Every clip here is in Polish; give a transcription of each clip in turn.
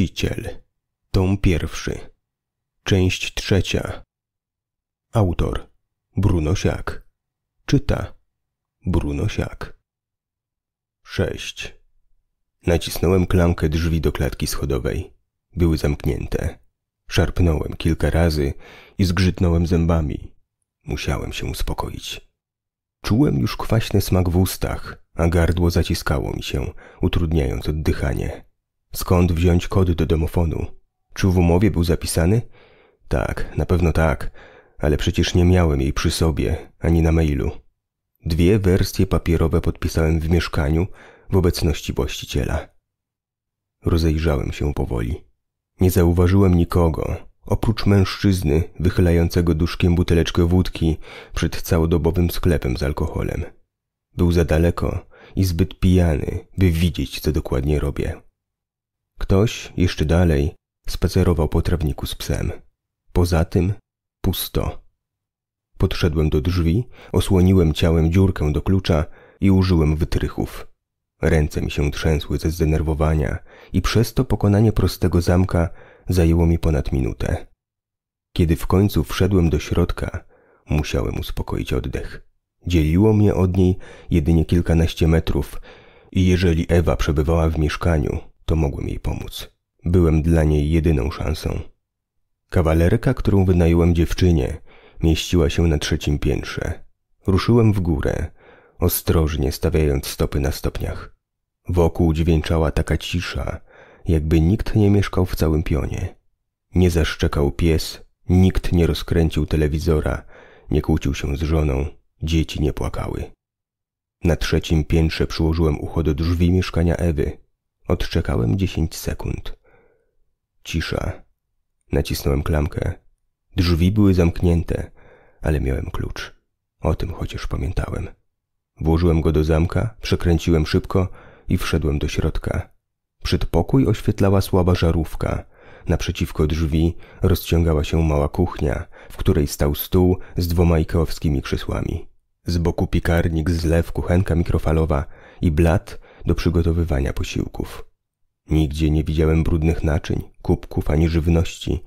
Mściciel, tom pierwszy, część trzecia. Autor Bruno Siak. Czyta Bruno Siak. 6. Nacisnąłem klamkę drzwi do klatki schodowej. Były zamknięte. Szarpnąłem kilka razy i zgrzytnąłem zębami. Musiałem się uspokoić. Czułem już kwaśny smak w ustach, a gardło zaciskało mi się, utrudniając oddychanie. Skąd wziąć kody do domofonu? Czy w umowie był zapisany? Tak, na pewno tak, ale przecież nie miałem jej przy sobie, ani na mailu. Dwie wersje papierowe podpisałem w mieszkaniu w obecności właściciela. Rozejrzałem się powoli. Nie zauważyłem nikogo, oprócz mężczyzny wychylającego duszkiem buteleczkę wódki przed całodobowym sklepem z alkoholem. Był za daleko i zbyt pijany, by widzieć, co dokładnie robię. Ktoś jeszcze dalej spacerował po trawniku z psem. Poza tym pusto. Podszedłem do drzwi, osłoniłem ciałem dziurkę do klucza i użyłem wytrychów. Ręce mi się trzęsły ze zdenerwowania i przez to pokonanie prostego zamka zajęło mi ponad minutę. Kiedy w końcu wszedłem do środka, musiałem uspokoić oddech. Dzieliło mnie od niej jedynie kilkanaście metrów i jeżeli Ewa przebywała w mieszkaniu, to mogłem jej pomóc. Byłem dla niej jedyną szansą. Kawalerka, którą wynająłem dziewczynie, mieściła się na trzecim piętrze. Ruszyłem w górę, ostrożnie stawiając stopy na stopniach. Wokół dźwięczała taka cisza, jakby nikt nie mieszkał w całym pionie. Nie zaszczekał pies, nikt nie rozkręcił telewizora, nie kłócił się z żoną, dzieci nie płakały. Na trzecim piętrze przyłożyłem ucho do drzwi mieszkania Ewy, Odczekałem 10 sekund. Cisza. Nacisnąłem klamkę. Drzwi były zamknięte, ale miałem klucz. O tym chociaż pamiętałem. Włożyłem go do zamka, przekręciłem szybko i wszedłem do środka. Przedpokój oświetlała słaba żarówka. Naprzeciwko drzwi rozciągała się mała kuchnia, w której stał stół z dwoma ikeowskimi krzesłami. Z boku piekarnik, zlew, kuchenka mikrofalowa i blat do przygotowywania posiłków. Nigdzie nie widziałem brudnych naczyń, kubków ani żywności,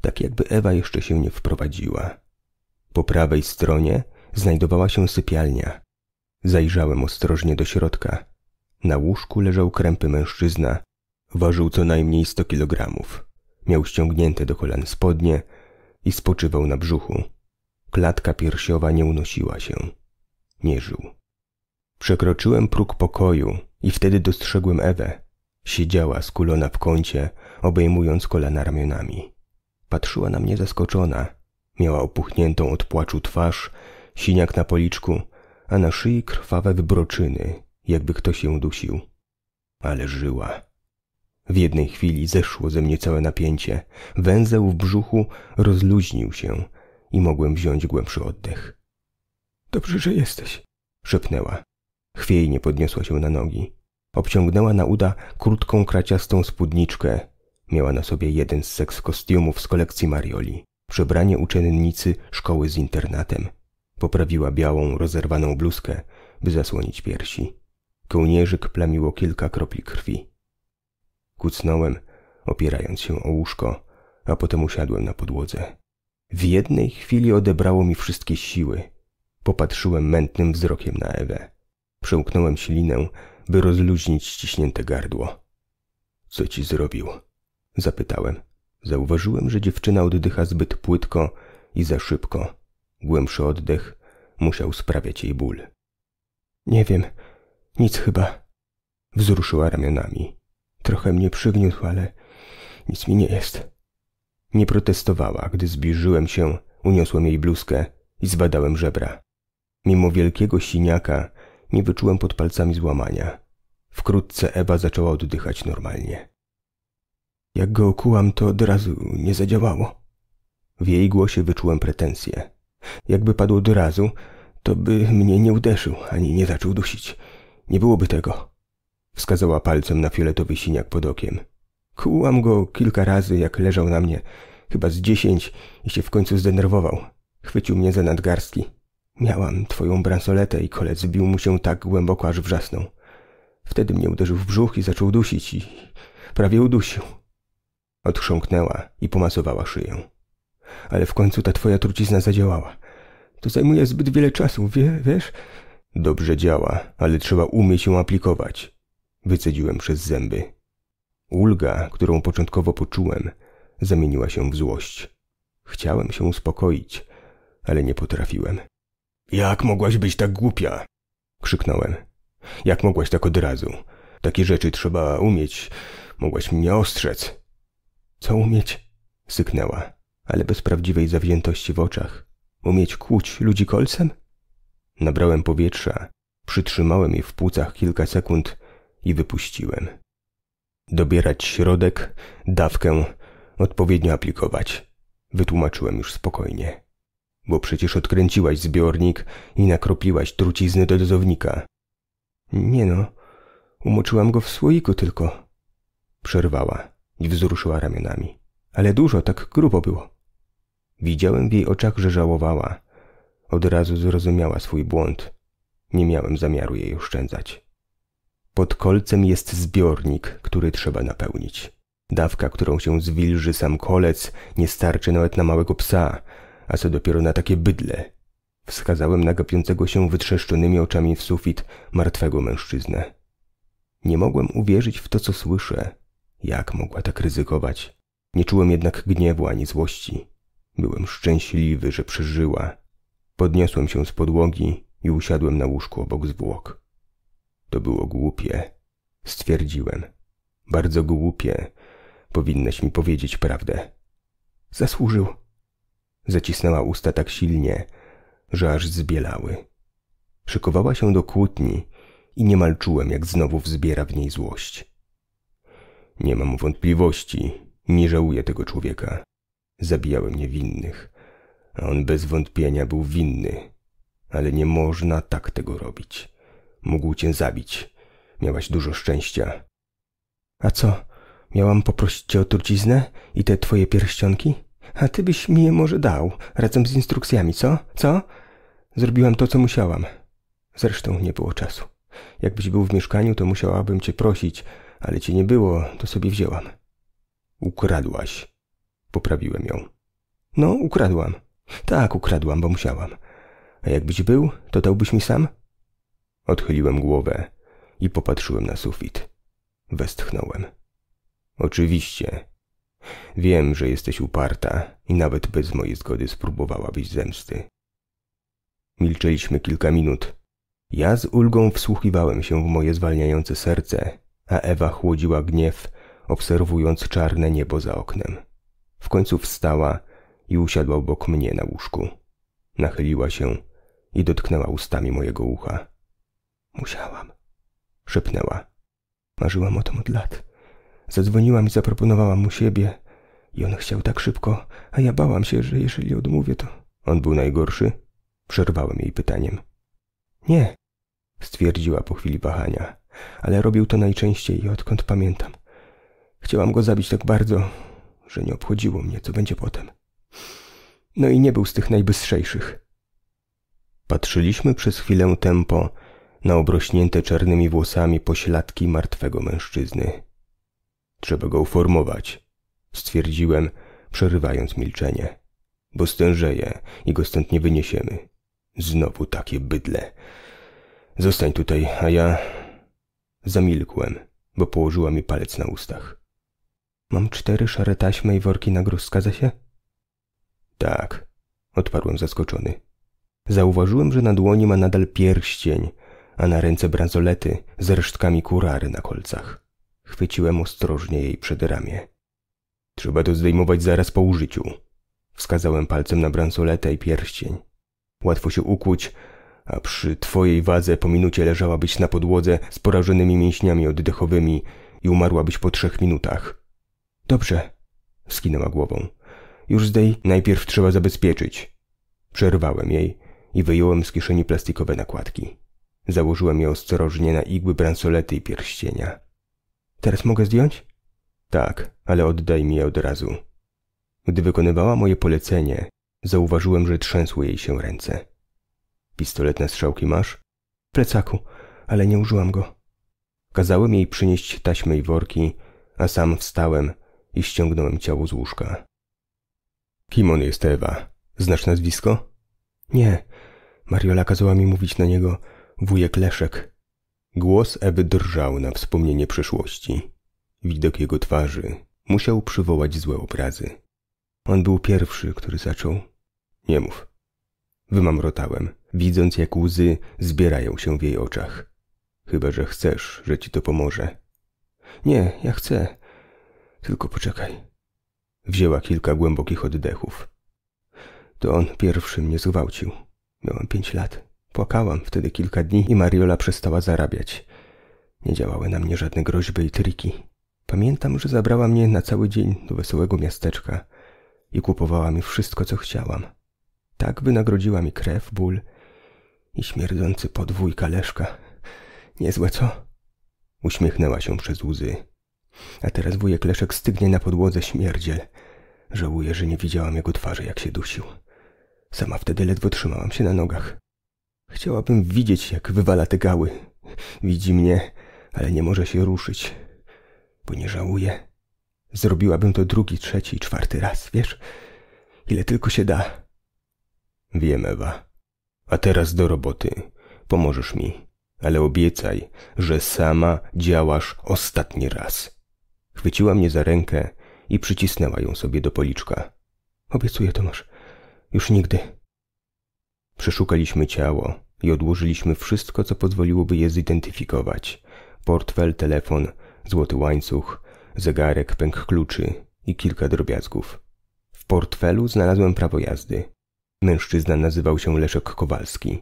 tak jakby Ewa jeszcze się nie wprowadziła. Po prawej stronie znajdowała się sypialnia. Zajrzałem ostrożnie do środka. Na łóżku leżał krępy mężczyzna. Ważył co najmniej 100 kilogramów. Miał ściągnięte do kolan spodnie i spoczywał na brzuchu. Klatka piersiowa nie unosiła się. Nie żył. Przekroczyłem próg pokoju i wtedy dostrzegłem Ewę. Siedziała skulona w kącie, obejmując kolana ramionami. Patrzyła na mnie zaskoczona. Miała opuchniętą od płaczu twarz, siniak na policzku, a na szyi krwawe wybroczyny, jakby ktoś ją dusił. Ale żyła. W jednej chwili zeszło ze mnie całe napięcie. Węzeł w brzuchu rozluźnił się i mogłem wziąć głębszy oddech. Dobrze, że jesteś, szepnęła. Chwiejnie podniosła się na nogi. Obciągnęła na uda krótką, kraciastą spódniczkę. Miała na sobie jeden z seks kostiumów z kolekcji Marioli. Przebranie uczennicy szkoły z internatem. Poprawiła białą, rozerwaną bluzkę, by zasłonić piersi. Kołnierzyk plamiło kilka kropli krwi. Kucnąłem, opierając się o łóżko, a potem usiadłem na podłodze. W jednej chwili odebrało mi wszystkie siły. Popatrzyłem mętnym wzrokiem na Ewę. Przełknąłem silinę, by rozluźnić ściśnięte gardło. Co ci zrobił? Zapytałem. Zauważyłem, że dziewczyna oddycha zbyt płytko i za szybko. Głębszy oddech musiał sprawiać jej ból. Nie wiem, nic chyba. Wzruszyła ramionami. Trochę mnie przygniótł, ale nic mi nie jest. Nie protestowała, gdy zbliżyłem się, uniosłem jej bluzkę i zbadałem żebra. Mimo wielkiego siniaka nie wyczułem pod palcami złamania. Wkrótce Ewa zaczęła oddychać normalnie. Jak go okułam, to od razu nie zadziałało. W jej głosie wyczułem pretensje. Jakby padł od razu, to by mnie nie uderzył ani nie zaczął dusić. Nie byłoby tego. Wskazała palcem na fioletowy siniak pod okiem. Kłułam go kilka razy, jak leżał na mnie, chyba z dziesięć i się w końcu zdenerwował. Chwycił mnie za nadgarstki. Miałam twoją bransoletę i kolec wbił mu się tak głęboko, aż wrzasnął. Wtedy mnie uderzył w brzuch i zaczął dusić i prawie udusił. Odchrząknęła i pomasowała szyję. Ale w końcu ta twoja trucizna zadziałała. To zajmuje zbyt wiele czasu, wie, wiesz? Dobrze działa, ale trzeba umieć ją aplikować. Wycedziłem przez zęby. Ulga, którą początkowo poczułem, zamieniła się w złość. Chciałem się uspokoić, ale nie potrafiłem. Jak mogłaś być tak głupia? Krzyknąłem. Jak mogłaś tak od razu? Takie rzeczy trzeba umieć. Mogłaś mnie ostrzec. Co umieć? Syknęła, ale bez prawdziwej zawziętości w oczach. Umieć kłuć ludzi kolcem? Nabrałem powietrza, przytrzymałem je w płucach kilka sekund i wypuściłem. Dobierać środek, dawkę, odpowiednio aplikować. Wytłumaczyłem już spokojnie bo przecież odkręciłaś zbiornik i nakropiłaś trucizny do dozownika. Nie no, umoczyłam go w słoiku tylko. Przerwała i wzruszyła ramionami. Ale dużo, tak grubo było. Widziałem w jej oczach, że żałowała. Od razu zrozumiała swój błąd. Nie miałem zamiaru jej oszczędzać. Pod kolcem jest zbiornik, który trzeba napełnić. Dawka, którą się zwilży sam kolec, nie starczy nawet na małego psa, a co dopiero na takie bydle. Wskazałem na gapiącego się wytrzeszczonymi oczami w sufit martwego mężczyznę. Nie mogłem uwierzyć w to, co słyszę. Jak mogła tak ryzykować? Nie czułem jednak gniewu ani złości. Byłem szczęśliwy, że przeżyła. Podniosłem się z podłogi i usiadłem na łóżku obok zwłok. To było głupie, stwierdziłem. Bardzo głupie. Powinnaś mi powiedzieć prawdę. Zasłużył, Zacisnęła usta tak silnie, że aż zbielały. Szykowała się do kłótni i niemal czułem, jak znowu wzbiera w niej złość. Nie mam wątpliwości, nie żałuję tego człowieka. Zabijałem niewinnych, a on bez wątpienia był winny. Ale nie można tak tego robić. Mógł cię zabić. Miałaś dużo szczęścia. A co, miałam poprosić cię o truciznę i te twoje pierścionki? a ty byś mi je może dał, razem z instrukcjami, co? Co? Zrobiłam to, co musiałam. Zresztą nie było czasu. Jakbyś był w mieszkaniu, to musiałabym cię prosić, ale cię nie było, to sobie wzięłam. Ukradłaś. Poprawiłem ją. No, ukradłam. Tak, ukradłam, bo musiałam. A jakbyś był, to dałbyś mi sam? Odchyliłem głowę i popatrzyłem na sufit. Westchnąłem. Oczywiście, Wiem, że jesteś uparta i nawet bez mojej zgody spróbowałabyś zemsty. Milczeliśmy kilka minut. Ja z ulgą wsłuchiwałem się w moje zwalniające serce, a Ewa chłodziła gniew, obserwując czarne niebo za oknem. W końcu wstała i usiadła obok mnie na łóżku. Nachyliła się i dotknęła ustami mojego ucha. Musiałam, szepnęła. Marzyłam o tym od lat. Zadzwoniłam i zaproponowałam mu siebie. I on chciał tak szybko, a ja bałam się, że jeżeli odmówię, to... On był najgorszy? Przerwałem jej pytaniem. Nie, stwierdziła po chwili wahania, ale robił to najczęściej, odkąd pamiętam. Chciałam go zabić tak bardzo, że nie obchodziło mnie, co będzie potem. No i nie był z tych najbystrzejszych. Patrzyliśmy przez chwilę tempo na obrośnięte czarnymi włosami pośladki martwego mężczyzny. Trzeba go uformować, stwierdziłem, przerywając milczenie, bo stężeje i go stąd nie wyniesiemy. Znowu takie bydle. Zostań tutaj, a ja... Zamilkłem, bo położyła mi palec na ustach. Mam cztery szare taśmy i worki nagróz, zgadza się? Tak, odparłem zaskoczony. Zauważyłem, że na dłoni ma nadal pierścień, a na ręce bransolety z resztkami kurary na kolcach. Chwyciłem ostrożnie jej przedramię. Trzeba to zdejmować zaraz po użyciu. Wskazałem palcem na bransoletę i pierścień. Łatwo się ukłuć, a przy twojej wadze po minucie leżałabyś na podłodze z porażonymi mięśniami oddechowymi i umarłabyś po trzech minutach. Dobrze, skinęła głową. Już zdej, najpierw trzeba zabezpieczyć. Przerwałem jej i wyjąłem z kieszeni plastikowe nakładki. Założyłem je ostrożnie na igły bransolety i pierścienia. Teraz mogę zdjąć? Tak, ale oddaj mi je od razu. Gdy wykonywała moje polecenie, zauważyłem, że trzęsły jej się ręce. Pistolet na strzałki masz? W plecaku, ale nie użyłam go. Kazałem jej przynieść taśmy i worki, a sam wstałem i ściągnąłem ciało z łóżka. Kim on jest Ewa? Znasz nazwisko? Nie. Mariola kazała mi mówić na niego wujek Leszek. Głos Ewy drżał na wspomnienie przeszłości. Widok jego twarzy musiał przywołać złe obrazy. On był pierwszy, który zaczął. Nie mów. Wymamrotałem, widząc jak łzy zbierają się w jej oczach. Chyba, że chcesz, że ci to pomoże. Nie, ja chcę. Tylko poczekaj. Wzięła kilka głębokich oddechów. To on pierwszy mnie zgwałcił. Miałem pięć lat. Płakałam wtedy kilka dni i Mariola przestała zarabiać. Nie działały na mnie żadne groźby i triki. Pamiętam, że zabrała mnie na cały dzień do wesołego miasteczka i kupowała mi wszystko, co chciałam. Tak wynagrodziła mi krew, ból i śmierdzący podwój kaleszka. Niezłe, co? Uśmiechnęła się przez łzy. A teraz wujek Leszek stygnie na podłodze śmierdziel. Żałuję, że nie widziałam jego twarzy, jak się dusił. Sama wtedy ledwo trzymałam się na nogach. Chciałabym widzieć, jak wywala te gały. Widzi mnie, ale nie może się ruszyć, bo nie żałuje. Zrobiłabym to drugi, trzeci i czwarty raz, wiesz? Ile tylko się da. Wiem, Ewa. A teraz do roboty. Pomożesz mi, ale obiecaj, że sama działasz ostatni raz. Chwyciła mnie za rękę i przycisnęła ją sobie do policzka. Obiecuję, Tomasz. Już nigdy. Przeszukaliśmy ciało i odłożyliśmy wszystko, co pozwoliłoby je zidentyfikować. Portfel, telefon, złoty łańcuch, zegarek, pęk kluczy i kilka drobiazgów. W portfelu znalazłem prawo jazdy. Mężczyzna nazywał się Leszek Kowalski.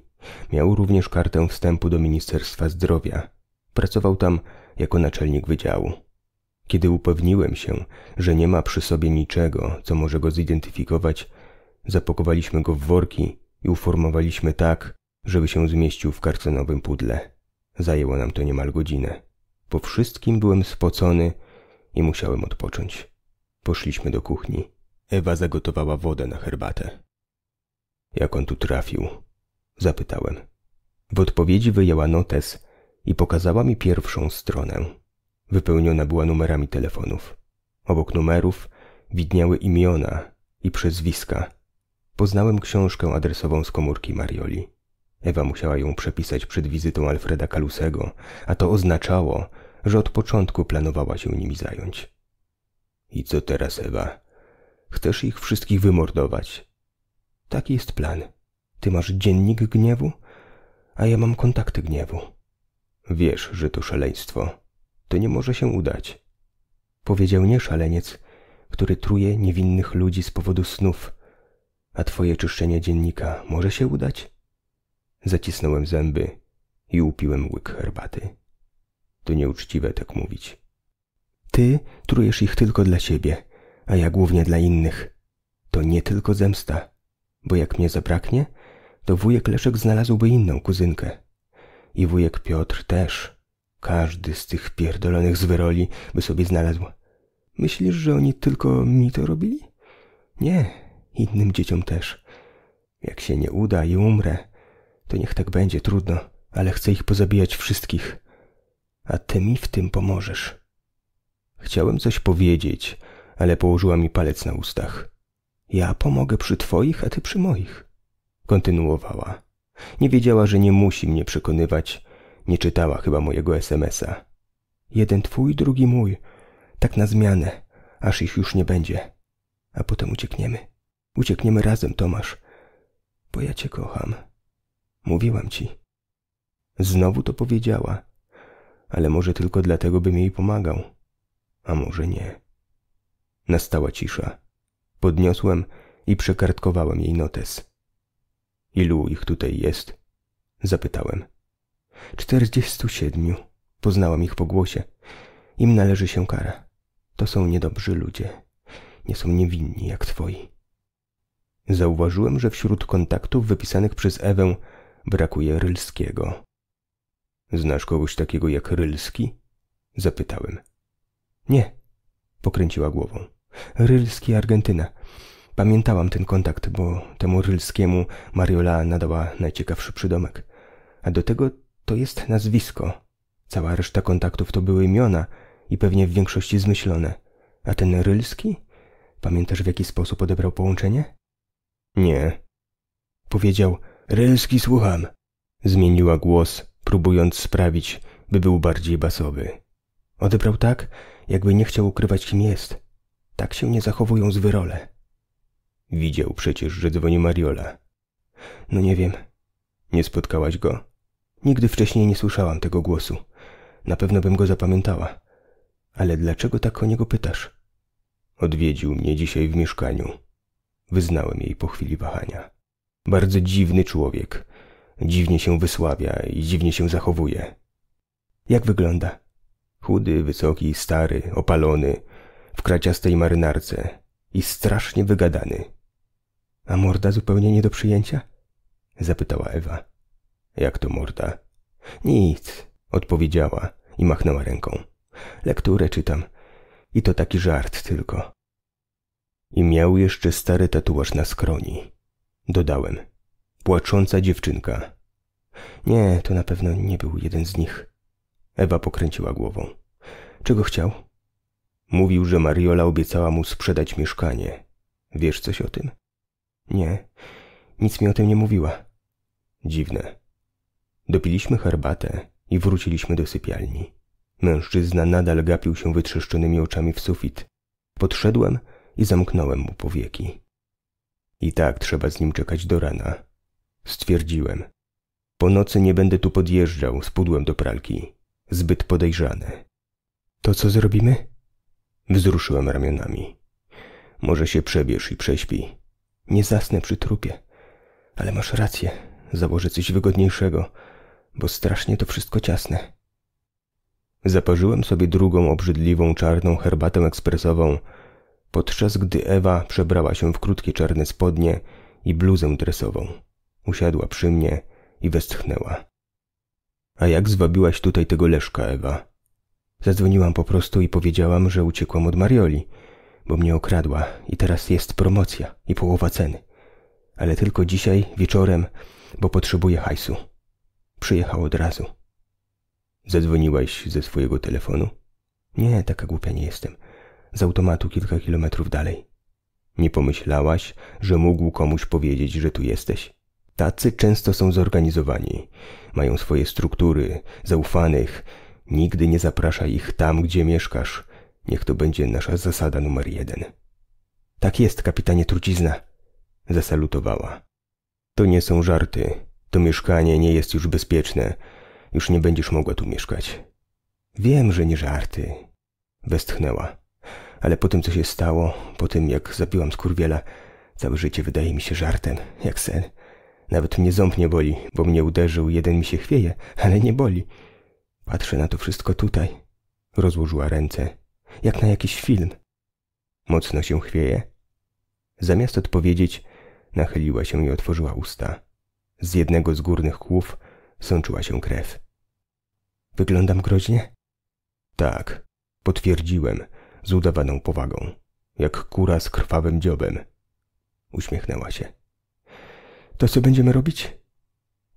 Miał również kartę wstępu do Ministerstwa Zdrowia. Pracował tam jako naczelnik wydziału. Kiedy upewniłem się, że nie ma przy sobie niczego, co może go zidentyfikować, zapakowaliśmy go w worki i uformowaliśmy tak, żeby się zmieścił w karcenowym pudle. Zajęło nam to niemal godzinę. Po wszystkim byłem spocony i musiałem odpocząć. Poszliśmy do kuchni. Ewa zagotowała wodę na herbatę. Jak on tu trafił? Zapytałem. W odpowiedzi wyjęła notes i pokazała mi pierwszą stronę. Wypełniona była numerami telefonów. Obok numerów widniały imiona i przezwiska Poznałem książkę adresową z komórki Marioli. Ewa musiała ją przepisać przed wizytą Alfreda Kalusego, a to oznaczało, że od początku planowała się nimi zająć. I co teraz, Ewa? Chcesz ich wszystkich wymordować? Taki jest plan. Ty masz dziennik gniewu, a ja mam kontakty gniewu. Wiesz, że to szaleństwo. To nie może się udać. Powiedział nie szaleniec, który truje niewinnych ludzi z powodu snów, a twoje czyszczenie dziennika może się udać? Zacisnąłem zęby i upiłem łyk herbaty. To nieuczciwe tak mówić. Ty trujesz ich tylko dla siebie, a ja głównie dla innych. To nie tylko zemsta, bo jak mnie zabraknie, to wujek Leszek znalazłby inną kuzynkę. I wujek Piotr też. Każdy z tych pierdolonych zwyroli by sobie znalazł. Myślisz, że oni tylko mi to robili? Nie, innym dzieciom też. Jak się nie uda i umrę, to niech tak będzie, trudno, ale chcę ich pozabijać wszystkich. A ty mi w tym pomożesz. Chciałem coś powiedzieć, ale położyła mi palec na ustach. Ja pomogę przy twoich, a ty przy moich. Kontynuowała. Nie wiedziała, że nie musi mnie przekonywać. Nie czytała chyba mojego SMS-a. Jeden twój, drugi mój. Tak na zmianę, aż ich już nie będzie. A potem uciekniemy. Uciekniemy razem, Tomasz, bo ja cię kocham. Mówiłam ci. Znowu to powiedziała, ale może tylko dlatego, bym jej pomagał, a może nie. Nastała cisza. Podniosłem i przekartkowałem jej notes. Ilu ich tutaj jest? Zapytałem. Czterdziestu siedmiu. Poznałam ich po głosie. Im należy się kara. To są niedobrzy ludzie. Nie są niewinni jak twoi. Zauważyłem, że wśród kontaktów wypisanych przez Ewę brakuje Rylskiego. Znasz kogoś takiego jak Rylski? Zapytałem. Nie, pokręciła głową. Rylski Argentyna. Pamiętałam ten kontakt, bo temu Rylskiemu Mariola nadała najciekawszy przydomek. A do tego to jest nazwisko. Cała reszta kontaktów to były imiona i pewnie w większości zmyślone. A ten Rylski? Pamiętasz w jaki sposób odebrał połączenie? Nie. Powiedział, Rylski słucham. Zmieniła głos, próbując sprawić, by był bardziej basowy. Odebrał tak, jakby nie chciał ukrywać, kim jest. Tak się nie zachowują zwyrole. Widział przecież, że dzwoni Mariola. No nie wiem. Nie spotkałaś go? Nigdy wcześniej nie słyszałam tego głosu. Na pewno bym go zapamiętała. Ale dlaczego tak o niego pytasz? Odwiedził mnie dzisiaj w mieszkaniu. Wyznałem jej po chwili wahania. Bardzo dziwny człowiek. Dziwnie się wysławia i dziwnie się zachowuje. Jak wygląda? Chudy, wysoki, stary, opalony, w kraciastej marynarce i strasznie wygadany. A morda zupełnie nie do przyjęcia? Zapytała Ewa. Jak to morda? Nic, odpowiedziała i machnęła ręką. Lekturę czytam. I to taki żart tylko. I miał jeszcze stary tatuaż na skroni. Dodałem. Płacząca dziewczynka. Nie, to na pewno nie był jeden z nich. Ewa pokręciła głową. Czego chciał? Mówił, że Mariola obiecała mu sprzedać mieszkanie. Wiesz coś o tym? Nie, nic mi o tym nie mówiła. Dziwne. Dopiliśmy herbatę i wróciliśmy do sypialni. Mężczyzna nadal gapił się wytrzeszczonymi oczami w sufit. Podszedłem i zamknąłem mu powieki. I tak trzeba z nim czekać do rana. Stwierdziłem. Po nocy nie będę tu podjeżdżał, spudłem do pralki. Zbyt podejrzane. To co zrobimy? Wzruszyłem ramionami. Może się przebierz i prześpi. Nie zasnę przy trupie. Ale masz rację, założę coś wygodniejszego, bo strasznie to wszystko ciasne. Zaparzyłem sobie drugą obrzydliwą czarną herbatę ekspresową, podczas gdy Ewa przebrała się w krótkie czarne spodnie i bluzę dresową. Usiadła przy mnie i westchnęła. A jak zwabiłaś tutaj tego Leszka, Ewa? Zadzwoniłam po prostu i powiedziałam, że uciekłam od Marioli, bo mnie okradła i teraz jest promocja i połowa ceny. Ale tylko dzisiaj, wieczorem, bo potrzebuję hajsu. Przyjechał od razu. Zadzwoniłaś ze swojego telefonu? Nie, taka głupia nie jestem z automatu kilka kilometrów dalej. Nie pomyślałaś, że mógł komuś powiedzieć, że tu jesteś. Tacy często są zorganizowani, mają swoje struktury, zaufanych. Nigdy nie zaprasza ich tam, gdzie mieszkasz. Niech to będzie nasza zasada numer jeden. Tak jest, kapitanie Trucizna. Zasalutowała. To nie są żarty. To mieszkanie nie jest już bezpieczne. Już nie będziesz mogła tu mieszkać. Wiem, że nie żarty. Westchnęła ale po tym, co się stało, po tym, jak zabiłam skurwiela, całe życie wydaje mi się żartem, jak sen. Nawet mnie ząb nie boli, bo mnie uderzył, jeden mi się chwieje, ale nie boli. Patrzę na to wszystko tutaj. Rozłożyła ręce, jak na jakiś film. Mocno się chwieje. Zamiast odpowiedzieć, nachyliła się i otworzyła usta. Z jednego z górnych kłów sączyła się krew. Wyglądam groźnie? Tak, potwierdziłem, z udawaną powagą, jak kura z krwawym dziobem. Uśmiechnęła się. To co będziemy robić?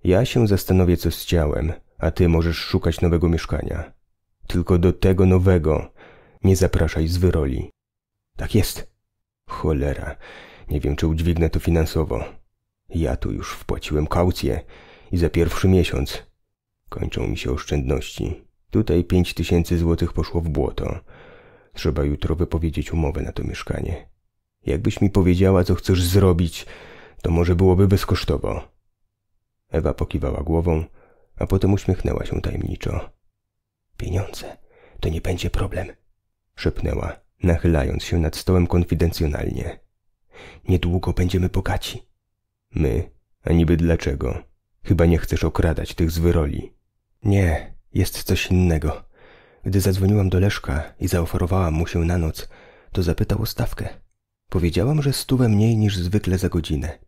Ja się zastanowię, co z ciałem, a ty możesz szukać nowego mieszkania. Tylko do tego nowego nie zapraszaj z wyroli. Tak jest. Cholera. Nie wiem, czy udźwignę to finansowo. Ja tu już wpłaciłem kaucję i za pierwszy miesiąc. Kończą mi się oszczędności. Tutaj pięć tysięcy złotych poszło w błoto, Trzeba jutro wypowiedzieć umowę na to mieszkanie. Jakbyś mi powiedziała, co chcesz zrobić, to może byłoby bezkosztowo. Ewa pokiwała głową, a potem uśmiechnęła się tajemniczo. Pieniądze, to nie będzie problem, szepnęła, nachylając się nad stołem konfidencjonalnie. Niedługo będziemy bogaci. My? A niby dlaczego? Chyba nie chcesz okradać tych z wyroli. Nie, jest coś innego. Gdy zadzwoniłam do Leszka i zaoferowałam mu się na noc, to zapytał o stawkę. Powiedziałam, że stówę mniej niż zwykle za godzinę.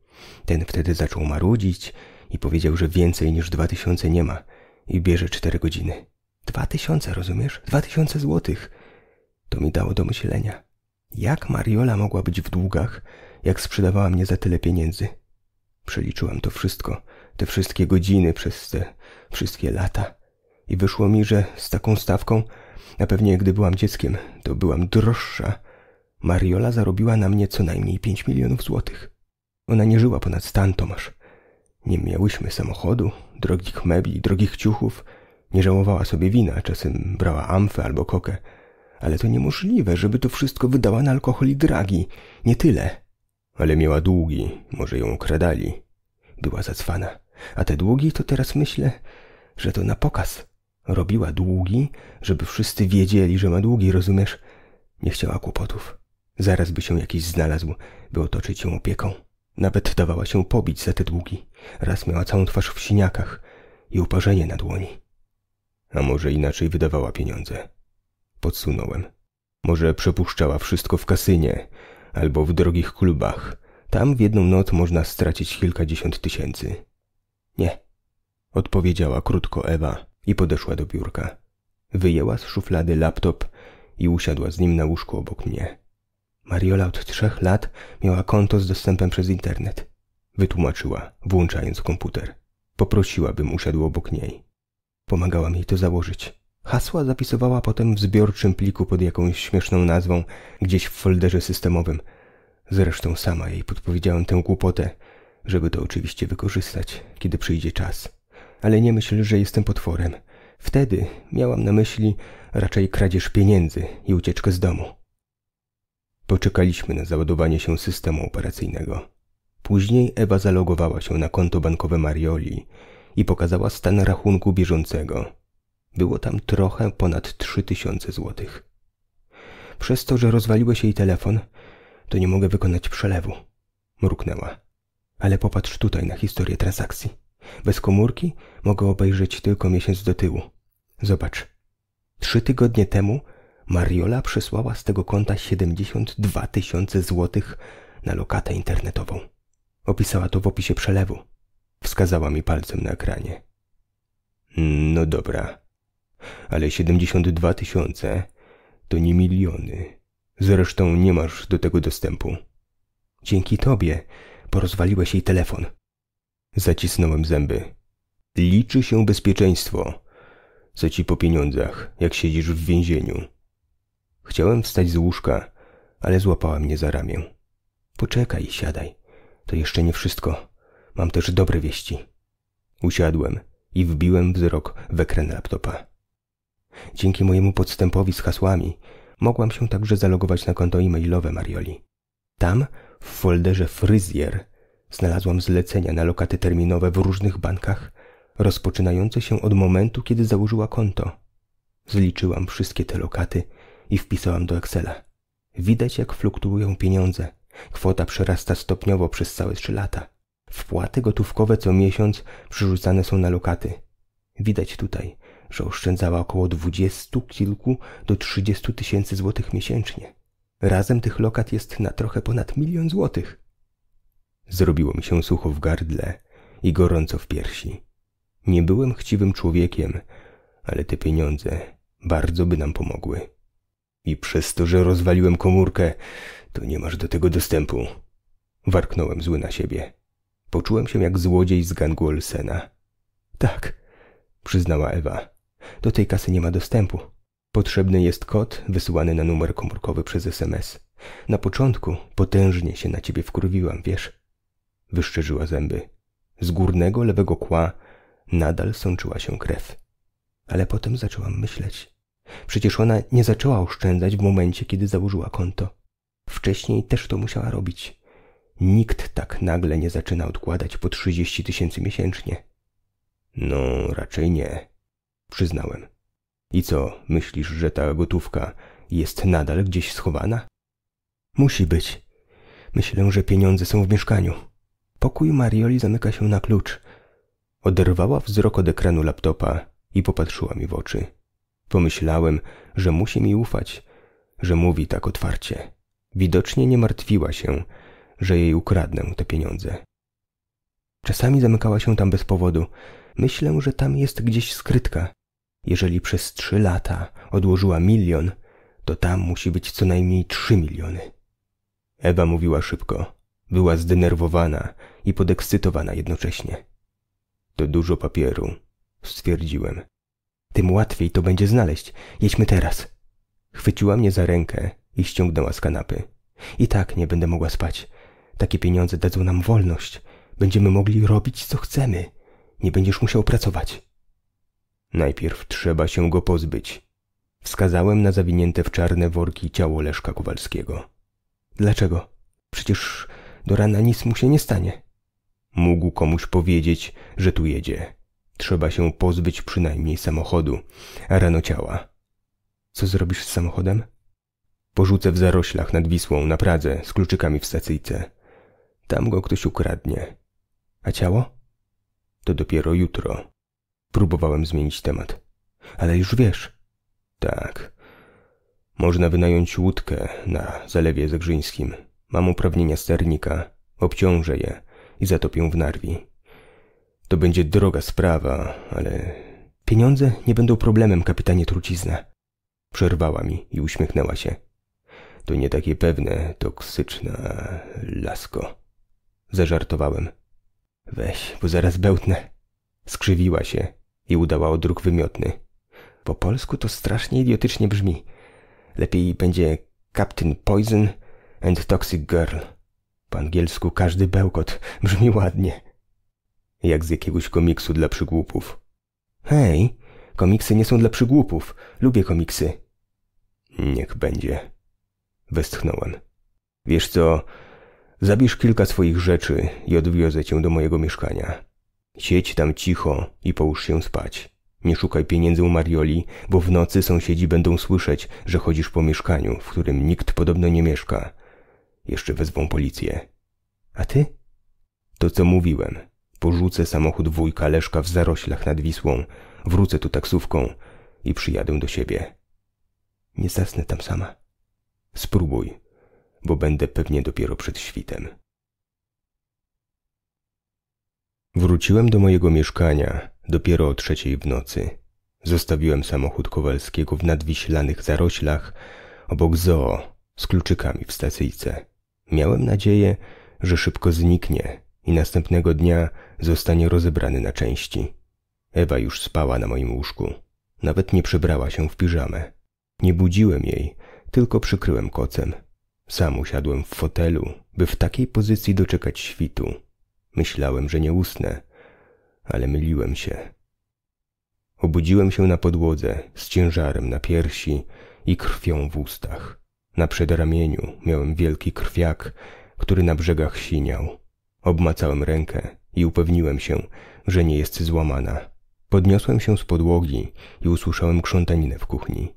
Ten wtedy zaczął marudzić i powiedział, że więcej niż dwa tysiące nie ma i bierze cztery godziny. Dwa tysiące, rozumiesz? Dwa tysiące złotych. To mi dało do myślenia. Jak Mariola mogła być w długach, jak sprzedawała mnie za tyle pieniędzy? Przeliczyłam to wszystko, te wszystkie godziny przez te wszystkie lata i wyszło mi, że z taką stawką, a pewnie gdy byłam dzieckiem, to byłam droższa. Mariola zarobiła na mnie co najmniej pięć milionów złotych. Ona nie żyła ponad stan, Tomasz. Nie miałyśmy samochodu, drogich mebli, drogich ciuchów. Nie żałowała sobie wina, czasem brała amfę albo kokę. Ale to niemożliwe, żeby to wszystko wydała na alkohol i dragi. Nie tyle. Ale miała długi, może ją okradali. Była zacwana. A te długi to teraz myślę, że to na pokaz. Robiła długi, żeby wszyscy wiedzieli, że ma długi, rozumiesz? Nie chciała kłopotów. Zaraz by się jakiś znalazł, by otoczyć ją opieką. Nawet dawała się pobić za te długi. Raz miała całą twarz w siniakach i uparzenie na dłoni. A może inaczej wydawała pieniądze? Podsunąłem. Może przepuszczała wszystko w kasynie albo w drogich klubach. Tam w jedną noc można stracić kilkadziesiąt tysięcy. Nie, odpowiedziała krótko Ewa, i podeszła do biurka. Wyjęła z szuflady laptop i usiadła z nim na łóżku obok mnie. Mariola od trzech lat miała konto z dostępem przez internet. Wytłumaczyła, włączając komputer. Poprosiła, bym usiadł obok niej. Pomagałam jej to założyć. Hasła zapisywała potem w zbiorczym pliku pod jakąś śmieszną nazwą, gdzieś w folderze systemowym. Zresztą sama jej podpowiedziałem tę głupotę, żeby to oczywiście wykorzystać, kiedy przyjdzie czas ale nie myśl, że jestem potworem. Wtedy miałam na myśli raczej kradzież pieniędzy i ucieczkę z domu. Poczekaliśmy na załadowanie się systemu operacyjnego. Później Ewa zalogowała się na konto bankowe Marioli i pokazała stan rachunku bieżącego. Było tam trochę ponad 3000 złotych. Przez to, że rozwaliłeś jej telefon, to nie mogę wykonać przelewu. Mruknęła. Ale popatrz tutaj na historię transakcji. Bez komórki mogę obejrzeć tylko miesiąc do tyłu. Zobacz. Trzy tygodnie temu Mariola przysłała z tego konta 72 tysiące złotych na lokatę internetową. Opisała to w opisie przelewu. Wskazała mi palcem na ekranie. No dobra, ale 72 tysiące to nie miliony. Zresztą nie masz do tego dostępu. Dzięki tobie porozwaliłeś jej telefon. Zacisnąłem zęby. Liczy się bezpieczeństwo. Co ci po pieniądzach, jak siedzisz w więzieniu? Chciałem wstać z łóżka, ale złapała mnie za ramię. Poczekaj, siadaj. To jeszcze nie wszystko. Mam też dobre wieści. Usiadłem i wbiłem wzrok w ekran laptopa. Dzięki mojemu podstępowi z hasłami mogłam się także zalogować na konto e-mailowe Marioli. Tam, w folderze fryzjer, Znalazłam zlecenia na lokaty terminowe w różnych bankach, rozpoczynające się od momentu, kiedy założyła konto. Zliczyłam wszystkie te lokaty i wpisałam do Excela. Widać, jak fluktuują pieniądze. Kwota przerasta stopniowo przez całe trzy lata. Wpłaty gotówkowe co miesiąc przerzucane są na lokaty. Widać tutaj, że oszczędzała około dwudziestu kilku do trzydziestu tysięcy złotych miesięcznie. Razem tych lokat jest na trochę ponad milion złotych. Zrobiło mi się sucho w gardle i gorąco w piersi. Nie byłem chciwym człowiekiem, ale te pieniądze bardzo by nam pomogły. I przez to, że rozwaliłem komórkę, to nie masz do tego dostępu. Warknąłem zły na siebie. Poczułem się jak złodziej z gangu Olsena. Tak, przyznała Ewa. Do tej kasy nie ma dostępu. Potrzebny jest kod wysyłany na numer komórkowy przez SMS. Na początku potężnie się na ciebie wkurwiłam, wiesz? Wyszczerzyła zęby. Z górnego lewego kła nadal sączyła się krew. Ale potem zaczęłam myśleć. Przecież ona nie zaczęła oszczędzać w momencie, kiedy założyła konto. Wcześniej też to musiała robić. Nikt tak nagle nie zaczyna odkładać po trzydzieści tysięcy miesięcznie. No, raczej nie, przyznałem. I co, myślisz, że ta gotówka jest nadal gdzieś schowana? Musi być. Myślę, że pieniądze są w mieszkaniu. Pokój Marioli zamyka się na klucz. Oderwała wzrok od ekranu laptopa i popatrzyła mi w oczy. Pomyślałem, że musi mi ufać, że mówi tak otwarcie. Widocznie nie martwiła się, że jej ukradnę te pieniądze. Czasami zamykała się tam bez powodu. Myślę, że tam jest gdzieś skrytka. Jeżeli przez trzy lata odłożyła milion, to tam musi być co najmniej trzy miliony. Ewa mówiła szybko. Była zdenerwowana i podekscytowana jednocześnie. To dużo papieru, stwierdziłem. Tym łatwiej to będzie znaleźć. Jedźmy teraz. Chwyciła mnie za rękę i ściągnęła z kanapy. I tak nie będę mogła spać. Takie pieniądze dadzą nam wolność. Będziemy mogli robić, co chcemy. Nie będziesz musiał pracować. Najpierw trzeba się go pozbyć. Wskazałem na zawinięte w czarne worki ciało Leszka Kowalskiego. Dlaczego? Przecież do rana nic mu się nie stanie. Mógł komuś powiedzieć, że tu jedzie. Trzeba się pozbyć przynajmniej samochodu, a rano ciała. Co zrobisz z samochodem? Porzucę w zaroślach nad Wisłą, na Pradze, z kluczykami w stacyjce. Tam go ktoś ukradnie. A ciało? To dopiero jutro. Próbowałem zmienić temat. Ale już wiesz. Tak. Można wynająć łódkę na zalewie zegrzyńskim. Mam uprawnienia sternika, obciążę je i zatopię w Narwi. To będzie droga sprawa, ale... Pieniądze nie będą problemem, kapitanie Trucizna. Przerwała mi i uśmiechnęła się. To nie takie pewne, toksyczna lasko. Zażartowałem. Weź, bo zaraz bełtnę. Skrzywiła się i udała odruch wymiotny. Po polsku to strasznie idiotycznie brzmi. Lepiej będzie Captain Poison and Toxic Girl. Po angielsku każdy bełkot brzmi ładnie. Jak z jakiegoś komiksu dla przygłupów. Hej, komiksy nie są dla przygłupów. Lubię komiksy. Niech będzie. Westchnąłem. Wiesz co, zabierz kilka swoich rzeczy i odwiozę cię do mojego mieszkania. Siedź tam cicho i połóż się spać. Nie szukaj pieniędzy u Marioli, bo w nocy sąsiedzi będą słyszeć, że chodzisz po mieszkaniu, w którym nikt podobno nie mieszka jeszcze wezwą policję. A ty? To co mówiłem. Porzucę samochód wujka Leszka w zaroślach nad Wisłą, wrócę tu taksówką i przyjadę do siebie. Nie zasnę tam sama. Spróbuj, bo będę pewnie dopiero przed świtem. Wróciłem do mojego mieszkania dopiero o trzeciej w nocy. Zostawiłem samochód Kowalskiego w nadwiślanych zaroślach obok zoo z kluczykami w stacyjce. Miałem nadzieję, że szybko zniknie i następnego dnia zostanie rozebrany na części. Ewa już spała na moim łóżku. Nawet nie przebrała się w piżamę. Nie budziłem jej, tylko przykryłem kocem. Sam usiadłem w fotelu, by w takiej pozycji doczekać świtu. Myślałem, że nie usnę, ale myliłem się. Obudziłem się na podłodze z ciężarem na piersi i krwią w ustach. Na przedramieniu miałem wielki krwiak, który na brzegach siniał. Obmacałem rękę i upewniłem się, że nie jest złamana. Podniosłem się z podłogi i usłyszałem krzątaninę w kuchni.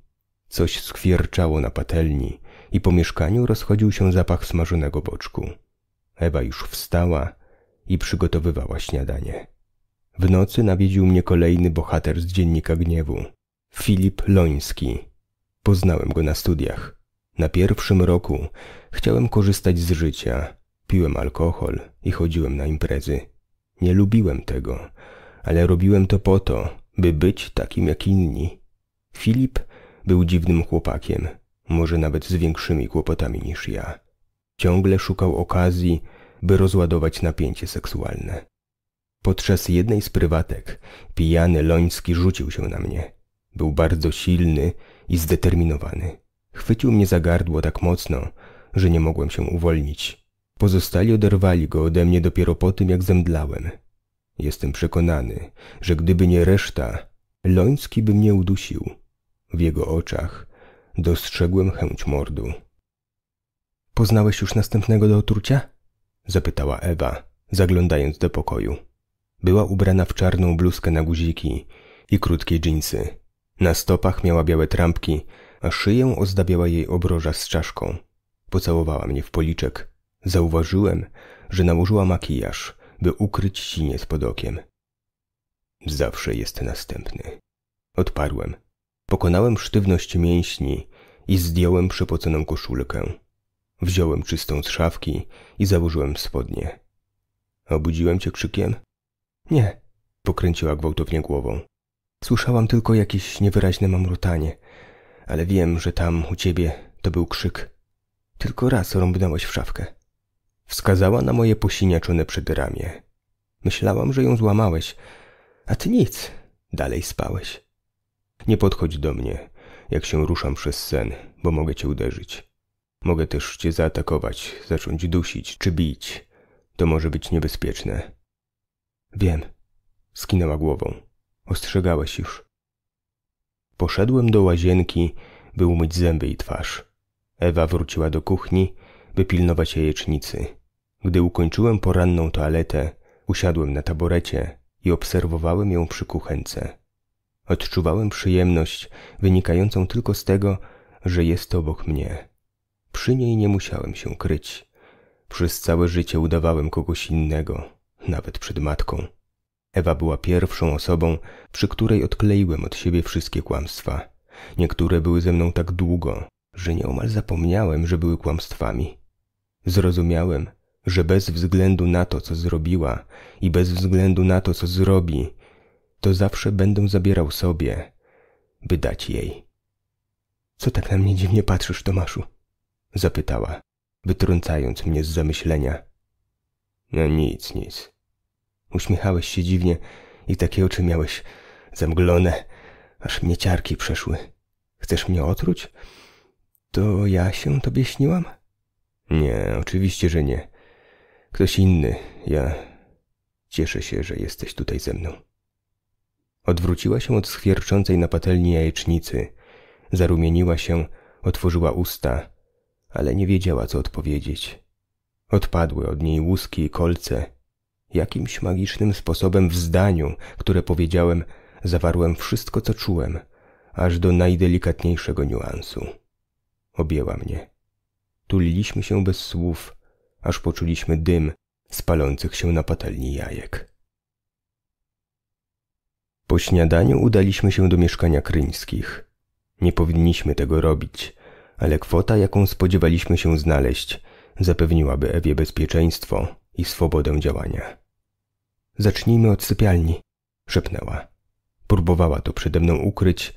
Coś skwierczało na patelni i po mieszkaniu rozchodził się zapach smażonego boczku. Ewa już wstała i przygotowywała śniadanie. W nocy nawiedził mnie kolejny bohater z Dziennika Gniewu, Filip Loński. Poznałem go na studiach. Na pierwszym roku chciałem korzystać z życia, piłem alkohol i chodziłem na imprezy. Nie lubiłem tego, ale robiłem to po to, by być takim jak inni. Filip był dziwnym chłopakiem, może nawet z większymi kłopotami niż ja. Ciągle szukał okazji, by rozładować napięcie seksualne. Podczas jednej z prywatek pijany Loński rzucił się na mnie. Był bardzo silny i zdeterminowany. Chwycił mnie za gardło tak mocno, że nie mogłem się uwolnić. Pozostali oderwali go ode mnie dopiero po tym, jak zemdlałem. Jestem przekonany, że gdyby nie reszta, Loński by mnie udusił. W jego oczach dostrzegłem chęć mordu. Poznałeś już następnego do otrucia? zapytała Ewa, zaglądając do pokoju. Była ubrana w czarną bluzkę na guziki i krótkie dżinsy. Na stopach miała białe trampki, a szyję ozdabiała jej obroża z czaszką. Pocałowała mnie w policzek. Zauważyłem, że nałożyła makijaż, by ukryć siniec pod okiem. Zawsze jest następny. Odparłem. Pokonałem sztywność mięśni i zdjąłem przepoconą koszulkę. Wziąłem czystą z szafki i założyłem spodnie. Obudziłem cię krzykiem? Nie, pokręciła gwałtownie głową. Słyszałam tylko jakieś niewyraźne mamrotanie ale wiem, że tam u ciebie to był krzyk. Tylko raz rąbnęłaś w szafkę. Wskazała na moje posiniaczone przedramię. Myślałam, że ją złamałeś, a ty nic, dalej spałeś. Nie podchodź do mnie, jak się ruszam przez sen, bo mogę cię uderzyć. Mogę też cię zaatakować, zacząć dusić czy bić. To może być niebezpieczne. Wiem, skinęła głową. Ostrzegałeś już. Poszedłem do łazienki, by umyć zęby i twarz. Ewa wróciła do kuchni, by pilnować jajecznicy. Gdy ukończyłem poranną toaletę, usiadłem na taborecie i obserwowałem ją przy kuchence. Odczuwałem przyjemność wynikającą tylko z tego, że jest obok mnie. Przy niej nie musiałem się kryć. Przez całe życie udawałem kogoś innego, nawet przed matką. Ewa była pierwszą osobą, przy której odkleiłem od siebie wszystkie kłamstwa. Niektóre były ze mną tak długo, że nieomal zapomniałem, że były kłamstwami. Zrozumiałem, że bez względu na to, co zrobiła i bez względu na to, co zrobi, to zawsze będę zabierał sobie, by dać jej. Co tak na mnie dziwnie patrzysz, Tomaszu? zapytała, wytrącając mnie z zamyślenia. No nic, nic. Uśmiechałeś się dziwnie i takie oczy miałeś zamglone, aż mnie ciarki przeszły. Chcesz mnie otruć? To ja się tobie śniłam? Nie, oczywiście, że nie. Ktoś inny. Ja cieszę się, że jesteś tutaj ze mną. Odwróciła się od skwierczącej na patelni jajecznicy. Zarumieniła się, otworzyła usta, ale nie wiedziała, co odpowiedzieć. Odpadły od niej łuski i kolce, Jakimś magicznym sposobem w zdaniu, które powiedziałem, zawarłem wszystko, co czułem, aż do najdelikatniejszego niuansu. Objęła mnie. Tuliliśmy się bez słów, aż poczuliśmy dym spalących się na patelni jajek. Po śniadaniu udaliśmy się do mieszkania Kryńskich. Nie powinniśmy tego robić, ale kwota, jaką spodziewaliśmy się znaleźć, zapewniłaby Ewie bezpieczeństwo, i swobodę działania. Zacznijmy od sypialni, szepnęła. Próbowała to przede mną ukryć,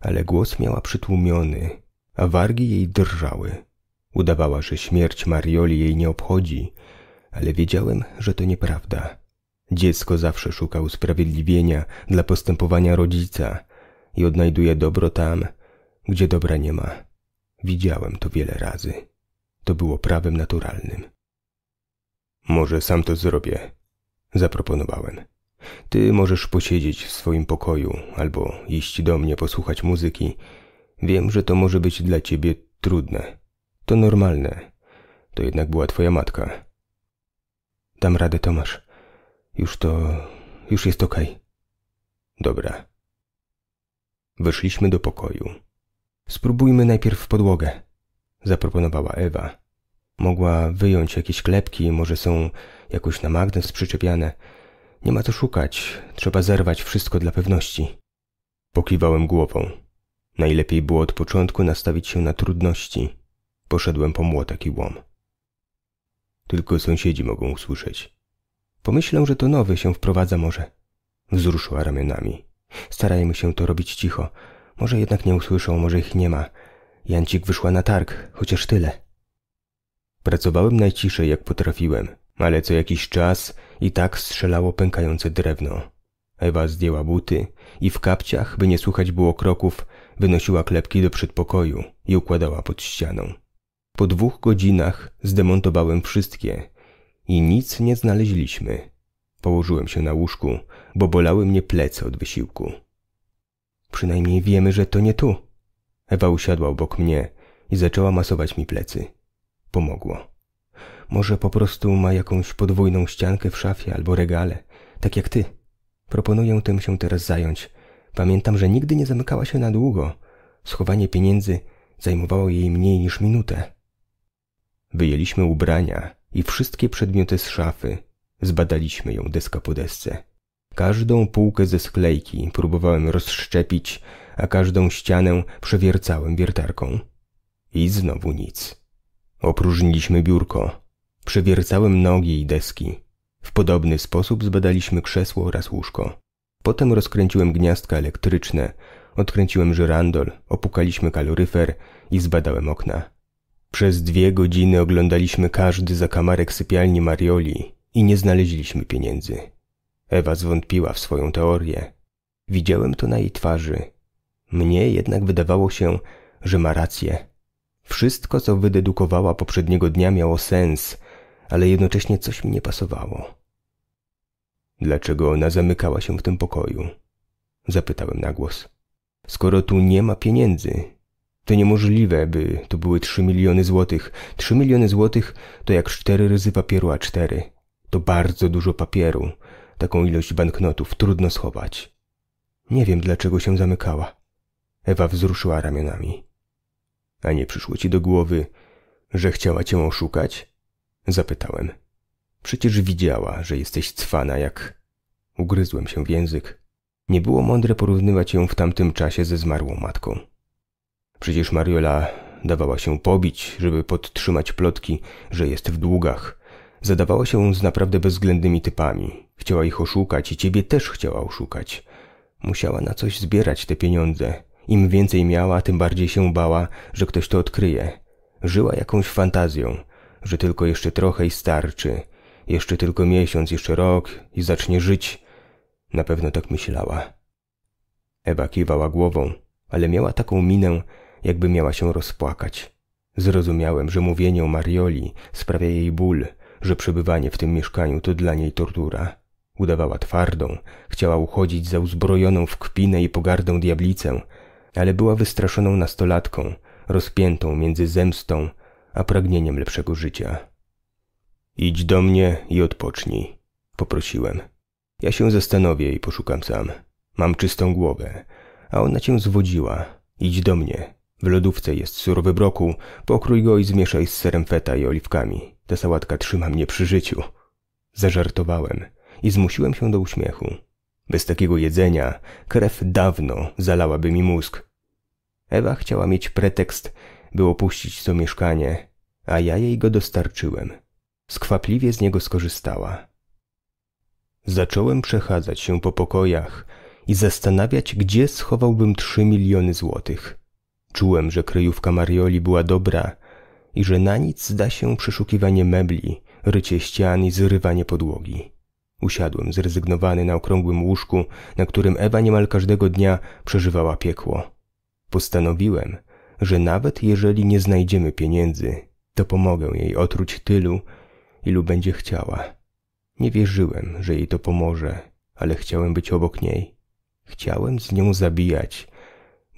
ale głos miała przytłumiony, a wargi jej drżały. Udawała, że śmierć Marioli jej nie obchodzi, ale wiedziałem, że to nieprawda. Dziecko zawsze szuka usprawiedliwienia dla postępowania rodzica i odnajduje dobro tam, gdzie dobra nie ma. Widziałem to wiele razy. To było prawem naturalnym. Może sam to zrobię, zaproponowałem. Ty możesz posiedzieć w swoim pokoju albo iść do mnie posłuchać muzyki. Wiem, że to może być dla ciebie trudne. To normalne. To jednak była twoja matka. Dam radę, Tomasz. Już to... już jest okej. Okay. Dobra. Wyszliśmy do pokoju. Spróbujmy najpierw podłogę, zaproponowała Ewa. Mogła wyjąć jakieś klepki, może są jakoś na magnes przyczepiane. Nie ma co szukać, trzeba zerwać wszystko dla pewności. Pokiwałem głową. Najlepiej było od początku nastawić się na trudności. Poszedłem po młotek i łom. Tylko sąsiedzi mogą usłyszeć. Pomyślę, że to nowy się wprowadza może. Wzruszyła ramionami. Starajmy się to robić cicho. Może jednak nie usłyszą, może ich nie ma. Jancik wyszła na targ, chociaż tyle. Pracowałem najciszej jak potrafiłem, ale co jakiś czas i tak strzelało pękające drewno. Ewa zdjęła buty i w kapciach, by nie słuchać było kroków, wynosiła klepki do przedpokoju i układała pod ścianą. Po dwóch godzinach zdemontowałem wszystkie i nic nie znaleźliśmy. Położyłem się na łóżku, bo bolały mnie plecy od wysiłku. Przynajmniej wiemy, że to nie tu. Ewa usiadła obok mnie i zaczęła masować mi plecy. Pomogło. Może po prostu ma jakąś podwójną ściankę w szafie albo regale, tak jak ty. Proponuję tym się teraz zająć. Pamiętam, że nigdy nie zamykała się na długo. Schowanie pieniędzy zajmowało jej mniej niż minutę. Wyjęliśmy ubrania i wszystkie przedmioty z szafy. Zbadaliśmy ją deska po desce. Każdą półkę ze sklejki próbowałem rozszczepić, a każdą ścianę przewiercałem wiertarką. I znowu nic. Opróżniliśmy biurko. Przewiercałem nogi i deski. W podobny sposób zbadaliśmy krzesło oraz łóżko. Potem rozkręciłem gniazdka elektryczne, odkręciłem żyrandol, opukaliśmy kaloryfer i zbadałem okna. Przez dwie godziny oglądaliśmy każdy zakamarek sypialni Marioli i nie znaleźliśmy pieniędzy. Ewa zwątpiła w swoją teorię. Widziałem to na jej twarzy. Mnie jednak wydawało się, że ma rację. Wszystko, co wydedukowała poprzedniego dnia, miało sens, ale jednocześnie coś mi nie pasowało. Dlaczego ona zamykała się w tym pokoju? Zapytałem na głos. Skoro tu nie ma pieniędzy, to niemożliwe, by tu były trzy miliony złotych. Trzy miliony złotych to jak cztery razy papieru A4. To bardzo dużo papieru. Taką ilość banknotów trudno schować. Nie wiem, dlaczego się zamykała. Ewa wzruszyła ramionami. A nie przyszło ci do głowy, że chciała cię oszukać? Zapytałem. Przecież widziała, że jesteś cwana jak... Ugryzłem się w język. Nie było mądre porównywać ją w tamtym czasie ze zmarłą matką. Przecież Mariola dawała się pobić, żeby podtrzymać plotki, że jest w długach. Zadawała się z naprawdę bezwzględnymi typami. Chciała ich oszukać i ciebie też chciała oszukać. Musiała na coś zbierać te pieniądze, im więcej miała, tym bardziej się bała, że ktoś to odkryje. Żyła jakąś fantazją, że tylko jeszcze trochę i starczy. Jeszcze tylko miesiąc, jeszcze rok i zacznie żyć. Na pewno tak myślała. Ewa kiwała głową, ale miała taką minę, jakby miała się rozpłakać. Zrozumiałem, że mówienie o Marioli sprawia jej ból, że przebywanie w tym mieszkaniu to dla niej tortura. Udawała twardą, chciała uchodzić za uzbrojoną w kpinę i pogardą diablicę – ale była wystraszoną nastolatką, rozpiętą między zemstą a pragnieniem lepszego życia. Idź do mnie i odpocznij, poprosiłem. Ja się zastanowię i poszukam sam. Mam czystą głowę, a ona cię zwodziła. Idź do mnie. W lodówce jest surowy brokuł, pokrój go i zmieszaj z serem feta i oliwkami. Ta sałatka trzyma mnie przy życiu. Zażartowałem i zmusiłem się do uśmiechu. Bez takiego jedzenia krew dawno zalałaby mi mózg. Ewa chciała mieć pretekst, by opuścić to mieszkanie, a ja jej go dostarczyłem. Skwapliwie z niego skorzystała. Zacząłem przechadzać się po pokojach i zastanawiać, gdzie schowałbym trzy miliony złotych. Czułem, że kryjówka Marioli była dobra i że na nic zda się przeszukiwanie mebli, rycie ścian i zrywanie podłogi. Usiadłem zrezygnowany na okrągłym łóżku, na którym Ewa niemal każdego dnia przeżywała piekło. Postanowiłem, że nawet jeżeli nie znajdziemy pieniędzy, to pomogę jej otruć tylu, ilu będzie chciała. Nie wierzyłem, że jej to pomoże, ale chciałem być obok niej. Chciałem z nią zabijać,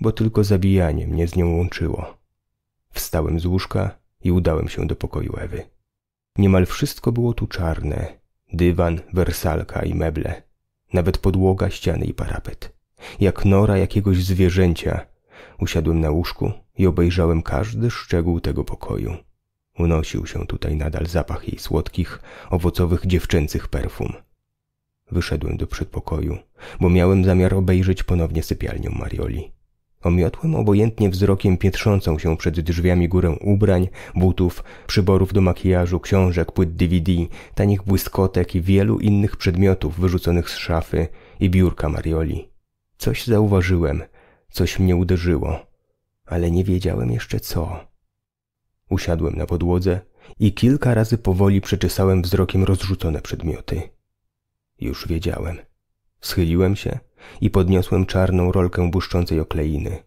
bo tylko zabijanie mnie z nią łączyło. Wstałem z łóżka i udałem się do pokoju Ewy. Niemal wszystko było tu czarne, Dywan, wersalka i meble. Nawet podłoga, ściany i parapet. Jak nora jakiegoś zwierzęcia. Usiadłem na łóżku i obejrzałem każdy szczegół tego pokoju. Unosił się tutaj nadal zapach jej słodkich, owocowych, dziewczęcych perfum. Wyszedłem do przedpokoju, bo miałem zamiar obejrzeć ponownie sypialnię Marioli. Omiotłem obojętnie wzrokiem pietrzącą się przed drzwiami górę ubrań, butów, przyborów do makijażu, książek, płyt DVD, tanich błyskotek i wielu innych przedmiotów wyrzuconych z szafy i biurka Marioli. Coś zauważyłem, coś mnie uderzyło, ale nie wiedziałem jeszcze co. Usiadłem na podłodze i kilka razy powoli przeczesałem wzrokiem rozrzucone przedmioty. Już wiedziałem. Schyliłem się – i podniosłem czarną rolkę błyszczącej okleiny.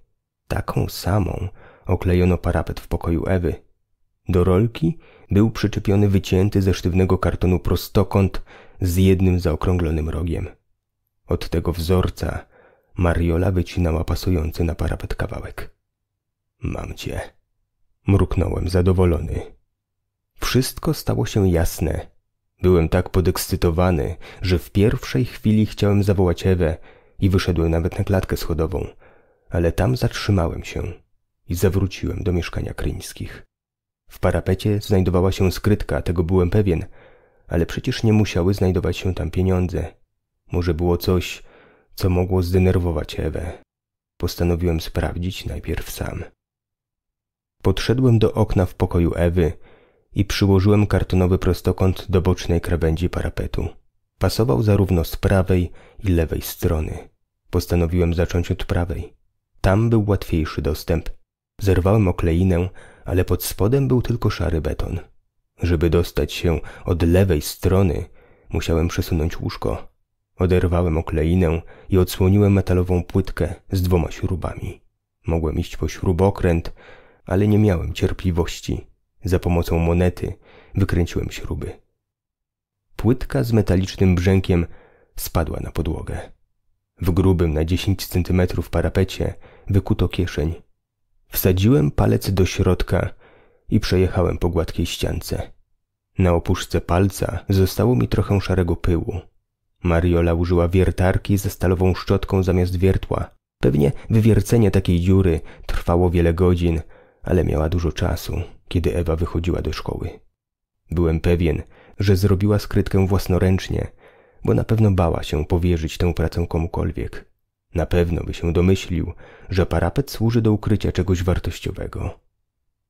Taką samą oklejono parapet w pokoju Ewy. Do rolki był przyczepiony wycięty ze sztywnego kartonu prostokąt z jednym zaokrąglonym rogiem. Od tego wzorca Mariola wycinała pasujący na parapet kawałek. Mam cię. Mruknąłem zadowolony. Wszystko stało się jasne. Byłem tak podekscytowany, że w pierwszej chwili chciałem zawołać Ewę, i wyszedłem nawet na klatkę schodową, ale tam zatrzymałem się i zawróciłem do mieszkania Kryńskich. W parapecie znajdowała się skrytka, tego byłem pewien, ale przecież nie musiały znajdować się tam pieniądze. Może było coś, co mogło zdenerwować Ewę. Postanowiłem sprawdzić najpierw sam. Podszedłem do okna w pokoju Ewy i przyłożyłem kartonowy prostokąt do bocznej krawędzi parapetu. Pasował zarówno z prawej i lewej strony. Postanowiłem zacząć od prawej. Tam był łatwiejszy dostęp. Zerwałem okleinę, ale pod spodem był tylko szary beton. Żeby dostać się od lewej strony, musiałem przesunąć łóżko. Oderwałem okleinę i odsłoniłem metalową płytkę z dwoma śrubami. Mogłem iść po śrubokręt, ale nie miałem cierpliwości. Za pomocą monety wykręciłem śruby. Płytka z metalicznym brzękiem spadła na podłogę. W grubym na 10 centymetrów parapecie wykuto kieszeń. Wsadziłem palec do środka i przejechałem po gładkiej ściance. Na opuszce palca zostało mi trochę szarego pyłu. Mariola użyła wiertarki ze stalową szczotką zamiast wiertła. Pewnie wywiercenie takiej dziury trwało wiele godzin, ale miała dużo czasu, kiedy Ewa wychodziła do szkoły. Byłem pewien, że zrobiła skrytkę własnoręcznie, bo na pewno bała się powierzyć tę pracę komukolwiek. Na pewno by się domyślił, że parapet służy do ukrycia czegoś wartościowego.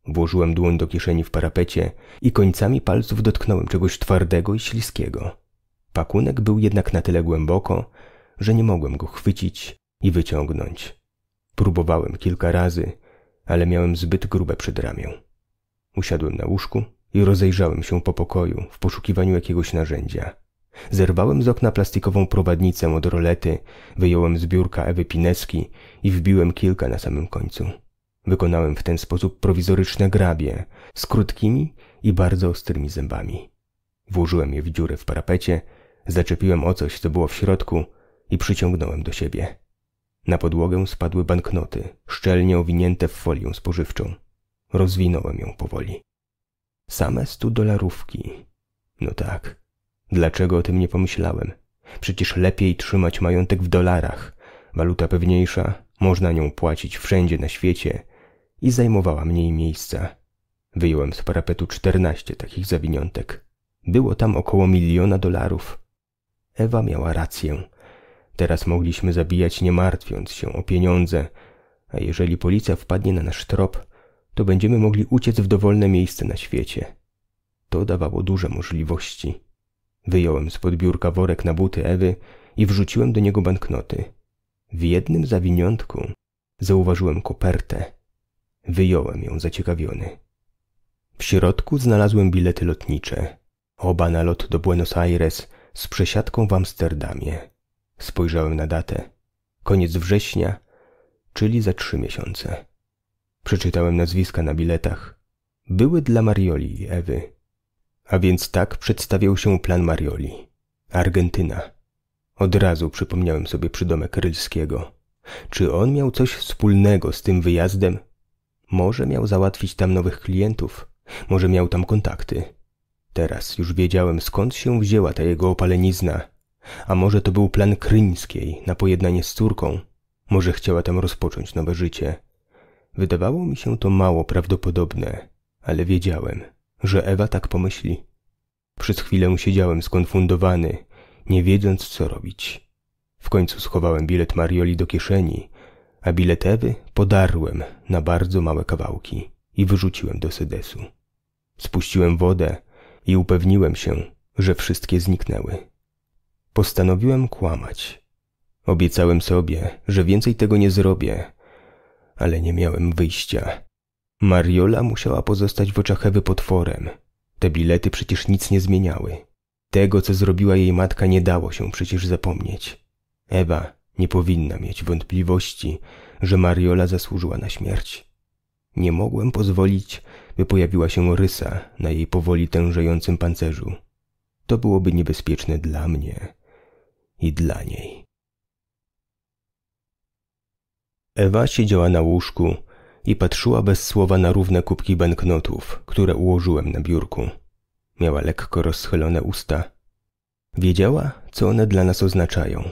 Włożyłem dłoń do kieszeni w parapecie i końcami palców dotknąłem czegoś twardego i śliskiego. Pakunek był jednak na tyle głęboko, że nie mogłem go chwycić i wyciągnąć. Próbowałem kilka razy, ale miałem zbyt grube przedramię. Usiadłem na łóżku i rozejrzałem się po pokoju w poszukiwaniu jakiegoś narzędzia. Zerwałem z okna plastikową prowadnicę od rolety, wyjąłem z biurka Ewy Pineski i wbiłem kilka na samym końcu. Wykonałem w ten sposób prowizoryczne grabie z krótkimi i bardzo ostrymi zębami. Włożyłem je w dziurę w parapecie, zaczepiłem o coś, co było w środku i przyciągnąłem do siebie. Na podłogę spadły banknoty, szczelnie owinięte w folię spożywczą. Rozwinąłem ją powoli. Same stu dolarówki. No tak. Dlaczego o tym nie pomyślałem? Przecież lepiej trzymać majątek w dolarach. Waluta pewniejsza, można nią płacić wszędzie na świecie. I zajmowała mniej miejsca. Wyjąłem z parapetu czternaście takich zawiniątek. Było tam około miliona dolarów. Ewa miała rację. Teraz mogliśmy zabijać nie martwiąc się o pieniądze, a jeżeli policja wpadnie na nasz trop, to będziemy mogli uciec w dowolne miejsce na świecie. To dawało duże możliwości. Wyjąłem z podbiórka worek na buty Ewy i wrzuciłem do niego banknoty. W jednym zawiniątku zauważyłem kopertę. Wyjąłem ją zaciekawiony. W środku znalazłem bilety lotnicze. Oba na lot do Buenos Aires z przesiadką w Amsterdamie. Spojrzałem na datę. Koniec września, czyli za trzy miesiące. Przeczytałem nazwiska na biletach. Były dla Marioli i Ewy. A więc tak przedstawiał się plan Marioli. Argentyna. Od razu przypomniałem sobie przydomek Rylskiego. Czy on miał coś wspólnego z tym wyjazdem? Może miał załatwić tam nowych klientów, może miał tam kontakty. Teraz już wiedziałem, skąd się wzięła ta jego opalenizna. A może to był plan Kryńskiej na pojednanie z córką? Może chciała tam rozpocząć nowe życie. Wydawało mi się to mało prawdopodobne, ale wiedziałem, że Ewa tak pomyśli. Przez chwilę siedziałem skonfundowany, nie wiedząc co robić. W końcu schowałem bilet Marioli do kieszeni, a bilet Ewy podarłem na bardzo małe kawałki i wyrzuciłem do sedesu. Spuściłem wodę i upewniłem się, że wszystkie zniknęły. Postanowiłem kłamać. Obiecałem sobie, że więcej tego nie zrobię, ale nie miałem wyjścia. Mariola musiała pozostać w oczach Ewy potworem. Te bilety przecież nic nie zmieniały. Tego, co zrobiła jej matka, nie dało się przecież zapomnieć. Ewa nie powinna mieć wątpliwości, że Mariola zasłużyła na śmierć. Nie mogłem pozwolić, by pojawiła się rysa na jej powoli tężejącym pancerzu. To byłoby niebezpieczne dla mnie i dla niej. Ewa siedziała na łóżku i patrzyła bez słowa na równe kubki banknotów, które ułożyłem na biurku. Miała lekko rozchylone usta. Wiedziała, co one dla nas oznaczają.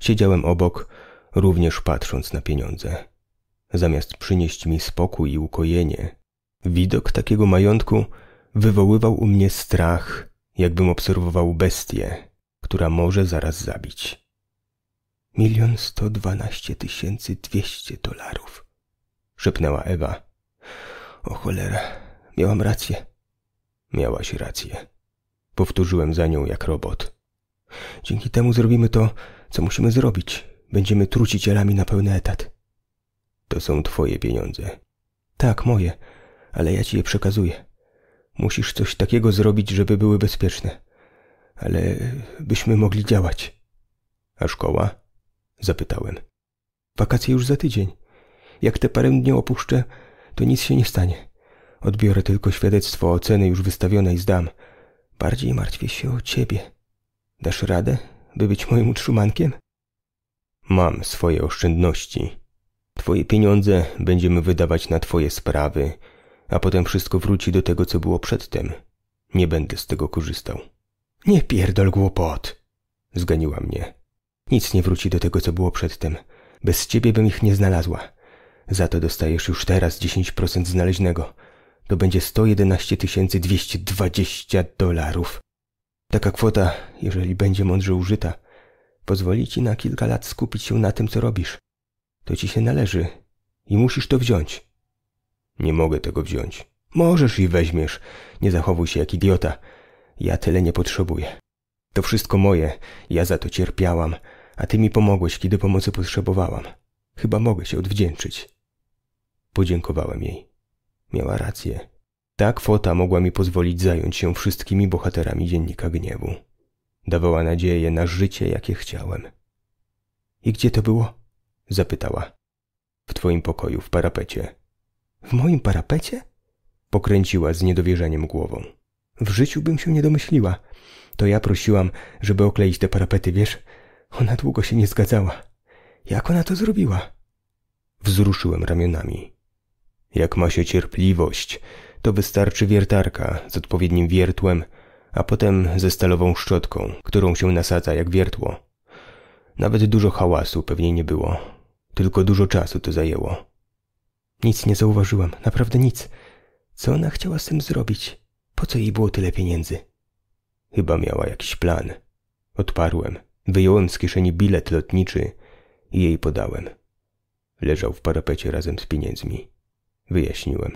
Siedziałem obok, również patrząc na pieniądze. Zamiast przynieść mi spokój i ukojenie, widok takiego majątku wywoływał u mnie strach, jakbym obserwował bestię, która może zaraz zabić. Milion sto dwanaście tysięcy dwieście dolarów, szepnęła Ewa. O cholera, miałam rację. Miałaś rację. Powtórzyłem za nią jak robot. Dzięki temu zrobimy to, co musimy zrobić. Będziemy trucicielami na pełny etat. To są twoje pieniądze. Tak, moje, ale ja ci je przekazuję. Musisz coś takiego zrobić, żeby były bezpieczne. Ale byśmy mogli działać. A szkoła? Zapytałem. Wakacje już za tydzień. Jak te parę dni opuszczę, to nic się nie stanie. Odbiorę tylko świadectwo o ceny już wystawionej i zdam. Bardziej martwię się o ciebie. Dasz radę, by być moim utrzymankiem? Mam swoje oszczędności. Twoje pieniądze będziemy wydawać na twoje sprawy, a potem wszystko wróci do tego, co było przedtem. Nie będę z tego korzystał. Nie pierdol głupot, zganiła mnie. Nic nie wróci do tego, co było przedtem. Bez ciebie bym ich nie znalazła. Za to dostajesz już teraz 10% znaleźnego. To będzie 111 220 dolarów. Taka kwota, jeżeli będzie mądrze użyta, pozwoli ci na kilka lat skupić się na tym, co robisz. To ci się należy i musisz to wziąć. Nie mogę tego wziąć. Możesz i weźmiesz. Nie zachowuj się jak idiota. Ja tyle nie potrzebuję. To wszystko moje. Ja za to cierpiałam a ty mi pomogłeś, kiedy pomocy potrzebowałam. Chyba mogę się odwdzięczyć. Podziękowałem jej. Miała rację. Ta kwota mogła mi pozwolić zająć się wszystkimi bohaterami dziennika gniewu. Dawała nadzieję na życie, jakie chciałem. I gdzie to było? zapytała. W twoim pokoju, w parapecie. W moim parapecie? Pokręciła z niedowierzaniem głową. W życiu bym się nie domyśliła. To ja prosiłam, żeby okleić te parapety, wiesz? Ona długo się nie zgadzała. Jak ona to zrobiła? Wzruszyłem ramionami. Jak ma się cierpliwość, to wystarczy wiertarka z odpowiednim wiertłem, a potem ze stalową szczotką, którą się nasadza jak wiertło. Nawet dużo hałasu pewnie nie było, tylko dużo czasu to zajęło. Nic nie zauważyłem, naprawdę nic. Co ona chciała z tym zrobić? Po co jej było tyle pieniędzy? Chyba miała jakiś plan. Odparłem. Wyjąłem z kieszeni bilet lotniczy i jej podałem. Leżał w parapecie razem z pieniędzmi. Wyjaśniłem.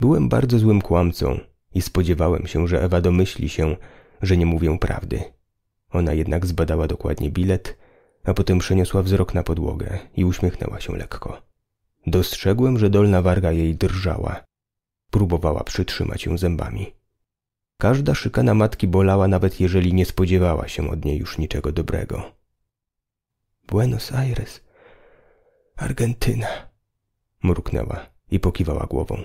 Byłem bardzo złym kłamcą i spodziewałem się, że Ewa domyśli się, że nie mówię prawdy. Ona jednak zbadała dokładnie bilet, a potem przeniosła wzrok na podłogę i uśmiechnęła się lekko. Dostrzegłem, że dolna warga jej drżała. Próbowała przytrzymać ją zębami. Każda szykana matki bolała, nawet jeżeli nie spodziewała się od niej już niczego dobrego. Buenos Aires, Argentyna, mruknęła i pokiwała głową.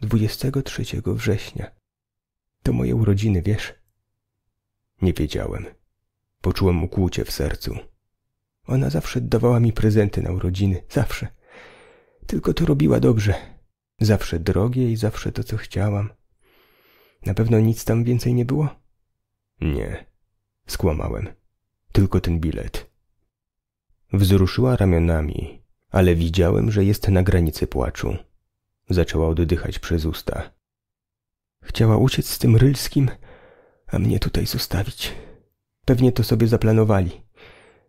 23 września. To moje urodziny, wiesz? Nie wiedziałem. Poczułem ukłucie w sercu. Ona zawsze dawała mi prezenty na urodziny, zawsze. Tylko to robiła dobrze. Zawsze drogie i zawsze to, co chciałam. Na pewno nic tam więcej nie było? Nie. Skłamałem. Tylko ten bilet. Wzruszyła ramionami, ale widziałem, że jest na granicy płaczu. Zaczęła oddychać przez usta. Chciała uciec z tym Rylskim, a mnie tutaj zostawić. Pewnie to sobie zaplanowali.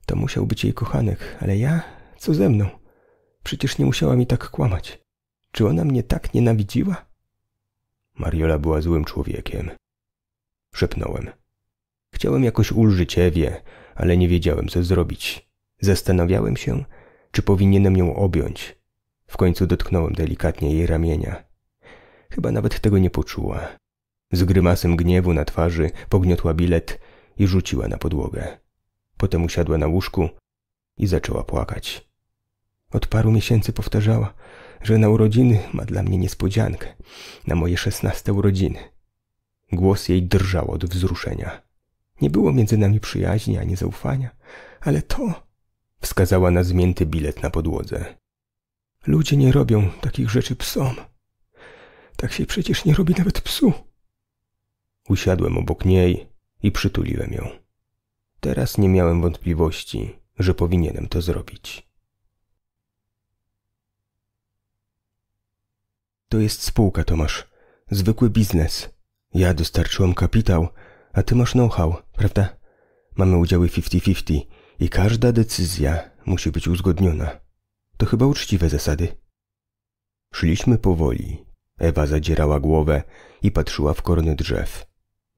To musiał być jej kochanek, ale ja? Co ze mną? Przecież nie musiała mi tak kłamać. Czy ona mnie tak nienawidziła? Mariola była złym człowiekiem. Szepnąłem. Chciałem jakoś ulżyć Ewie, ale nie wiedziałem, co zrobić. Zastanawiałem się, czy powinienem ją objąć. W końcu dotknąłem delikatnie jej ramienia. Chyba nawet tego nie poczuła. Z grymasem gniewu na twarzy pogniotła bilet i rzuciła na podłogę. Potem usiadła na łóżku i zaczęła płakać. Od paru miesięcy powtarzała, że na urodziny ma dla mnie niespodziankę, na moje szesnaste urodziny. Głos jej drżał od wzruszenia. Nie było między nami przyjaźni ani zaufania, ale to wskazała na zmięty bilet na podłodze. Ludzie nie robią takich rzeczy psom. Tak się przecież nie robi nawet psu. Usiadłem obok niej i przytuliłem ją. Teraz nie miałem wątpliwości, że powinienem to zrobić. To jest spółka, Tomasz. Zwykły biznes. Ja dostarczyłem kapitał, a ty masz know-how, prawda? Mamy udziały 50-50 i każda decyzja musi być uzgodniona. To chyba uczciwe zasady. Szliśmy powoli. Ewa zadzierała głowę i patrzyła w korony drzew.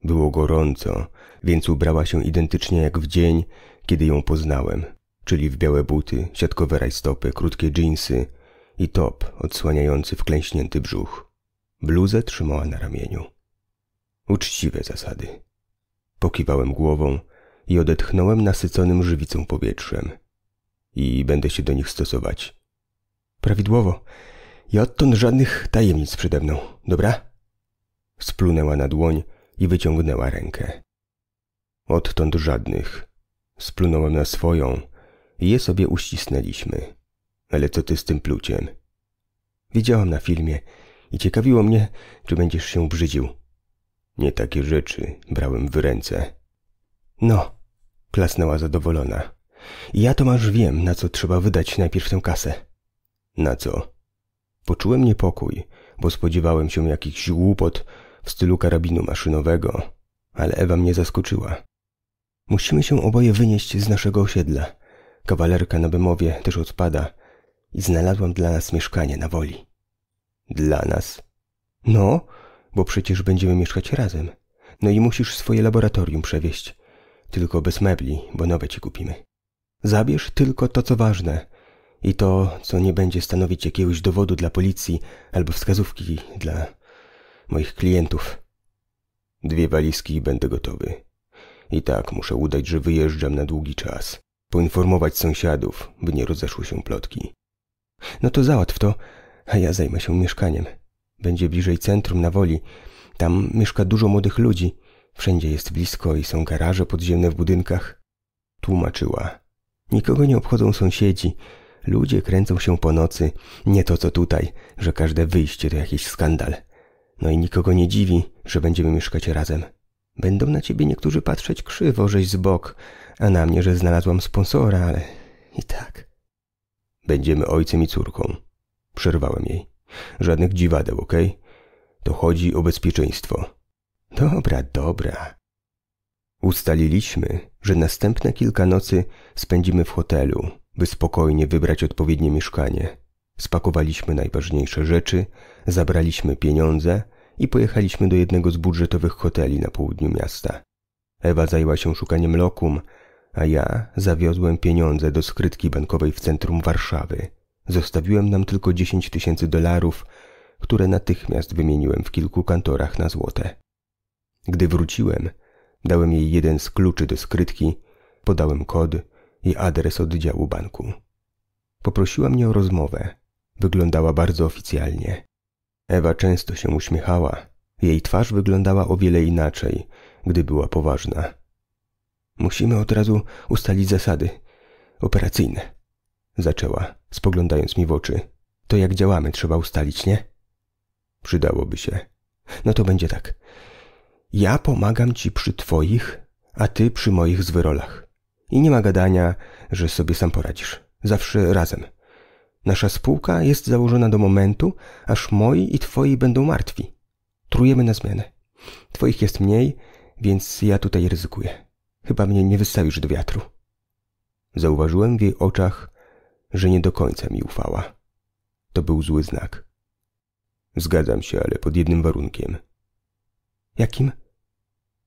Było gorąco, więc ubrała się identycznie jak w dzień, kiedy ją poznałem, czyli w białe buty, siatkowe rajstopy, krótkie dżinsy, i top odsłaniający wklęśnięty brzuch. Bluzę trzymała na ramieniu. Uczciwe zasady. Pokiwałem głową i odetchnąłem nasyconym żywicą powietrzem. I będę się do nich stosować. Prawidłowo. I odtąd żadnych tajemnic przede mną, dobra? Splunęła na dłoń i wyciągnęła rękę. Odtąd żadnych. Splunąłem na swoją i je sobie uścisnęliśmy. Ale co ty z tym pluciem? Widziałam na filmie i ciekawiło mnie, czy będziesz się brzydził. Nie takie rzeczy brałem w ręce. No, klasnęła zadowolona. Ja to masz wiem, na co trzeba wydać najpierw tę kasę. Na co? Poczułem niepokój, bo spodziewałem się jakichś głupot w stylu karabinu maszynowego, ale Ewa mnie zaskoczyła. Musimy się oboje wynieść z naszego osiedla. Kawalerka na Bemowie też odpada, i znalazłam dla nas mieszkanie na woli. Dla nas? No, bo przecież będziemy mieszkać razem. No i musisz swoje laboratorium przewieźć. Tylko bez mebli, bo nowe ci kupimy. Zabierz tylko to, co ważne. I to, co nie będzie stanowić jakiegoś dowodu dla policji albo wskazówki dla moich klientów. Dwie walizki i będę gotowy. I tak muszę udać, że wyjeżdżam na długi czas. Poinformować sąsiadów, by nie rozeszły się plotki. No to załatw to, a ja zajmę się mieszkaniem. Będzie bliżej centrum na woli. Tam mieszka dużo młodych ludzi. Wszędzie jest blisko i są garaże podziemne w budynkach. Tłumaczyła. Nikogo nie obchodzą sąsiedzi. Ludzie kręcą się po nocy. Nie to co tutaj, że każde wyjście to jakiś skandal. No i nikogo nie dziwi, że będziemy mieszkać razem. Będą na ciebie niektórzy patrzeć krzywo, żeś z bok, a na mnie, że znalazłam sponsora, ale i tak. Będziemy ojcem i córką. Przerwałem jej. Żadnych dziwadeł, okej? Okay? To chodzi o bezpieczeństwo. Dobra, dobra. Ustaliliśmy, że następne kilka nocy spędzimy w hotelu, by spokojnie wybrać odpowiednie mieszkanie. Spakowaliśmy najważniejsze rzeczy, zabraliśmy pieniądze i pojechaliśmy do jednego z budżetowych hoteli na południu miasta. Ewa zajęła się szukaniem lokum, a ja zawiozłem pieniądze do skrytki bankowej w centrum Warszawy. Zostawiłem nam tylko dziesięć tysięcy dolarów, które natychmiast wymieniłem w kilku kantorach na złote. Gdy wróciłem, dałem jej jeden z kluczy do skrytki, podałem kod i adres oddziału banku. Poprosiła mnie o rozmowę. Wyglądała bardzo oficjalnie. Ewa często się uśmiechała. Jej twarz wyglądała o wiele inaczej, gdy była poważna. Musimy od razu ustalić zasady operacyjne. Zaczęła, spoglądając mi w oczy. To jak działamy trzeba ustalić, nie? Przydałoby się. No to będzie tak. Ja pomagam ci przy twoich, a ty przy moich zwyrolach. I nie ma gadania, że sobie sam poradzisz. Zawsze razem. Nasza spółka jest założona do momentu, aż moi i twoi będą martwi. Trujemy na zmianę. Twoich jest mniej, więc ja tutaj ryzykuję. Chyba mnie nie wystawisz do wiatru. Zauważyłem w jej oczach, że nie do końca mi ufała. To był zły znak. Zgadzam się, ale pod jednym warunkiem. Jakim?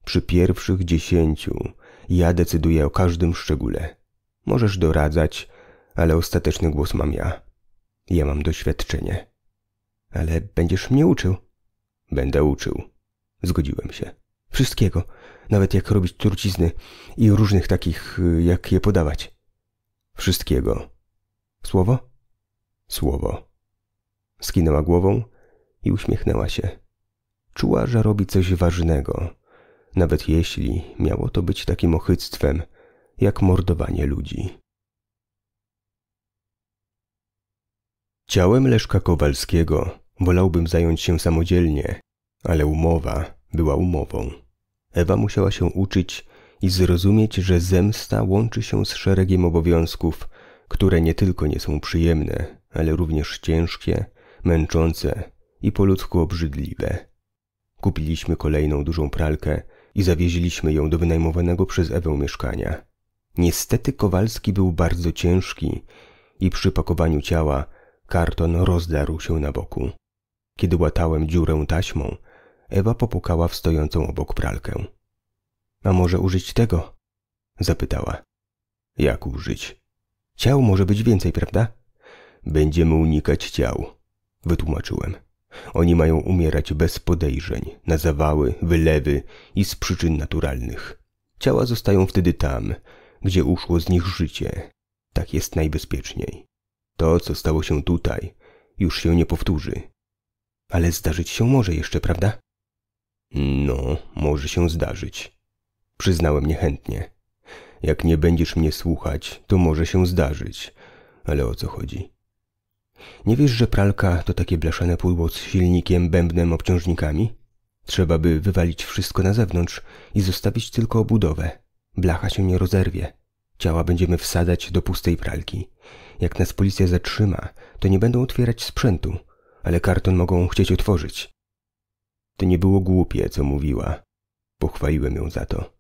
Przy pierwszych dziesięciu ja decyduję o każdym szczególe. Możesz doradzać, ale ostateczny głos mam ja. Ja mam doświadczenie. Ale będziesz mnie uczył. Będę uczył. Zgodziłem się. Wszystkiego nawet jak robić trucizny i różnych takich, y, jak je podawać. Wszystkiego. Słowo? Słowo. Skinęła głową i uśmiechnęła się. Czuła, że robi coś ważnego, nawet jeśli miało to być takim ochyctwem, jak mordowanie ludzi. Ciałem Leszka Kowalskiego wolałbym zająć się samodzielnie, ale umowa była umową. Ewa musiała się uczyć i zrozumieć, że zemsta łączy się z szeregiem obowiązków, które nie tylko nie są przyjemne, ale również ciężkie, męczące i po ludzku obrzydliwe. Kupiliśmy kolejną dużą pralkę i zawieźliśmy ją do wynajmowanego przez Ewę mieszkania. Niestety Kowalski był bardzo ciężki i przy pakowaniu ciała karton rozdarł się na boku. Kiedy łatałem dziurę taśmą, Ewa popukała w stojącą obok pralkę. A może użyć tego? Zapytała. Jak użyć? Ciał może być więcej, prawda? Będziemy unikać ciał, wytłumaczyłem. Oni mają umierać bez podejrzeń, na zawały, wylewy i z przyczyn naturalnych. Ciała zostają wtedy tam, gdzie uszło z nich życie. Tak jest najbezpieczniej. To, co stało się tutaj, już się nie powtórzy. Ale zdarzyć się może jeszcze, prawda? No, może się zdarzyć. Przyznałem niechętnie. Jak nie będziesz mnie słuchać, to może się zdarzyć. Ale o co chodzi? Nie wiesz, że pralka to takie blaszane pudło z silnikiem, bębnem, obciążnikami? Trzeba by wywalić wszystko na zewnątrz i zostawić tylko obudowę. Blacha się nie rozerwie. Ciała będziemy wsadzać do pustej pralki. Jak nas policja zatrzyma, to nie będą otwierać sprzętu, ale karton mogą chcieć otworzyć. To nie było głupie, co mówiła. Pochwaliłem ją za to.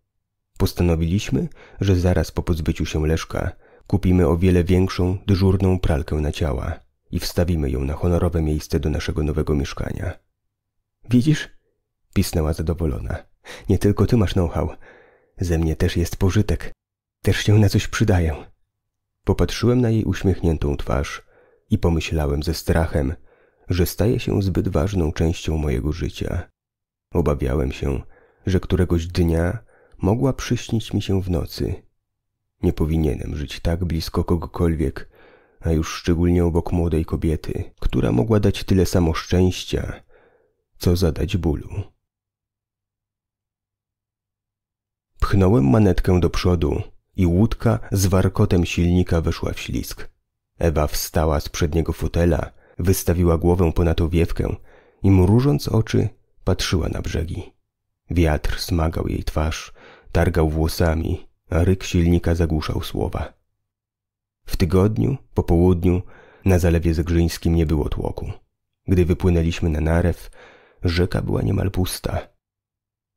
Postanowiliśmy, że zaraz po pozbyciu się Leszka kupimy o wiele większą, dyżurną pralkę na ciała i wstawimy ją na honorowe miejsce do naszego nowego mieszkania. Widzisz? Pisnęła zadowolona. Nie tylko ty masz know-how. Ze mnie też jest pożytek. Też się na coś przydaję. Popatrzyłem na jej uśmiechniętą twarz i pomyślałem ze strachem, że staje się zbyt ważną częścią mojego życia. Obawiałem się, że któregoś dnia mogła przyśnić mi się w nocy. Nie powinienem żyć tak blisko kogokolwiek, a już szczególnie obok młodej kobiety, która mogła dać tyle samo szczęścia, co zadać bólu. Pchnąłem manetkę do przodu i łódka z warkotem silnika weszła w ślisk. Ewa wstała z przedniego fotela Wystawiła głowę ponad owiewkę i mrużąc oczy patrzyła na brzegi. Wiatr smagał jej twarz, targał włosami, a ryk silnika zagłuszał słowa. W tygodniu, po południu, na zalewie zegrzyńskim nie było tłoku. Gdy wypłynęliśmy na narew, rzeka była niemal pusta.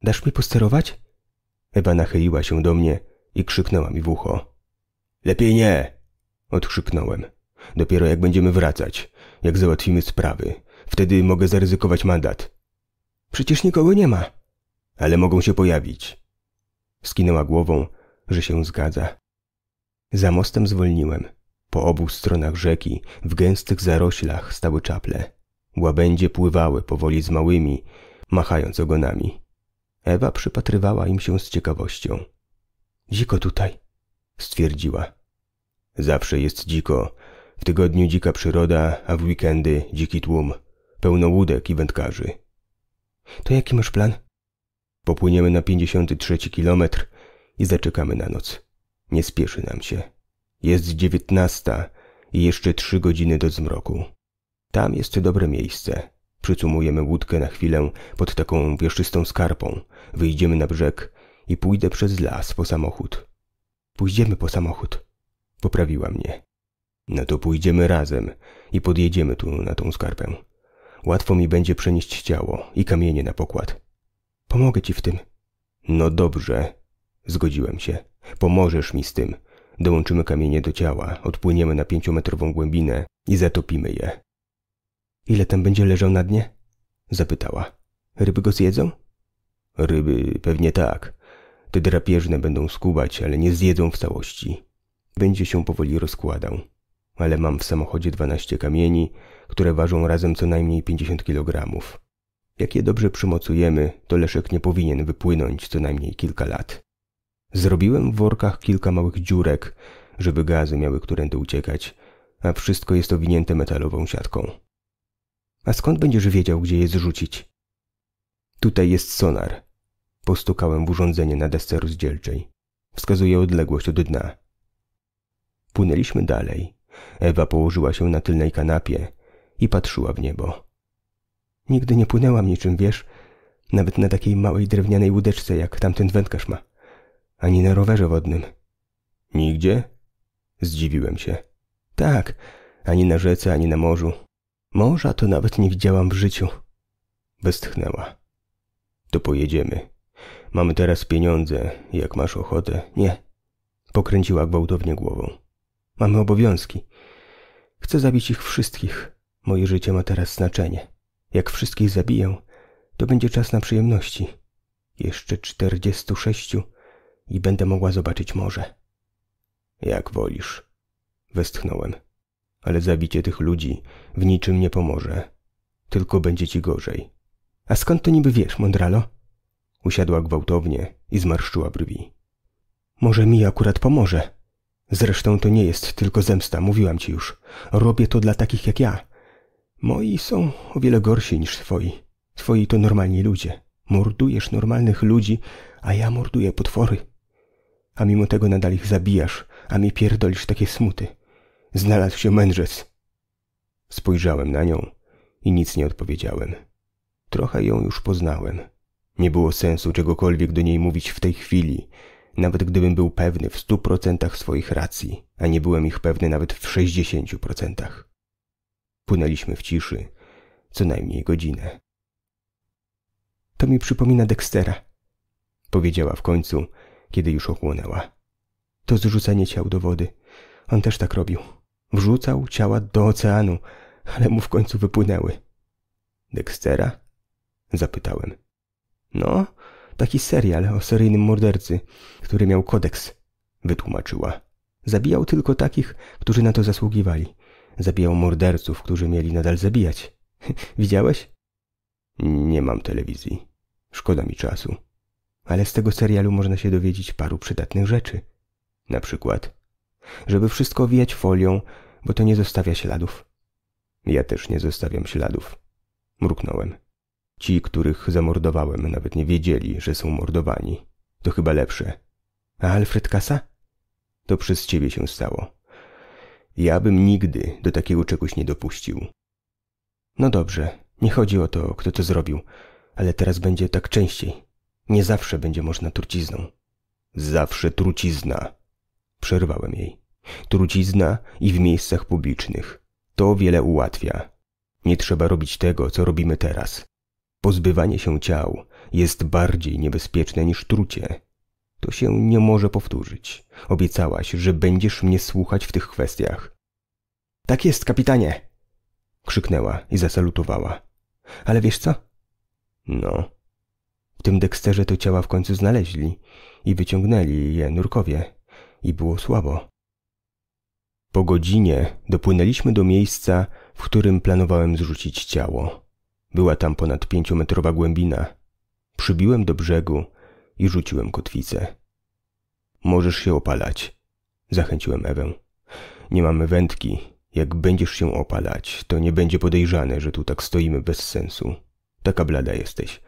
Dasz mi posterować? Ewa nachyliła się do mnie i krzyknęła mi w ucho. Lepiej nie! Odkrzyknąłem. Dopiero jak będziemy wracać jak załatwimy sprawy. Wtedy mogę zaryzykować mandat. Przecież nikogo nie ma. Ale mogą się pojawić. Skinęła głową, że się zgadza. Za mostem zwolniłem. Po obu stronach rzeki, w gęstych zaroślach, stały czaple. Łabędzie pływały powoli z małymi, machając ogonami. Ewa przypatrywała im się z ciekawością. Dziko tutaj, stwierdziła. Zawsze jest dziko, w tygodniu dzika przyroda, a w weekendy dziki tłum. Pełno łódek i wędkarzy. To jaki masz plan? Popłyniemy na 53 kilometr i zaczekamy na noc. Nie spieszy nam się. Jest dziewiętnasta i jeszcze trzy godziny do zmroku. Tam jest dobre miejsce. Przycumujemy łódkę na chwilę pod taką wieszczystą skarpą. Wyjdziemy na brzeg i pójdę przez las po samochód. Pójdziemy po samochód. Poprawiła mnie. No to pójdziemy razem i podjedziemy tu na tą skarpę. Łatwo mi będzie przenieść ciało i kamienie na pokład. Pomogę ci w tym. No dobrze. Zgodziłem się. Pomożesz mi z tym. Dołączymy kamienie do ciała, odpłyniemy na pięciometrową głębinę i zatopimy je. Ile tam będzie leżał na dnie? Zapytała. Ryby go zjedzą? Ryby pewnie tak. Te drapieżne będą skubać, ale nie zjedzą w całości. Będzie się powoli rozkładał ale mam w samochodzie 12 kamieni, które ważą razem co najmniej 50 kg. Jak je dobrze przymocujemy, to Leszek nie powinien wypłynąć co najmniej kilka lat. Zrobiłem w workach kilka małych dziurek, żeby gazy miały którędy uciekać, a wszystko jest owinięte metalową siatką. A skąd będziesz wiedział, gdzie je zrzucić? Tutaj jest sonar. Postukałem w urządzenie na desce rozdzielczej. Wskazuje odległość od dna. Płynęliśmy dalej. Ewa położyła się na tylnej kanapie i patrzyła w niebo. Nigdy nie płynęłam niczym, wiesz, nawet na takiej małej drewnianej łódeczce, jak tamten wędkarz ma. Ani na rowerze wodnym. Nigdzie? Zdziwiłem się. Tak, ani na rzece, ani na morzu. Morza to nawet nie widziałam w życiu. Westchnęła. To pojedziemy. Mamy teraz pieniądze, jak masz ochotę. Nie. Pokręciła gwałtownie głową. Mamy obowiązki. Chcę zabić ich wszystkich. Moje życie ma teraz znaczenie. Jak wszystkich zabiję, to będzie czas na przyjemności. Jeszcze czterdziestu sześciu i będę mogła zobaczyć morze. Jak wolisz. Westchnąłem. Ale zabicie tych ludzi w niczym nie pomoże. Tylko będzie ci gorzej. A skąd to niby wiesz, Mondralo? Usiadła gwałtownie i zmarszczyła brwi. Może mi akurat pomoże. Zresztą to nie jest tylko zemsta, mówiłam ci już. Robię to dla takich jak ja. Moi są o wiele gorsi niż twoi. Twoi to normalni ludzie. Mordujesz normalnych ludzi, a ja morduję potwory. A mimo tego nadal ich zabijasz, a mi pierdolisz takie smuty. Znalazł się mędrzec. Spojrzałem na nią i nic nie odpowiedziałem. Trochę ją już poznałem. Nie było sensu czegokolwiek do niej mówić w tej chwili nawet gdybym był pewny w stu procentach swoich racji, a nie byłem ich pewny nawet w sześćdziesięciu procentach. Płynęliśmy w ciszy, co najmniej godzinę. To mi przypomina Dextera, powiedziała w końcu, kiedy już ochłonęła. To zrzucanie ciał do wody. On też tak robił. Wrzucał ciała do oceanu, ale mu w końcu wypłynęły. Dextera? Zapytałem. No, Taki serial o seryjnym mordercy, który miał kodeks, wytłumaczyła. Zabijał tylko takich, którzy na to zasługiwali. Zabijał morderców, którzy mieli nadal zabijać. Widziałeś? Nie mam telewizji. Szkoda mi czasu. Ale z tego serialu można się dowiedzieć paru przydatnych rzeczy. Na przykład, żeby wszystko owijać folią, bo to nie zostawia śladów. Ja też nie zostawiam śladów. Mruknąłem. Ci, których zamordowałem, nawet nie wiedzieli, że są mordowani. To chyba lepsze. A Alfred Kasa? To przez ciebie się stało. Ja bym nigdy do takiego czegoś nie dopuścił. No dobrze, nie chodzi o to, kto to zrobił, ale teraz będzie tak częściej. Nie zawsze będzie można trucizną. Zawsze trucizna. Przerwałem jej. Trucizna i w miejscach publicznych. To wiele ułatwia. Nie trzeba robić tego, co robimy teraz. Pozbywanie się ciał jest bardziej niebezpieczne niż trucie. To się nie może powtórzyć. Obiecałaś, że będziesz mnie słuchać w tych kwestiach. Tak jest, kapitanie! Krzyknęła i zasalutowała. Ale wiesz co? No. W tym deksterze to ciała w końcu znaleźli i wyciągnęli je nurkowie. I było słabo. Po godzinie dopłynęliśmy do miejsca, w którym planowałem zrzucić ciało. Była tam ponad pięciometrowa głębina. Przybiłem do brzegu i rzuciłem kotwicę. Możesz się opalać, zachęciłem Ewę. Nie mamy wędki. Jak będziesz się opalać, to nie będzie podejrzane, że tu tak stoimy bez sensu. Taka blada jesteś.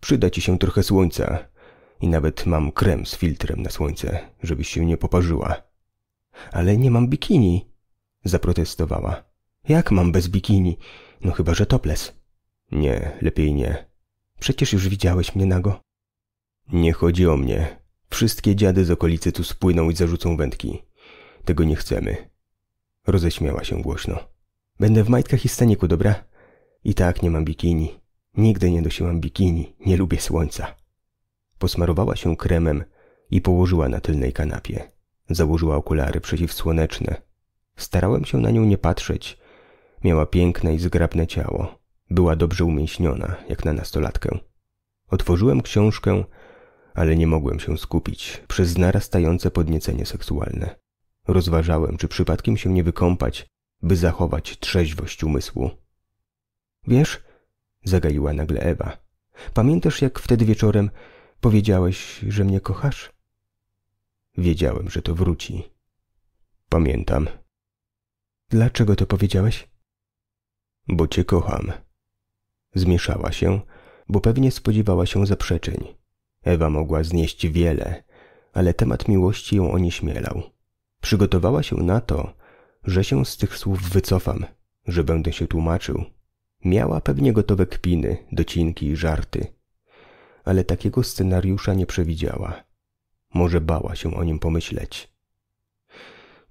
Przyda ci się trochę słońca. I nawet mam krem z filtrem na słońce, żebyś się nie poparzyła. Ale nie mam bikini, zaprotestowała. Jak mam bez bikini? No chyba, że toples. Nie, lepiej nie. Przecież już widziałeś mnie nago. Nie chodzi o mnie. Wszystkie dziady z okolicy tu spłyną i zarzucą wędki. Tego nie chcemy. Roześmiała się głośno. Będę w majtkach i staniku, dobra? I tak nie mam bikini. Nigdy nie nosiłam bikini. Nie lubię słońca. Posmarowała się kremem i położyła na tylnej kanapie. Założyła okulary przeciwsłoneczne. Starałem się na nią nie patrzeć. Miała piękne i zgrabne ciało. Była dobrze umięśniona, jak na nastolatkę. Otworzyłem książkę, ale nie mogłem się skupić przez narastające podniecenie seksualne. Rozważałem, czy przypadkiem się nie wykąpać, by zachować trzeźwość umysłu. Wiesz, zagaiła nagle Ewa, pamiętasz jak wtedy wieczorem powiedziałeś, że mnie kochasz? Wiedziałem, że to wróci. Pamiętam. Dlaczego to powiedziałeś? Bo cię kocham, Zmieszała się, bo pewnie spodziewała się zaprzeczeń. Ewa mogła znieść wiele, ale temat miłości ją onieśmielał. Przygotowała się na to, że się z tych słów wycofam, że będę się tłumaczył. Miała pewnie gotowe kpiny, docinki i żarty, ale takiego scenariusza nie przewidziała. Może bała się o nim pomyśleć.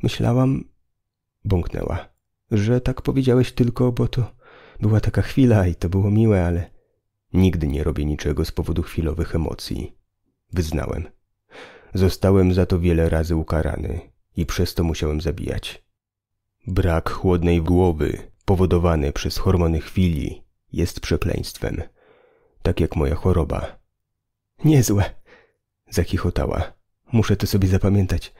Myślałam, bąknęła, że tak powiedziałeś tylko, bo to była taka chwila i to było miłe, ale nigdy nie robię niczego z powodu chwilowych emocji. Wyznałem. Zostałem za to wiele razy ukarany i przez to musiałem zabijać. Brak chłodnej głowy, powodowany przez hormony chwili, jest przekleństwem. Tak jak moja choroba. Niezłe! Zachichotała. Muszę to sobie zapamiętać.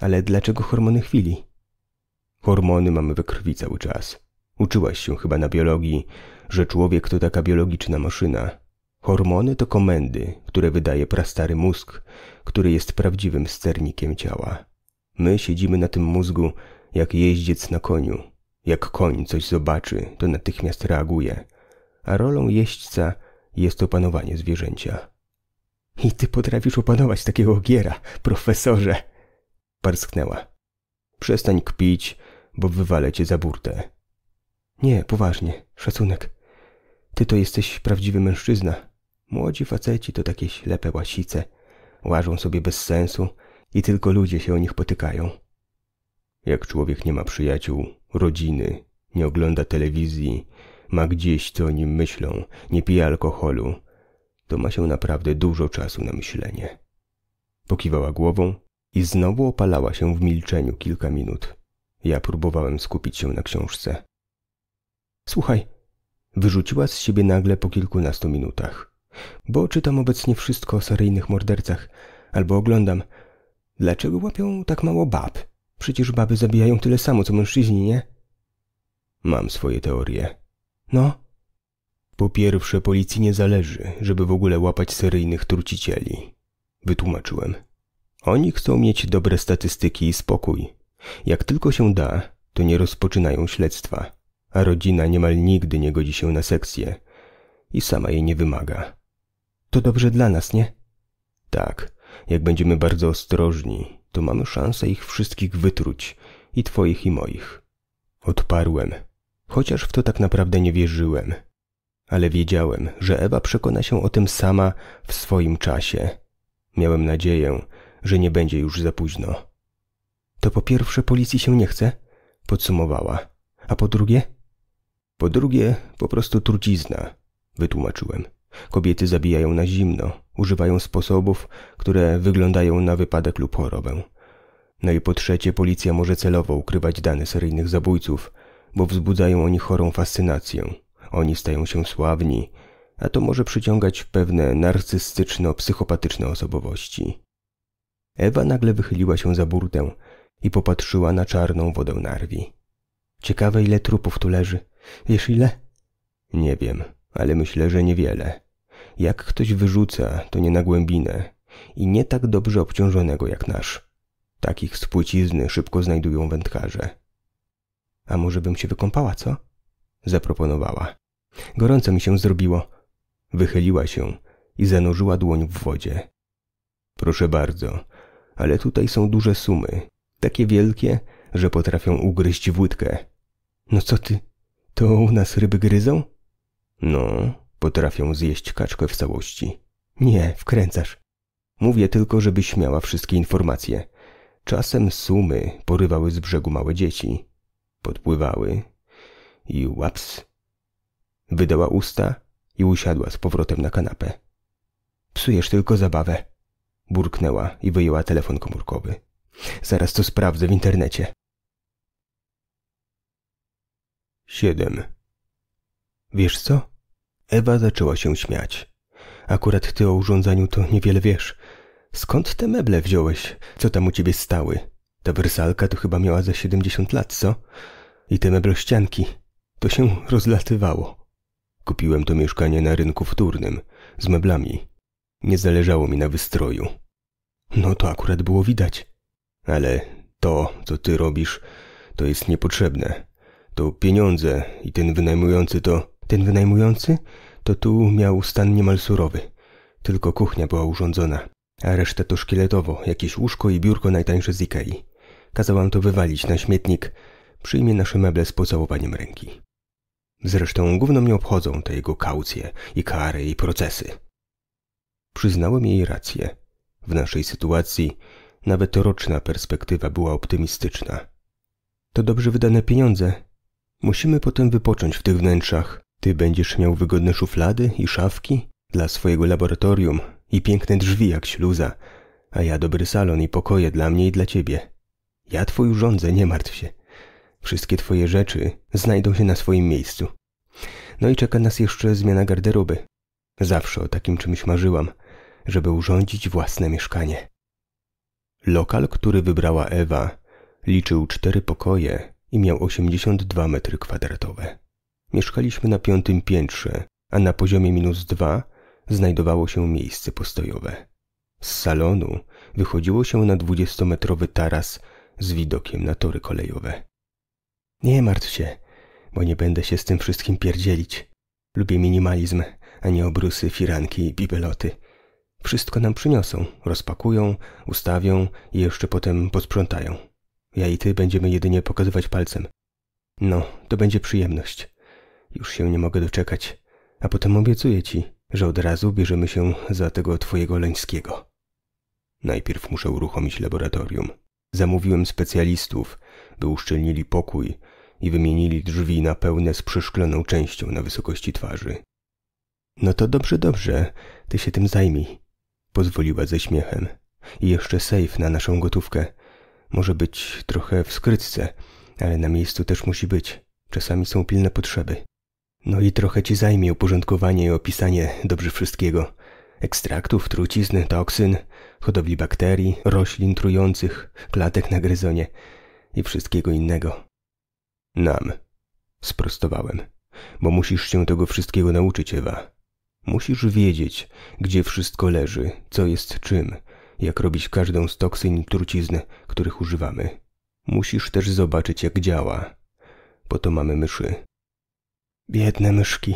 Ale dlaczego hormony chwili? Hormony mamy we krwi cały czas. Uczyłaś się chyba na biologii, że człowiek to taka biologiczna maszyna. Hormony to komendy, które wydaje prastary mózg, który jest prawdziwym sternikiem ciała. My siedzimy na tym mózgu jak jeździec na koniu. Jak koń coś zobaczy, to natychmiast reaguje. A rolą jeźdźca jest opanowanie zwierzęcia. I ty potrafisz opanować takiego ogiera, profesorze! Parsknęła. Przestań kpić, bo wywalę cię za burtę. Nie, poważnie, szacunek. Ty to jesteś prawdziwy mężczyzna. Młodzi faceci to takie ślepe łasice. Łażą sobie bez sensu i tylko ludzie się o nich potykają. Jak człowiek nie ma przyjaciół, rodziny, nie ogląda telewizji, ma gdzieś co o nim myślą, nie pije alkoholu, to ma się naprawdę dużo czasu na myślenie. Pokiwała głową i znowu opalała się w milczeniu kilka minut. Ja próbowałem skupić się na książce. Słuchaj, wyrzuciła z siebie nagle po kilkunastu minutach. Bo czytam obecnie wszystko o seryjnych mordercach, albo oglądam. Dlaczego łapią tak mało bab? Przecież baby zabijają tyle samo co mężczyźni, nie? Mam swoje teorie. No? Po pierwsze, policji nie zależy, żeby w ogóle łapać seryjnych trucicieli. Wytłumaczyłem. Oni chcą mieć dobre statystyki i spokój. Jak tylko się da, to nie rozpoczynają śledztwa a rodzina niemal nigdy nie godzi się na sekcję i sama jej nie wymaga. To dobrze dla nas, nie? Tak, jak będziemy bardzo ostrożni, to mamy szansę ich wszystkich wytruć, i twoich i moich. Odparłem, chociaż w to tak naprawdę nie wierzyłem, ale wiedziałem, że Ewa przekona się o tym sama w swoim czasie. Miałem nadzieję, że nie będzie już za późno. To po pierwsze policji się nie chce, podsumowała, a po drugie po drugie, po prostu trucizna, wytłumaczyłem. Kobiety zabijają na zimno, używają sposobów, które wyglądają na wypadek lub chorobę. No i po trzecie, policja może celowo ukrywać dane seryjnych zabójców, bo wzbudzają oni chorą fascynację. Oni stają się sławni, a to może przyciągać pewne narcystyczno-psychopatyczne osobowości. Ewa nagle wychyliła się za burtę i popatrzyła na czarną wodę Narwi. Ciekawe, ile trupów tu leży, Wiesz ile? Nie wiem, ale myślę, że niewiele. Jak ktoś wyrzuca, to nie na głębinę i nie tak dobrze obciążonego jak nasz. Takich z szybko znajdują wędkarze. A może bym się wykąpała, co? Zaproponowała. Gorąco mi się zrobiło. Wychyliła się i zanurzyła dłoń w wodzie. Proszę bardzo, ale tutaj są duże sumy. Takie wielkie, że potrafią ugryźć w łydkę. No co ty? To u nas ryby gryzą? No, potrafią zjeść kaczkę w całości. Nie, wkręcasz. Mówię tylko, żebyś miała wszystkie informacje. Czasem sumy porywały z brzegu małe dzieci. Podpływały i łaps. Wydała usta i usiadła z powrotem na kanapę. Psujesz tylko zabawę. Burknęła i wyjęła telefon komórkowy. Zaraz to sprawdzę w internecie. Siedem. Wiesz co? Ewa zaczęła się śmiać. Akurat ty o urządzaniu to niewiele wiesz. Skąd te meble wziąłeś? Co tam u ciebie stały? Ta wersalka to chyba miała za siedemdziesiąt lat, co? I te meble ścianki? To się rozlatywało. Kupiłem to mieszkanie na rynku wtórnym, z meblami. Nie zależało mi na wystroju. No to akurat było widać. Ale to, co ty robisz, to jest niepotrzebne to pieniądze i ten wynajmujący to... Ten wynajmujący? To tu miał stan niemal surowy. Tylko kuchnia była urządzona, a reszta to szkieletowo, jakieś łóżko i biurko najtańsze z Ikei. Kazałam to wywalić na śmietnik. Przyjmie nasze meble z pocałowaniem ręki. Zresztą gówno mnie obchodzą te jego kaucje i kary i procesy. Przyznałem jej rację. W naszej sytuacji nawet roczna perspektywa była optymistyczna. To dobrze wydane pieniądze, Musimy potem wypocząć w tych wnętrzach. Ty będziesz miał wygodne szuflady i szafki dla swojego laboratorium i piękne drzwi jak śluza, a ja dobry salon i pokoje dla mnie i dla ciebie. Ja twój urządzę, nie martw się. Wszystkie twoje rzeczy znajdą się na swoim miejscu. No i czeka nas jeszcze zmiana garderoby. Zawsze o takim czymś marzyłam, żeby urządzić własne mieszkanie. Lokal, który wybrała Ewa, liczył cztery pokoje i miał 82 metry kwadratowe. Mieszkaliśmy na piątym piętrze, a na poziomie minus dwa znajdowało się miejsce postojowe. Z salonu wychodziło się na dwudziestometrowy taras z widokiem na tory kolejowe. Nie martw się, bo nie będę się z tym wszystkim pierdzielić. Lubię minimalizm, a nie obrusy, firanki i bibeloty. Wszystko nam przyniosą, rozpakują, ustawią i jeszcze potem posprzątają. Ja i ty będziemy jedynie pokazywać palcem. No, to będzie przyjemność. Już się nie mogę doczekać. A potem obiecuję ci, że od razu bierzemy się za tego twojego leńskiego. Najpierw muszę uruchomić laboratorium. Zamówiłem specjalistów, by uszczelnili pokój i wymienili drzwi na pełne z przeszkloną częścią na wysokości twarzy. No to dobrze, dobrze, ty się tym zajmij, pozwoliła ze śmiechem. I jeszcze sejf na naszą gotówkę. Może być trochę w skrytce, ale na miejscu też musi być. Czasami są pilne potrzeby. No i trochę ci zajmie uporządkowanie i opisanie dobrze wszystkiego. Ekstraktów, trucizn, toksyn, hodowli bakterii, roślin trujących, klatek na gryzonie i wszystkiego innego. Nam. Sprostowałem. Bo musisz się tego wszystkiego nauczyć, Ewa. Musisz wiedzieć, gdzie wszystko leży, co jest czym, jak robić każdą z toksyn trucizny, trucizn, których używamy. Musisz też zobaczyć, jak działa. Po to mamy myszy. Biedne myszki,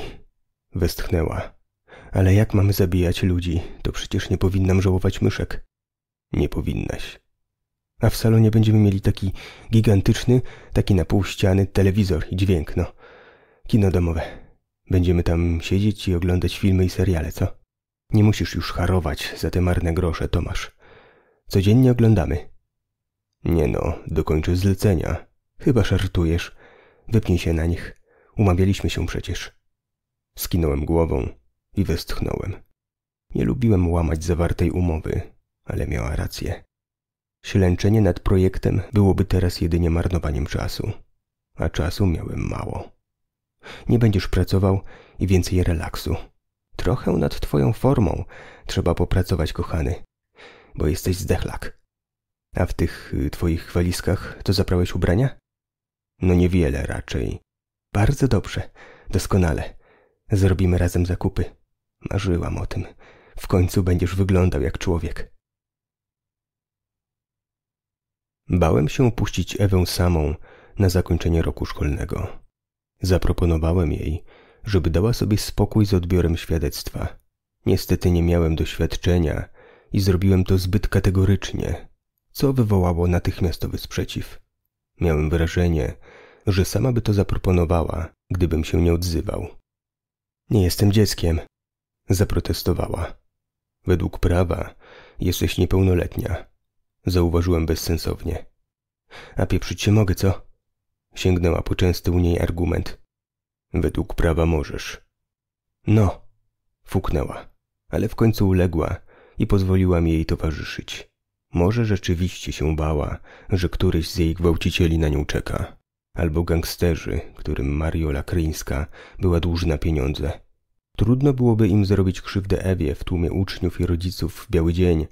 westchnęła. Ale jak mamy zabijać ludzi, to przecież nie powinnam żałować myszek. Nie powinnaś. A w salonie będziemy mieli taki gigantyczny, taki na pół ściany telewizor i dźwięk, no. Kino domowe. Będziemy tam siedzieć i oglądać filmy i seriale, co? Nie musisz już harować za te marne grosze, Tomasz. Codziennie oglądamy. Nie no, dokończę zlecenia. Chyba żartujesz. Wypnij się na nich. Umawialiśmy się przecież. Skinąłem głową i westchnąłem. Nie lubiłem łamać zawartej umowy, ale miała rację. Ślęczenie nad projektem byłoby teraz jedynie marnowaniem czasu, a czasu miałem mało. Nie będziesz pracował i więcej relaksu. Trochę nad twoją formą trzeba popracować, kochany bo jesteś zdechlak. A w tych y, twoich walizkach to zabrałeś ubrania? No niewiele raczej. Bardzo dobrze, doskonale. Zrobimy razem zakupy. Marzyłam o tym. W końcu będziesz wyglądał jak człowiek. Bałem się puścić Ewę samą na zakończenie roku szkolnego. Zaproponowałem jej, żeby dała sobie spokój z odbiorem świadectwa. Niestety nie miałem doświadczenia i zrobiłem to zbyt kategorycznie, co wywołało natychmiastowy sprzeciw. Miałem wrażenie, że sama by to zaproponowała, gdybym się nie odzywał. Nie jestem dzieckiem, zaprotestowała. Według prawa jesteś niepełnoletnia, zauważyłem bezsensownie. A pieprzyć się mogę, co? Sięgnęła po częsty u niej argument. Według prawa możesz. No, fuknęła, ale w końcu uległa i pozwoliła mi jej towarzyszyć. Może rzeczywiście się bała, że któryś z jej gwałcicieli na nią czeka, albo gangsterzy, którym Mariola Kryńska była dłużna pieniądze. Trudno byłoby im zrobić krzywdę Ewie w tłumie uczniów i rodziców w biały dzień,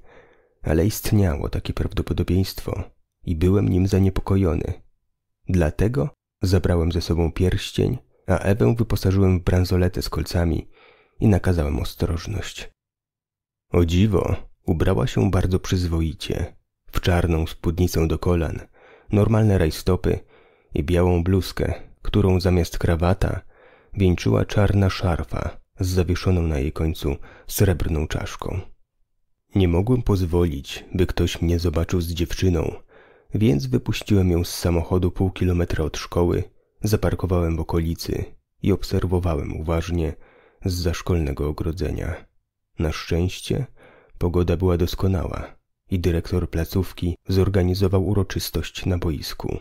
ale istniało takie prawdopodobieństwo i byłem nim zaniepokojony. Dlatego zabrałem ze sobą pierścień, a Ewę wyposażyłem w bransoletę z kolcami i nakazałem ostrożność. O dziwo, ubrała się bardzo przyzwoicie. W czarną spódnicę do kolan, normalne rajstopy i białą bluzkę, którą zamiast krawata wieńczyła czarna szarfa z zawieszoną na jej końcu srebrną czaszką. Nie mogłem pozwolić, by ktoś mnie zobaczył z dziewczyną, więc wypuściłem ją z samochodu pół kilometra od szkoły, zaparkowałem w okolicy i obserwowałem uważnie z zaszkolnego ogrodzenia. Na szczęście pogoda była doskonała i dyrektor placówki zorganizował uroczystość na boisku.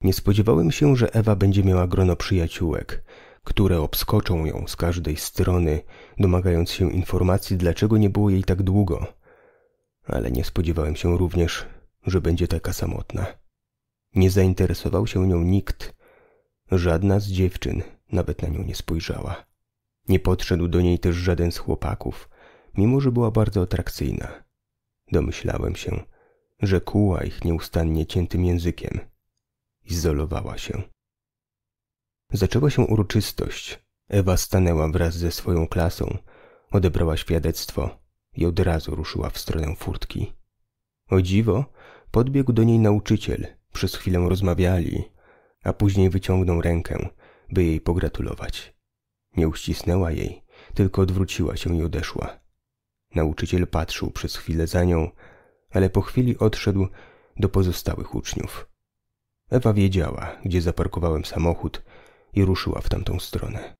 Nie spodziewałem się, że Ewa będzie miała grono przyjaciółek, które obskoczą ją z każdej strony, domagając się informacji, dlaczego nie było jej tak długo. Ale nie spodziewałem się również, że będzie taka samotna. Nie zainteresował się nią nikt. Żadna z dziewczyn nawet na nią nie spojrzała. Nie podszedł do niej też żaden z chłopaków, mimo że była bardzo atrakcyjna. Domyślałem się, że kuła ich nieustannie ciętym językiem. Izolowała się. Zaczęła się uroczystość. Ewa stanęła wraz ze swoją klasą, odebrała świadectwo i od razu ruszyła w stronę furtki. O dziwo, podbiegł do niej nauczyciel, przez chwilę rozmawiali, a później wyciągnął rękę, by jej pogratulować. Nie uścisnęła jej, tylko odwróciła się i odeszła. Nauczyciel patrzył przez chwilę za nią, ale po chwili odszedł do pozostałych uczniów. Ewa wiedziała, gdzie zaparkowałem samochód i ruszyła w tamtą stronę.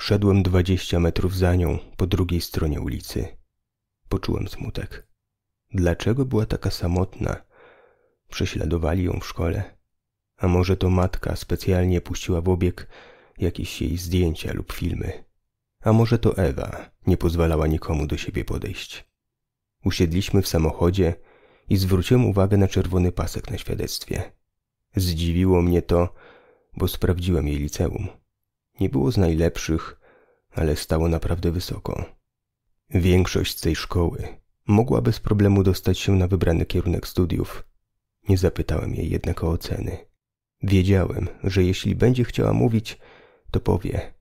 Szedłem dwadzieścia metrów za nią po drugiej stronie ulicy. Poczułem smutek. Dlaczego była taka samotna? Prześladowali ją w szkole. A może to matka specjalnie puściła w obieg, jakieś jej zdjęcia lub filmy. A może to Ewa nie pozwalała nikomu do siebie podejść. Usiedliśmy w samochodzie i zwróciłem uwagę na czerwony pasek na świadectwie. Zdziwiło mnie to, bo sprawdziłem jej liceum. Nie było z najlepszych, ale stało naprawdę wysoko. Większość z tej szkoły mogła bez problemu dostać się na wybrany kierunek studiów. Nie zapytałem jej jednak o oceny. Wiedziałem, że jeśli będzie chciała mówić, to powie.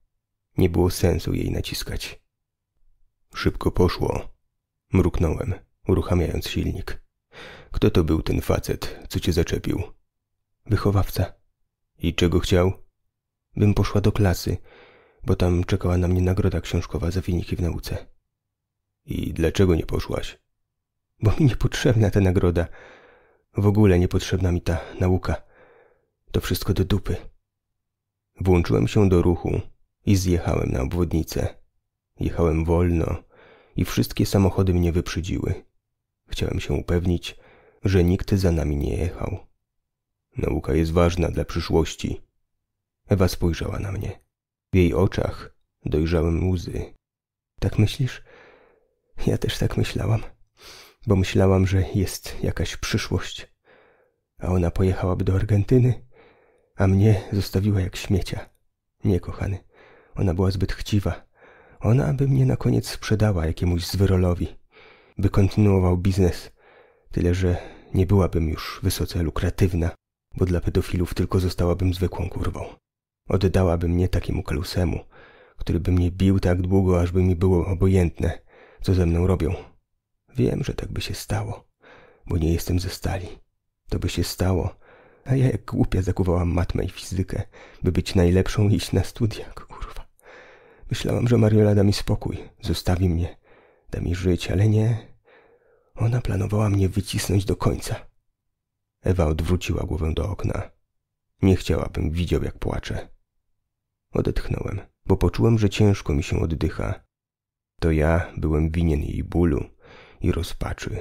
Nie było sensu jej naciskać. Szybko poszło. Mruknąłem, uruchamiając silnik. Kto to był ten facet, co cię zaczepił? Wychowawca. I czego chciał? Bym poszła do klasy, bo tam czekała na mnie nagroda książkowa za wyniki w nauce. I dlaczego nie poszłaś? Bo mi niepotrzebna ta nagroda. W ogóle niepotrzebna mi ta nauka. To wszystko do dupy. Włączyłem się do ruchu i zjechałem na obwodnicę. Jechałem wolno i wszystkie samochody mnie wyprzedziły. Chciałem się upewnić, że nikt za nami nie jechał. Nauka jest ważna dla przyszłości. Ewa spojrzała na mnie. W jej oczach dojrzałem łzy. Tak myślisz? Ja też tak myślałam, bo myślałam, że jest jakaś przyszłość. A ona pojechałaby do Argentyny a mnie zostawiła jak śmiecia. Nie, kochany, ona była zbyt chciwa. Ona by mnie na koniec sprzedała jakiemuś zwyrolowi, by kontynuował biznes. Tyle, że nie byłabym już wysoce lukratywna, bo dla pedofilów tylko zostałabym zwykłą kurwą. Oddałaby mnie takiemu kalusemu, który by mnie bił tak długo, ażby mi było obojętne, co ze mną robią. Wiem, że tak by się stało, bo nie jestem ze stali. To by się stało, a ja jak głupia zakuwałam matmę i fizykę, by być najlepszą i iść na studia, kurwa. Myślałam, że Mariola da mi spokój, zostawi mnie, da mi żyć, ale nie. Ona planowała mnie wycisnąć do końca. Ewa odwróciła głowę do okna. Nie chciałabym widział, jak płacze. Odetchnąłem, bo poczułem, że ciężko mi się oddycha. To ja byłem winien jej bólu i rozpaczy.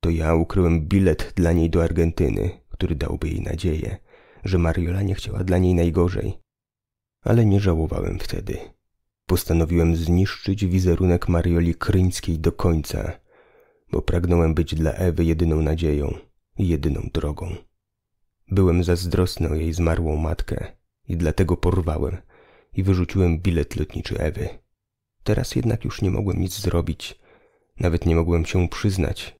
To ja ukryłem bilet dla niej do Argentyny, który dałby jej nadzieję, że Mariola nie chciała dla niej najgorzej. Ale nie żałowałem wtedy. Postanowiłem zniszczyć wizerunek Marioli Kryńskiej do końca, bo pragnąłem być dla Ewy jedyną nadzieją i jedyną drogą. Byłem zazdrosny o jej zmarłą matkę i dlatego porwałem i wyrzuciłem bilet lotniczy Ewy. Teraz jednak już nie mogłem nic zrobić, nawet nie mogłem się przyznać,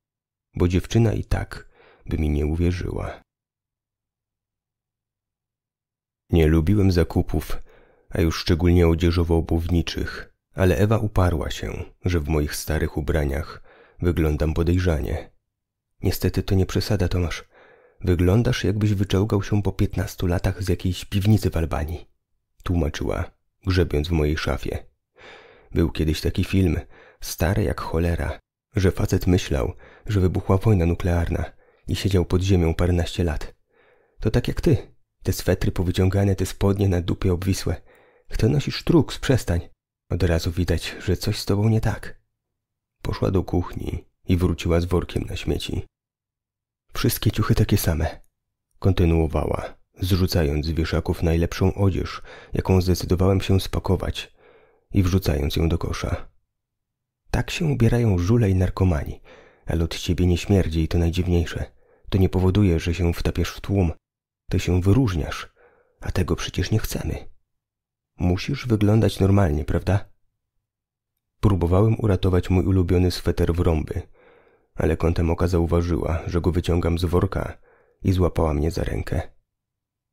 bo dziewczyna i tak by mi nie uwierzyła. Nie lubiłem zakupów, a już szczególnie odzieżowo-obuwniczych, ale Ewa uparła się, że w moich starych ubraniach wyglądam podejrzanie. Niestety to nie przesada, Tomasz. Wyglądasz, jakbyś wyczełgał się po piętnastu latach z jakiejś piwnicy w Albanii. Tłumaczyła, grzebiąc w mojej szafie. Był kiedyś taki film, stary jak cholera, że facet myślał, że wybuchła wojna nuklearna i siedział pod ziemią paręnaście lat. To tak jak ty, te swetry powyciągane, te spodnie na dupie obwisłe. Kto nosi sztruks, przestań. Od razu widać, że coś z tobą nie tak. Poszła do kuchni i wróciła z workiem na śmieci. Wszystkie ciuchy takie same. Kontynuowała, zrzucając z wieszaków najlepszą odzież, jaką zdecydowałem się spakować i wrzucając ją do kosza. Tak się ubierają żule i narkomani, ale od ciebie nie śmierdzi i to najdziwniejsze. To nie powoduje, że się wtapiesz w tłum, ty się wyróżniasz, a tego przecież nie chcemy. Musisz wyglądać normalnie, prawda? Próbowałem uratować mój ulubiony sweter w rąby, ale kątem oka zauważyła, że go wyciągam z worka i złapała mnie za rękę.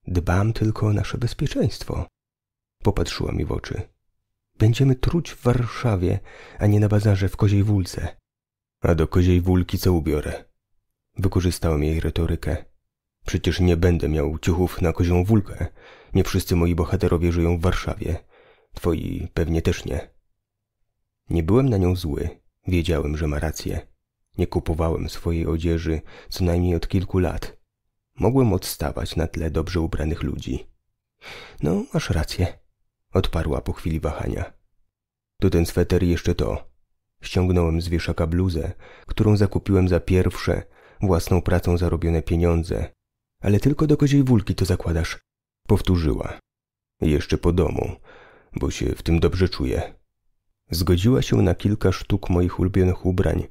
Dbam tylko o nasze bezpieczeństwo. Popatrzyła mi w oczy. Będziemy truć w Warszawie, a nie na bazarze w Koziej Wólce. A do Koziej Wólki co ubiorę? Wykorzystałem jej retorykę. Przecież nie będę miał ciuchów na kozią wulkę. Nie wszyscy moi bohaterowie żyją w Warszawie. Twoi pewnie też nie. Nie byłem na nią zły. Wiedziałem, że ma rację. Nie kupowałem swojej odzieży co najmniej od kilku lat. Mogłem odstawać na tle dobrze ubranych ludzi. No, masz rację, odparła po chwili wahania. To ten sweter i jeszcze to. Ściągnąłem z wieszaka bluzę, którą zakupiłem za pierwsze, własną pracą zarobione pieniądze ale tylko do koziej wulki to zakładasz. Powtórzyła. Jeszcze po domu, bo się w tym dobrze czuję. Zgodziła się na kilka sztuk moich ulubionych ubrań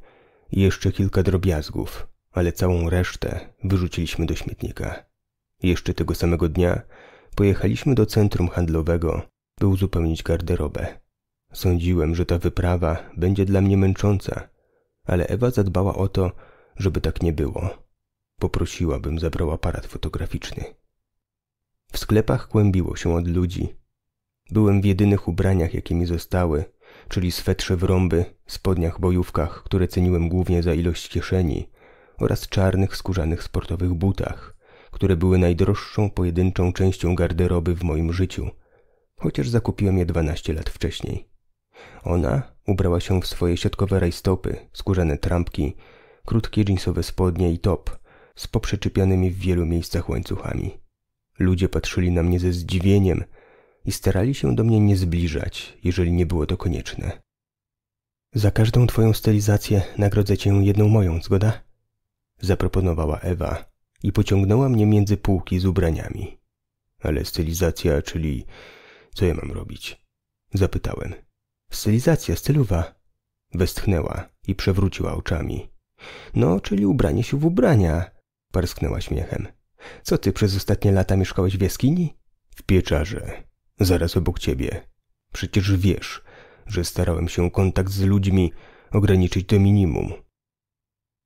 i jeszcze kilka drobiazgów, ale całą resztę wyrzuciliśmy do śmietnika. Jeszcze tego samego dnia pojechaliśmy do centrum handlowego, by uzupełnić garderobę. Sądziłem, że ta wyprawa będzie dla mnie męcząca, ale Ewa zadbała o to, żeby tak nie było. Poprosiła, bym zabrał aparat fotograficzny. W sklepach kłębiło się od ludzi. Byłem w jedynych ubraniach, jakie mi zostały, czyli swetrze w rąby, spodniach bojówkach, które ceniłem głównie za ilość kieszeni, oraz czarnych, skórzanych sportowych butach, które były najdroższą pojedynczą częścią garderoby w moim życiu, chociaż zakupiłem je dwanaście lat wcześniej. Ona ubrała się w swoje siatkowe rajstopy, skórzane trampki, krótkie dżinsowe spodnie i top, z poprzeczypianymi w wielu miejscach łańcuchami. Ludzie patrzyli na mnie ze zdziwieniem i starali się do mnie nie zbliżać, jeżeli nie było to konieczne. Za każdą twoją stylizację nagrodzę cię jedną moją, zgoda? Zaproponowała Ewa i pociągnęła mnie między półki z ubraniami. Ale stylizacja, czyli co ja mam robić? Zapytałem. Stylizacja, stylowa. Westchnęła i przewróciła oczami. No, czyli ubranie się w ubrania, parsknęła śmiechem. Co ty przez ostatnie lata mieszkałeś w jaskini? W pieczarze. Zaraz obok ciebie. Przecież wiesz, że starałem się kontakt z ludźmi ograniczyć do minimum.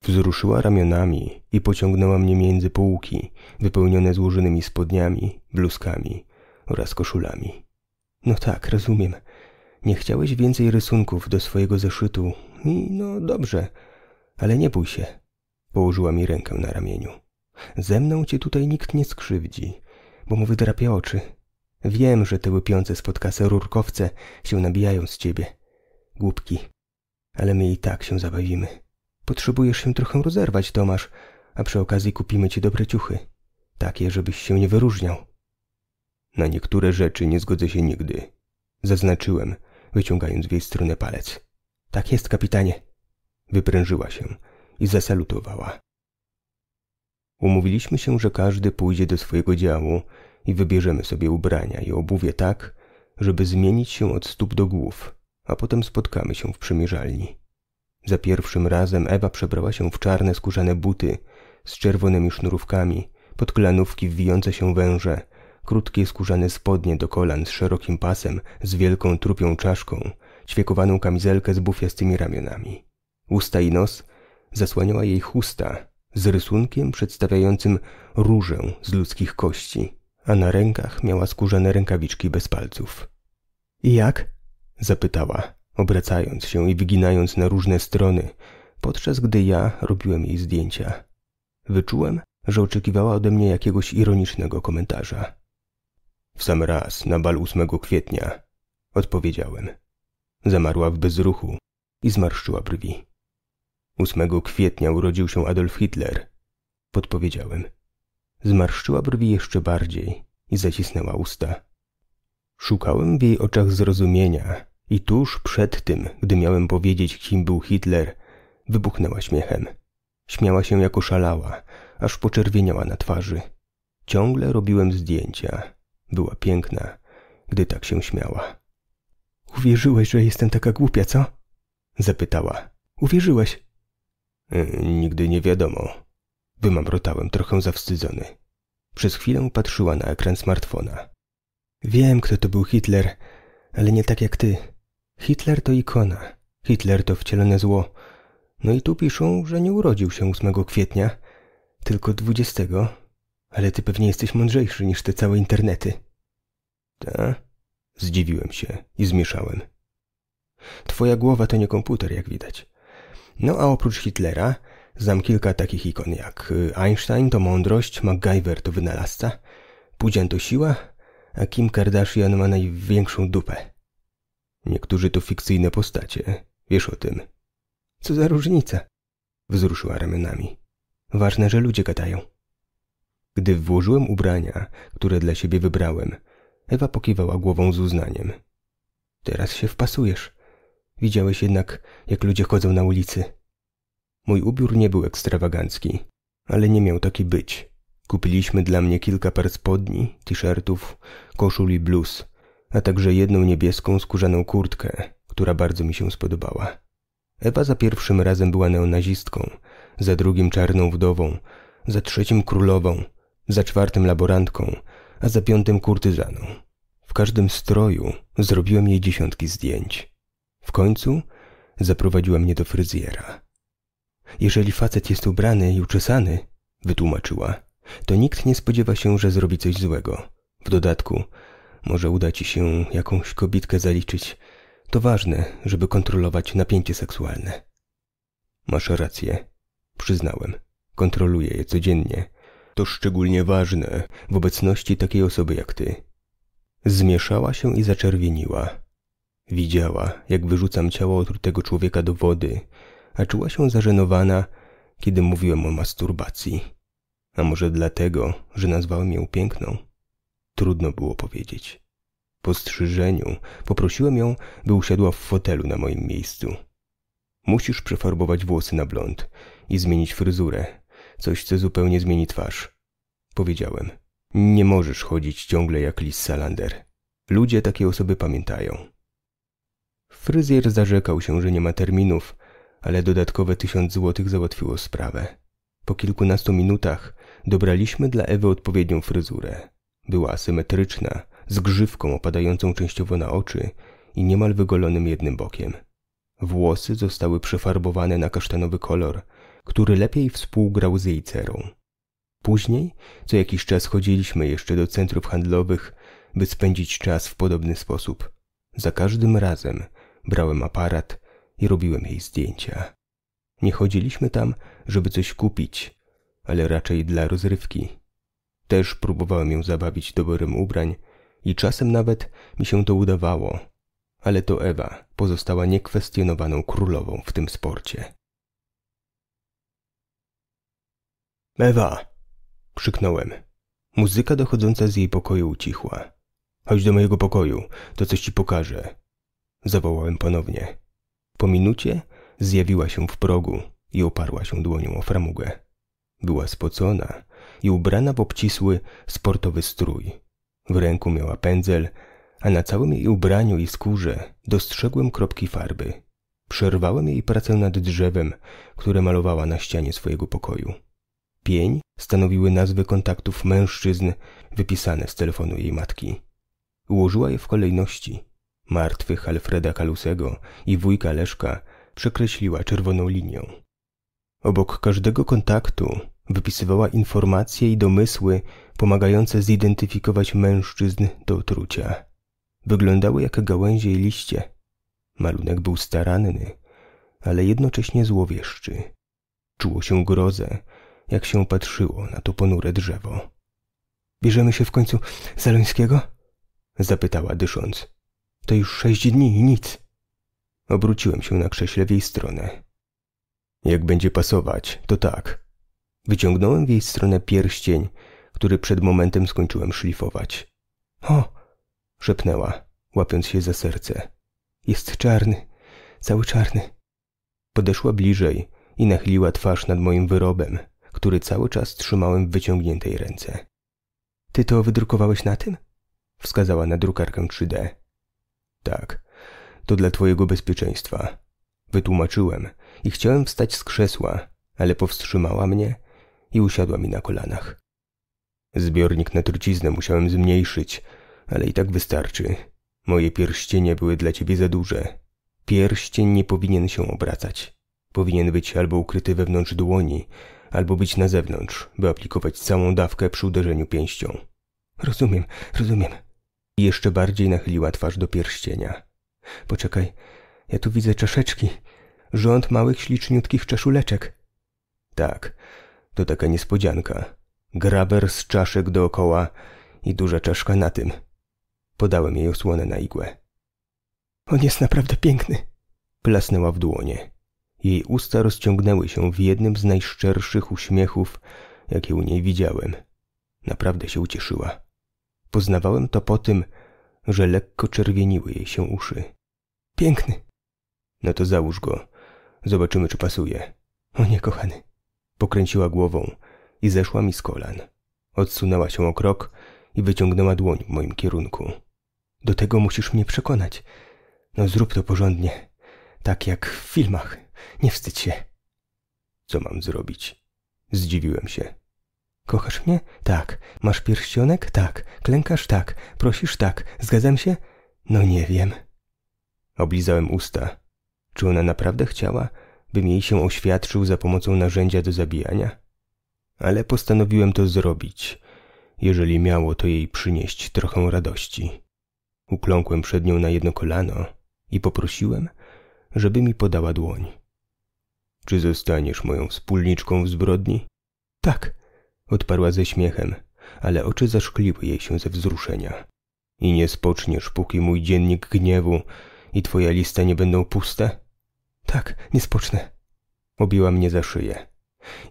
Wzruszyła ramionami i pociągnęła mnie między półki, wypełnione złożonymi spodniami, bluzkami oraz koszulami. No tak, rozumiem. Nie chciałeś więcej rysunków do swojego zeszytu i no dobrze, ale nie bój się. Położyła mi rękę na ramieniu. Ze mną cię tutaj nikt nie skrzywdzi, bo mu wydrapia oczy. Wiem, że te łypiące spod kasy rurkowce się nabijają z ciebie. Głupki. Ale my i tak się zabawimy. Potrzebujesz się trochę rozerwać, Tomasz, a przy okazji kupimy ci dobre ciuchy. Takie, żebyś się nie wyróżniał. Na niektóre rzeczy nie zgodzę się nigdy. Zaznaczyłem, wyciągając w jej stronę palec. Tak jest, kapitanie. Wyprężyła się, i zasalutowała. Umówiliśmy się, że każdy pójdzie do swojego działu i wybierzemy sobie ubrania i obuwie tak, żeby zmienić się od stóp do głów, a potem spotkamy się w przymierzalni. Za pierwszym razem Ewa przebrała się w czarne skórzane buty z czerwonymi sznurówkami, podklanówki wijące się węże, krótkie skórzane spodnie do kolan z szerokim pasem, z wielką trupią czaszką, ćwiekowaną kamizelkę z bufiastymi ramionami. Usta i nos zasłaniała jej chusta z rysunkiem przedstawiającym różę z ludzkich kości, a na rękach miała skórzane rękawiczki bez palców. Jak? zapytała, obracając się i wyginając na różne strony, podczas gdy ja robiłem jej zdjęcia. Wyczułem, że oczekiwała ode mnie jakiegoś ironicznego komentarza. W sam raz, na bal 8 kwietnia, odpowiedziałem. Zamarła w bezruchu i zmarszczyła brwi. 8 kwietnia urodził się Adolf Hitler. Podpowiedziałem. Zmarszczyła brwi jeszcze bardziej i zacisnęła usta. Szukałem w jej oczach zrozumienia i tuż przed tym, gdy miałem powiedzieć, kim był Hitler, wybuchnęła śmiechem. Śmiała się jako szalała, aż poczerwieniała na twarzy. Ciągle robiłem zdjęcia. Była piękna, gdy tak się śmiała. Uwierzyłeś, że jestem taka głupia, co? Zapytała. Uwierzyłeś, E, nigdy nie wiadomo. Wymamrotałem trochę zawstydzony. Przez chwilę patrzyła na ekran smartfona. Wiem, kto to był Hitler, ale nie tak jak ty. Hitler to ikona. Hitler to wcielone zło. No i tu piszą, że nie urodził się 8 kwietnia, tylko 20. Ale ty pewnie jesteś mądrzejszy niż te całe internety. Ta? Zdziwiłem się i zmieszałem. Twoja głowa to nie komputer, jak widać. No a oprócz Hitlera znam kilka takich ikon jak y, Einstein to mądrość, MacGyver to wynalazca, Pudzian to siła, a Kim Kardashian ma największą dupę. Niektórzy to fikcyjne postacie, wiesz o tym. Co za różnica? Wzruszyła ramionami. Ważne, że ludzie gadają. Gdy włożyłem ubrania, które dla siebie wybrałem, Ewa pokiwała głową z uznaniem. Teraz się wpasujesz, Widziałeś jednak, jak ludzie chodzą na ulicy. Mój ubiór nie był ekstrawagancki, ale nie miał taki być. Kupiliśmy dla mnie kilka par spodni, t-shirtów, koszul i bluz, a także jedną niebieską skórzaną kurtkę, która bardzo mi się spodobała. Ewa za pierwszym razem była neonazistką, za drugim czarną wdową, za trzecim królową, za czwartym laborantką, a za piątym kurtyzaną. W każdym stroju zrobiłem jej dziesiątki zdjęć. W końcu zaprowadziła mnie do fryzjera. Jeżeli facet jest ubrany i uczesany, wytłumaczyła, to nikt nie spodziewa się, że zrobi coś złego. W dodatku, może uda ci się jakąś kobitkę zaliczyć. To ważne, żeby kontrolować napięcie seksualne. Masz rację, przyznałem. Kontroluję je codziennie. To szczególnie ważne w obecności takiej osoby jak ty. Zmieszała się i zaczerwieniła. Widziała, jak wyrzucam ciało otrutego człowieka do wody, a czuła się zażenowana, kiedy mówiłem o masturbacji. A może dlatego, że nazwałem ją piękną? Trudno było powiedzieć. Po strzyżeniu poprosiłem ją, by usiadła w fotelu na moim miejscu. Musisz przefarbować włosy na blond i zmienić fryzurę, coś co zupełnie zmieni twarz. Powiedziałem. Nie możesz chodzić ciągle jak Lis Salander. Ludzie takie osoby pamiętają. Fryzjer zarzekał się, że nie ma terminów, ale dodatkowe tysiąc złotych załatwiło sprawę. Po kilkunastu minutach dobraliśmy dla Ewy odpowiednią fryzurę. Była asymetryczna, z grzywką opadającą częściowo na oczy i niemal wygolonym jednym bokiem. Włosy zostały przefarbowane na kasztanowy kolor, który lepiej współgrał z jej cerą. Później co jakiś czas chodziliśmy jeszcze do centrów handlowych, by spędzić czas w podobny sposób. Za każdym razem brałem aparat i robiłem jej zdjęcia. Nie chodziliśmy tam, żeby coś kupić, ale raczej dla rozrywki. Też próbowałem ją zabawić doborem ubrań i czasem nawet mi się to udawało, ale to Ewa pozostała niekwestionowaną królową w tym sporcie. Ewa! krzyknąłem. Muzyka dochodząca z jej pokoju ucichła. Chodź do mojego pokoju, to coś ci pokażę zawołałem ponownie. Po minucie zjawiła się w progu i oparła się dłonią o framugę. Była spocona i ubrana w obcisły, sportowy strój. W ręku miała pędzel, a na całym jej ubraniu i skórze dostrzegłem kropki farby. Przerwałem jej pracę nad drzewem, które malowała na ścianie swojego pokoju. Pień stanowiły nazwy kontaktów mężczyzn wypisane z telefonu jej matki. Ułożyła je w kolejności – martwych Alfreda Kalusego i wujka Leszka przekreśliła czerwoną linią. Obok każdego kontaktu wypisywała informacje i domysły pomagające zidentyfikować mężczyzn do otrucia. Wyglądały jak gałęzie i liście. Malunek był staranny, ale jednocześnie złowieszczy. Czuło się grozę, jak się patrzyło na to ponure drzewo. Bierzemy się w końcu Zalońskiego? zapytała dysząc. To już sześć dni i nic. Obróciłem się na krześle w jej stronę. Jak będzie pasować, to tak. Wyciągnąłem w jej stronę pierścień, który przed momentem skończyłem szlifować. O! szepnęła, łapiąc się za serce. Jest czarny, cały czarny. Podeszła bliżej i nachyliła twarz nad moim wyrobem, który cały czas trzymałem w wyciągniętej ręce. Ty to wydrukowałeś na tym? Wskazała na drukarkę 3D. Tak, to dla twojego bezpieczeństwa. Wytłumaczyłem i chciałem wstać z krzesła, ale powstrzymała mnie i usiadła mi na kolanach. Zbiornik na truciznę musiałem zmniejszyć, ale i tak wystarczy. Moje pierścienie były dla ciebie za duże. Pierścień nie powinien się obracać. Powinien być albo ukryty wewnątrz dłoni, albo być na zewnątrz, by aplikować całą dawkę przy uderzeniu pięścią. Rozumiem, rozumiem, i jeszcze bardziej nachyliła twarz do pierścienia. Poczekaj, ja tu widzę czaszeczki. Rząd małych, śliczniutkich czaszuleczek. Tak, to taka niespodzianka. Graber z czaszek dookoła i duża czaszka na tym. Podałem jej osłonę na igłę. On jest naprawdę piękny. Plasnęła w dłonie. Jej usta rozciągnęły się w jednym z najszczerszych uśmiechów, jakie u niej widziałem. Naprawdę się ucieszyła. Poznawałem to po tym, że lekko czerwieniły jej się uszy. Piękny. No to załóż go. Zobaczymy, czy pasuje. O nie, kochany. Pokręciła głową i zeszła mi z kolan. Odsunęła się o krok i wyciągnęła dłoń w moim kierunku. Do tego musisz mnie przekonać. No zrób to porządnie. Tak jak w filmach. Nie wstydź się. Co mam zrobić? Zdziwiłem się. Kochasz mnie? Tak. Masz pierścionek? Tak. Klękasz? Tak. Prosisz? Tak. Zgadzam się? No nie wiem. Oblizałem usta. Czy ona naprawdę chciała, bym jej się oświadczył za pomocą narzędzia do zabijania? Ale postanowiłem to zrobić, jeżeli miało to jej przynieść trochę radości. Ukląkłem przed nią na jedno kolano i poprosiłem, żeby mi podała dłoń. Czy zostaniesz moją wspólniczką w zbrodni? Tak, Odparła ze śmiechem, ale oczy zaszkliły jej się ze wzruszenia. I nie spoczniesz, póki mój dziennik gniewu i twoja lista nie będą puste? Tak, nie spocznę. Objęła mnie za szyję.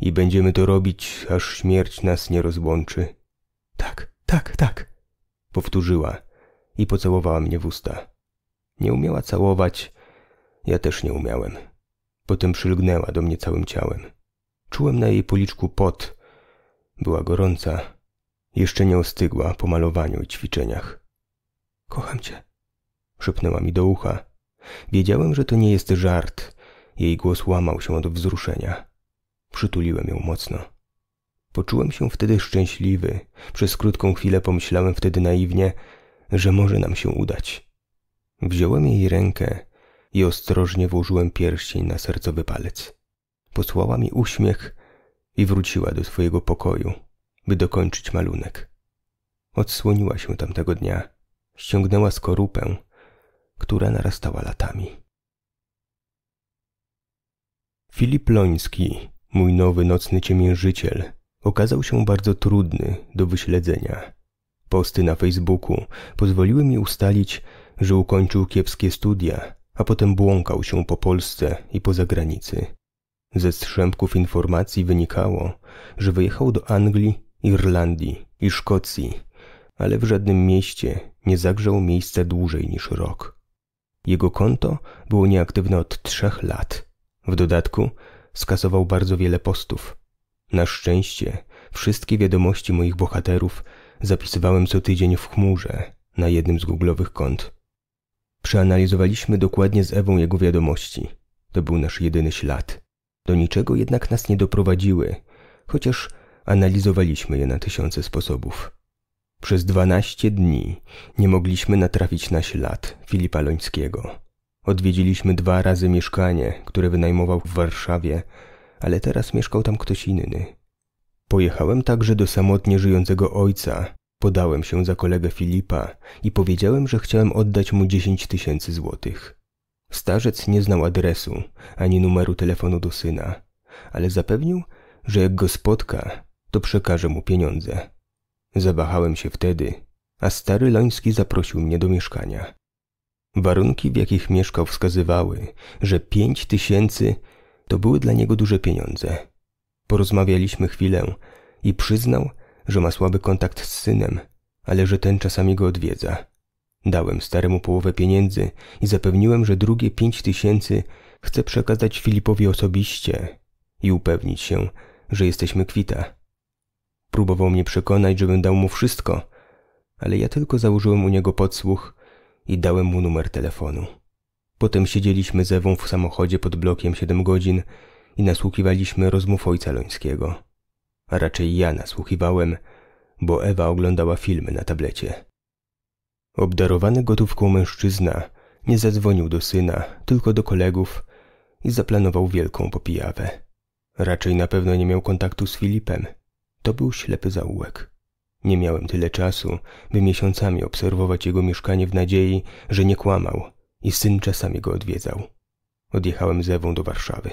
I będziemy to robić, aż śmierć nas nie rozłączy. Tak, tak, tak. Powtórzyła i pocałowała mnie w usta. Nie umiała całować, ja też nie umiałem. Potem przylgnęła do mnie całym ciałem. Czułem na jej policzku pot, była gorąca, jeszcze nie ostygła po malowaniu i ćwiczeniach. Kocham cię, szepnęła mi do ucha. Wiedziałem, że to nie jest żart. Jej głos łamał się od wzruszenia. Przytuliłem ją mocno. Poczułem się wtedy szczęśliwy. Przez krótką chwilę pomyślałem wtedy naiwnie, że może nam się udać. Wziąłem jej rękę i ostrożnie włożyłem pierścień na sercowy palec. Posłała mi uśmiech i wróciła do swojego pokoju, by dokończyć malunek. Odsłoniła się tamtego dnia, ściągnęła skorupę, która narastała latami. Filip Loński, mój nowy nocny ciemiężyciel, okazał się bardzo trudny do wyśledzenia. Posty na Facebooku pozwoliły mi ustalić, że ukończył kiepskie studia, a potem błąkał się po Polsce i po zagranicy. Ze strzępków informacji wynikało, że wyjechał do Anglii, Irlandii i Szkocji, ale w żadnym mieście nie zagrzał miejsca dłużej niż rok. Jego konto było nieaktywne od trzech lat. W dodatku skasował bardzo wiele postów. Na szczęście wszystkie wiadomości moich bohaterów zapisywałem co tydzień w chmurze na jednym z googlowych kont. Przeanalizowaliśmy dokładnie z Ewą jego wiadomości. To był nasz jedyny ślad. Do niczego jednak nas nie doprowadziły, chociaż analizowaliśmy je na tysiące sposobów. Przez dwanaście dni nie mogliśmy natrafić na ślad Filipa Lońskiego. Odwiedziliśmy dwa razy mieszkanie, które wynajmował w Warszawie, ale teraz mieszkał tam ktoś inny. Pojechałem także do samotnie żyjącego ojca, podałem się za kolegę Filipa i powiedziałem, że chciałem oddać mu dziesięć tysięcy złotych. Starzec nie znał adresu ani numeru telefonu do syna, ale zapewnił, że jak go spotka, to przekaże mu pieniądze. Zawahałem się wtedy, a stary Loński zaprosił mnie do mieszkania. Warunki, w jakich mieszkał, wskazywały, że pięć tysięcy to były dla niego duże pieniądze. Porozmawialiśmy chwilę i przyznał, że ma słaby kontakt z synem, ale że ten czasami go odwiedza. Dałem staremu połowę pieniędzy i zapewniłem, że drugie pięć tysięcy chcę przekazać Filipowi osobiście i upewnić się, że jesteśmy kwita. Próbował mnie przekonać, żebym dał mu wszystko, ale ja tylko założyłem u niego podsłuch i dałem mu numer telefonu. Potem siedzieliśmy z Ewą w samochodzie pod blokiem siedem godzin i nasłuchiwaliśmy rozmów ojca Lońskiego. A raczej ja nasłuchiwałem, bo Ewa oglądała filmy na tablecie. Obdarowany gotówką mężczyzna nie zadzwonił do syna, tylko do kolegów i zaplanował wielką popijawę. Raczej na pewno nie miał kontaktu z Filipem. To był ślepy zaułek. Nie miałem tyle czasu, by miesiącami obserwować jego mieszkanie w nadziei, że nie kłamał i syn czasami go odwiedzał. Odjechałem z Ewą do Warszawy.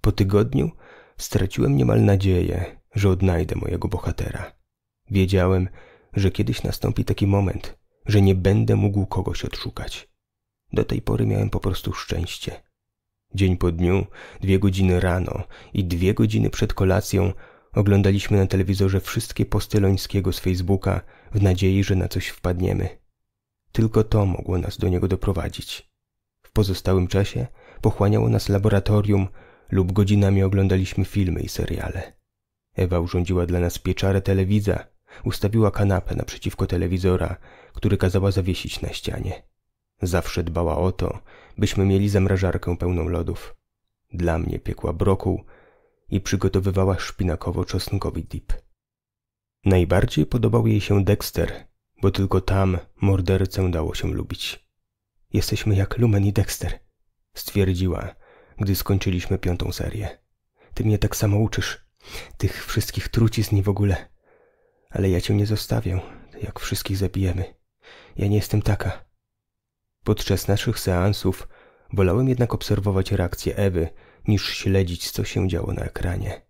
Po tygodniu straciłem niemal nadzieję, że odnajdę mojego bohatera. Wiedziałem, że kiedyś nastąpi taki moment, że nie będę mógł kogoś odszukać. Do tej pory miałem po prostu szczęście. Dzień po dniu, dwie godziny rano i dwie godziny przed kolacją oglądaliśmy na telewizorze wszystkie posty Lońskiego z Facebooka w nadziei, że na coś wpadniemy. Tylko to mogło nas do niego doprowadzić. W pozostałym czasie pochłaniało nas laboratorium lub godzinami oglądaliśmy filmy i seriale. Ewa urządziła dla nas pieczarę telewidza Ustawiła kanapę naprzeciwko telewizora, który kazała zawiesić na ścianie. Zawsze dbała o to, byśmy mieli zamrażarkę pełną lodów. Dla mnie piekła brokuł i przygotowywała szpinakowo-czosnkowy dip. Najbardziej podobał jej się Dexter, bo tylko tam mordercę dało się lubić. Jesteśmy jak Lumen i Dexter, stwierdziła, gdy skończyliśmy piątą serię. Ty mnie tak samo uczysz. Tych wszystkich trucizn i w ogóle. Ale ja cię nie zostawię, jak wszystkich zabijemy. Ja nie jestem taka. Podczas naszych seansów wolałem jednak obserwować reakcję Ewy, niż śledzić, co się działo na ekranie.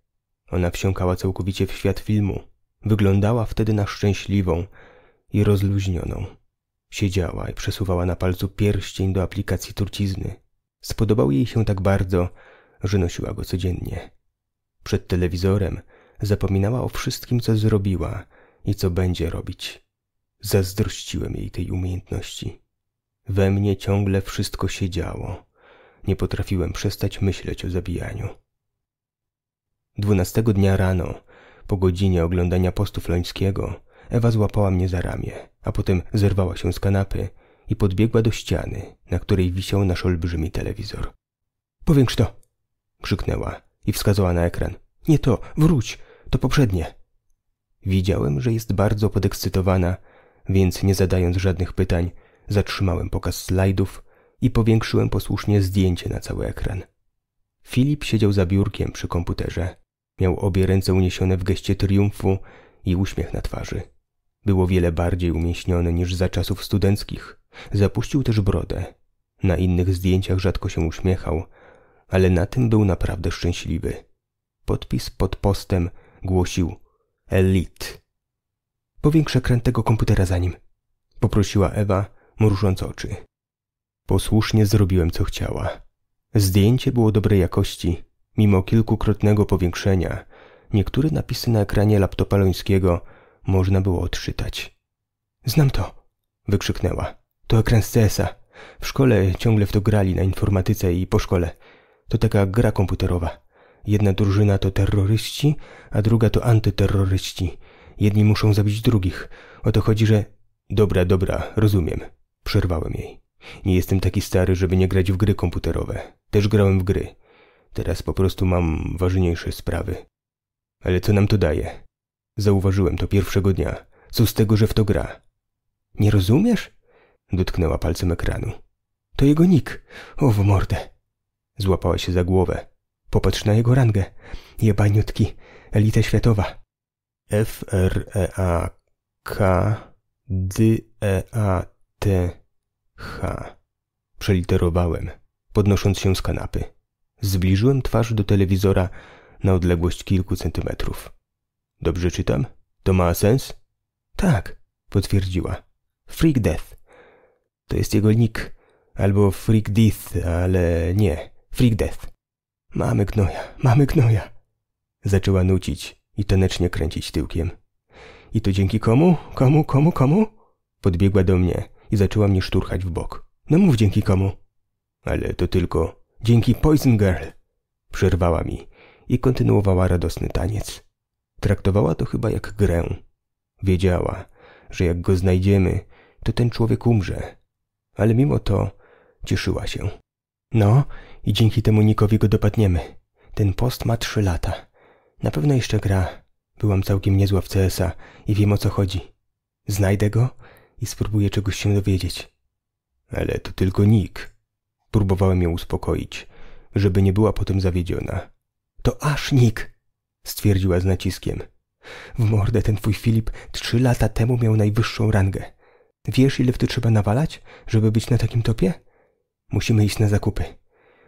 Ona wsiąkała całkowicie w świat filmu. Wyglądała wtedy na szczęśliwą i rozluźnioną. Siedziała i przesuwała na palcu pierścień do aplikacji trucizny. Spodobał jej się tak bardzo, że nosiła go codziennie. Przed telewizorem zapominała o wszystkim, co zrobiła i co będzie robić. Zazdrościłem jej tej umiejętności. We mnie ciągle wszystko się działo. Nie potrafiłem przestać myśleć o zabijaniu. Dwunastego dnia rano, po godzinie oglądania postu flońskiego, Ewa złapała mnie za ramię, a potem zerwała się z kanapy i podbiegła do ściany, na której wisiał nasz olbrzymi telewizor. Powiększ to! krzyknęła i wskazała na ekran. Nie to, wróć, to poprzednie. Widziałem, że jest bardzo podekscytowana, więc nie zadając żadnych pytań, zatrzymałem pokaz slajdów i powiększyłem posłusznie zdjęcie na cały ekran. Filip siedział za biurkiem przy komputerze. Miał obie ręce uniesione w geście triumfu i uśmiech na twarzy. Było wiele bardziej umięśnione niż za czasów studenckich. Zapuścił też brodę. Na innych zdjęciach rzadko się uśmiechał, ale na tym był naprawdę szczęśliwy. Podpis pod postem głosił – Elit. Powiększę ekran tego komputera za nim, poprosiła Ewa, mrużąc oczy. Posłusznie zrobiłem, co chciała. Zdjęcie było dobrej jakości. Mimo kilkukrotnego powiększenia, niektóre napisy na ekranie laptopa lońskiego można było odczytać. Znam to, wykrzyknęła. To ekran z CS-a. W szkole ciągle w to grali na informatyce i po szkole. To taka gra komputerowa. Jedna drużyna to terroryści, a druga to antyterroryści. Jedni muszą zabić drugich. O to chodzi, że... Dobra, dobra, rozumiem. Przerwałem jej. Nie jestem taki stary, żeby nie grać w gry komputerowe. Też grałem w gry. Teraz po prostu mam ważniejsze sprawy. Ale co nam to daje? Zauważyłem to pierwszego dnia. Co z tego, że w to gra? Nie rozumiesz? Dotknęła palcem ekranu. To jego nick. O, w mordę. Złapała się za głowę. Popatrz na jego rangę. Jebaniutki. Elita światowa. F R E A K D E A T H. Przeliterowałem, podnosząc się z kanapy. Zbliżyłem twarz do telewizora na odległość kilku centymetrów. Dobrze czytam? To ma sens? Tak, potwierdziła. Freak Death. To jest jego nick. Albo Freak Death, ale nie. Freak Death. Mamy gnoja, mamy gnoja. Zaczęła nucić i tanecznie kręcić tyłkiem. I to dzięki komu? Komu, komu, komu? Podbiegła do mnie i zaczęła mnie szturchać w bok. No mów dzięki komu. Ale to tylko dzięki Poison Girl. Przerwała mi i kontynuowała radosny taniec. Traktowała to chyba jak grę. Wiedziała, że jak go znajdziemy, to ten człowiek umrze. Ale mimo to cieszyła się. No, i dzięki temu Nikowi go dopadniemy. Ten post ma trzy lata. Na pewno jeszcze gra. Byłam całkiem niezła w CS-a i wiem o co chodzi. Znajdę go i spróbuję czegoś się dowiedzieć. Ale to tylko Nik. Próbowałem ją uspokoić, żeby nie była potem zawiedziona. To aż Nik, stwierdziła z naciskiem. W mordę ten twój Filip trzy lata temu miał najwyższą rangę. Wiesz, ile w to trzeba nawalać, żeby być na takim topie? Musimy iść na zakupy.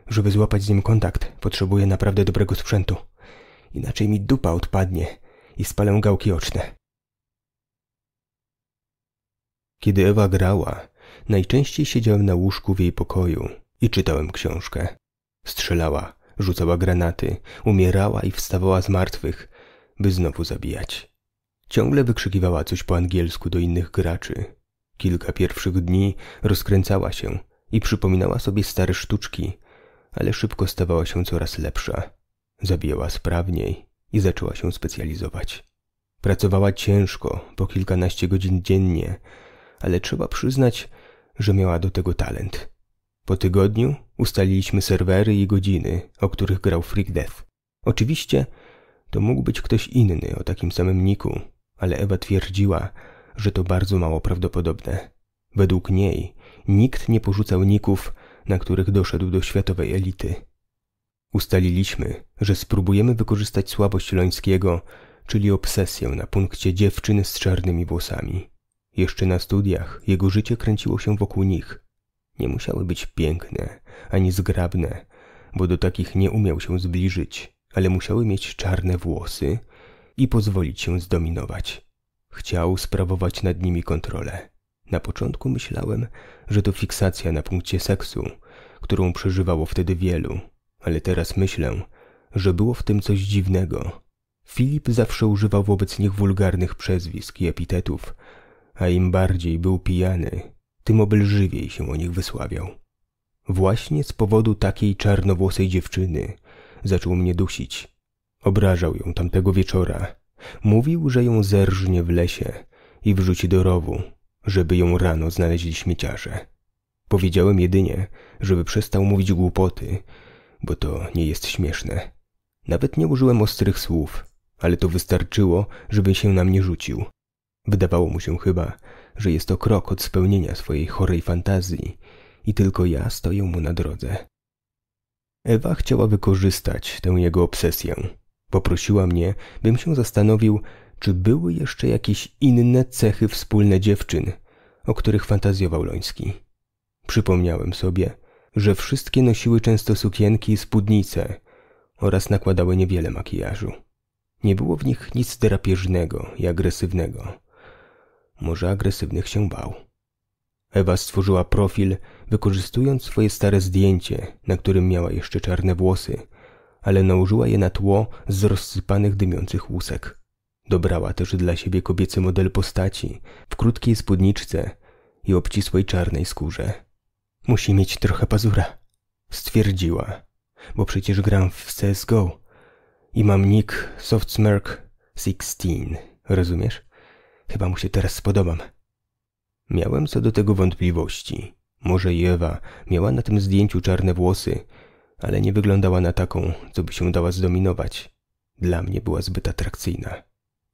Żeby złapać z nim kontakt, potrzebuję naprawdę dobrego sprzętu. Inaczej mi dupa odpadnie i spalę gałki oczne. Kiedy Ewa grała, najczęściej siedziałem na łóżku w jej pokoju i czytałem książkę. Strzelała, rzucała granaty, umierała i wstawała z martwych, by znowu zabijać. Ciągle wykrzykiwała coś po angielsku do innych graczy. Kilka pierwszych dni rozkręcała się – i przypominała sobie stare sztuczki, ale szybko stawała się coraz lepsza. Zabijała sprawniej i zaczęła się specjalizować. Pracowała ciężko, po kilkanaście godzin dziennie, ale trzeba przyznać, że miała do tego talent. Po tygodniu ustaliliśmy serwery i godziny, o których grał Freak Death. Oczywiście to mógł być ktoś inny o takim samym niku, ale Ewa twierdziła, że to bardzo mało prawdopodobne. Według niej nikt nie porzucał ników, na których doszedł do światowej elity. Ustaliliśmy, że spróbujemy wykorzystać słabość Lońskiego, czyli obsesję na punkcie dziewczyn z czarnymi włosami. Jeszcze na studiach jego życie kręciło się wokół nich. Nie musiały być piękne ani zgrabne, bo do takich nie umiał się zbliżyć, ale musiały mieć czarne włosy i pozwolić się zdominować. Chciał sprawować nad nimi kontrolę. Na początku myślałem, że to fiksacja na punkcie seksu, którą przeżywało wtedy wielu, ale teraz myślę, że było w tym coś dziwnego. Filip zawsze używał wobec nich wulgarnych przezwisk i epitetów, a im bardziej był pijany, tym obelżywiej się o nich wysławiał. Właśnie z powodu takiej czarnowłosej dziewczyny zaczął mnie dusić. Obrażał ją tamtego wieczora. Mówił, że ją zerżnie w lesie i wrzuci do rowu, żeby ją rano znaleźli śmieciarze. Powiedziałem jedynie, żeby przestał mówić głupoty, bo to nie jest śmieszne. Nawet nie użyłem ostrych słów, ale to wystarczyło, żeby się na mnie rzucił. Wydawało mu się chyba, że jest to krok od spełnienia swojej chorej fantazji i tylko ja stoję mu na drodze. Ewa chciała wykorzystać tę jego obsesję. Poprosiła mnie, bym się zastanowił, czy były jeszcze jakieś inne cechy wspólne dziewczyn, o których fantazjował Loński. Przypomniałem sobie, że wszystkie nosiły często sukienki i spódnice oraz nakładały niewiele makijażu. Nie było w nich nic drapieżnego i agresywnego. Może agresywnych się bał. Ewa stworzyła profil, wykorzystując swoje stare zdjęcie, na którym miała jeszcze czarne włosy, ale nałożyła je na tło z rozsypanych dymiących łusek. Dobrała też dla siebie kobiecy model postaci, w krótkiej spódniczce i obcisłej czarnej skórze. Musi mieć trochę pazura, stwierdziła, bo przecież gram w CSGO i mam nick Softsmirk 16, rozumiesz? Chyba mu się teraz spodobam. Miałem co do tego wątpliwości. Może Ewa miała na tym zdjęciu czarne włosy, ale nie wyglądała na taką, co by się dała zdominować. Dla mnie była zbyt atrakcyjna.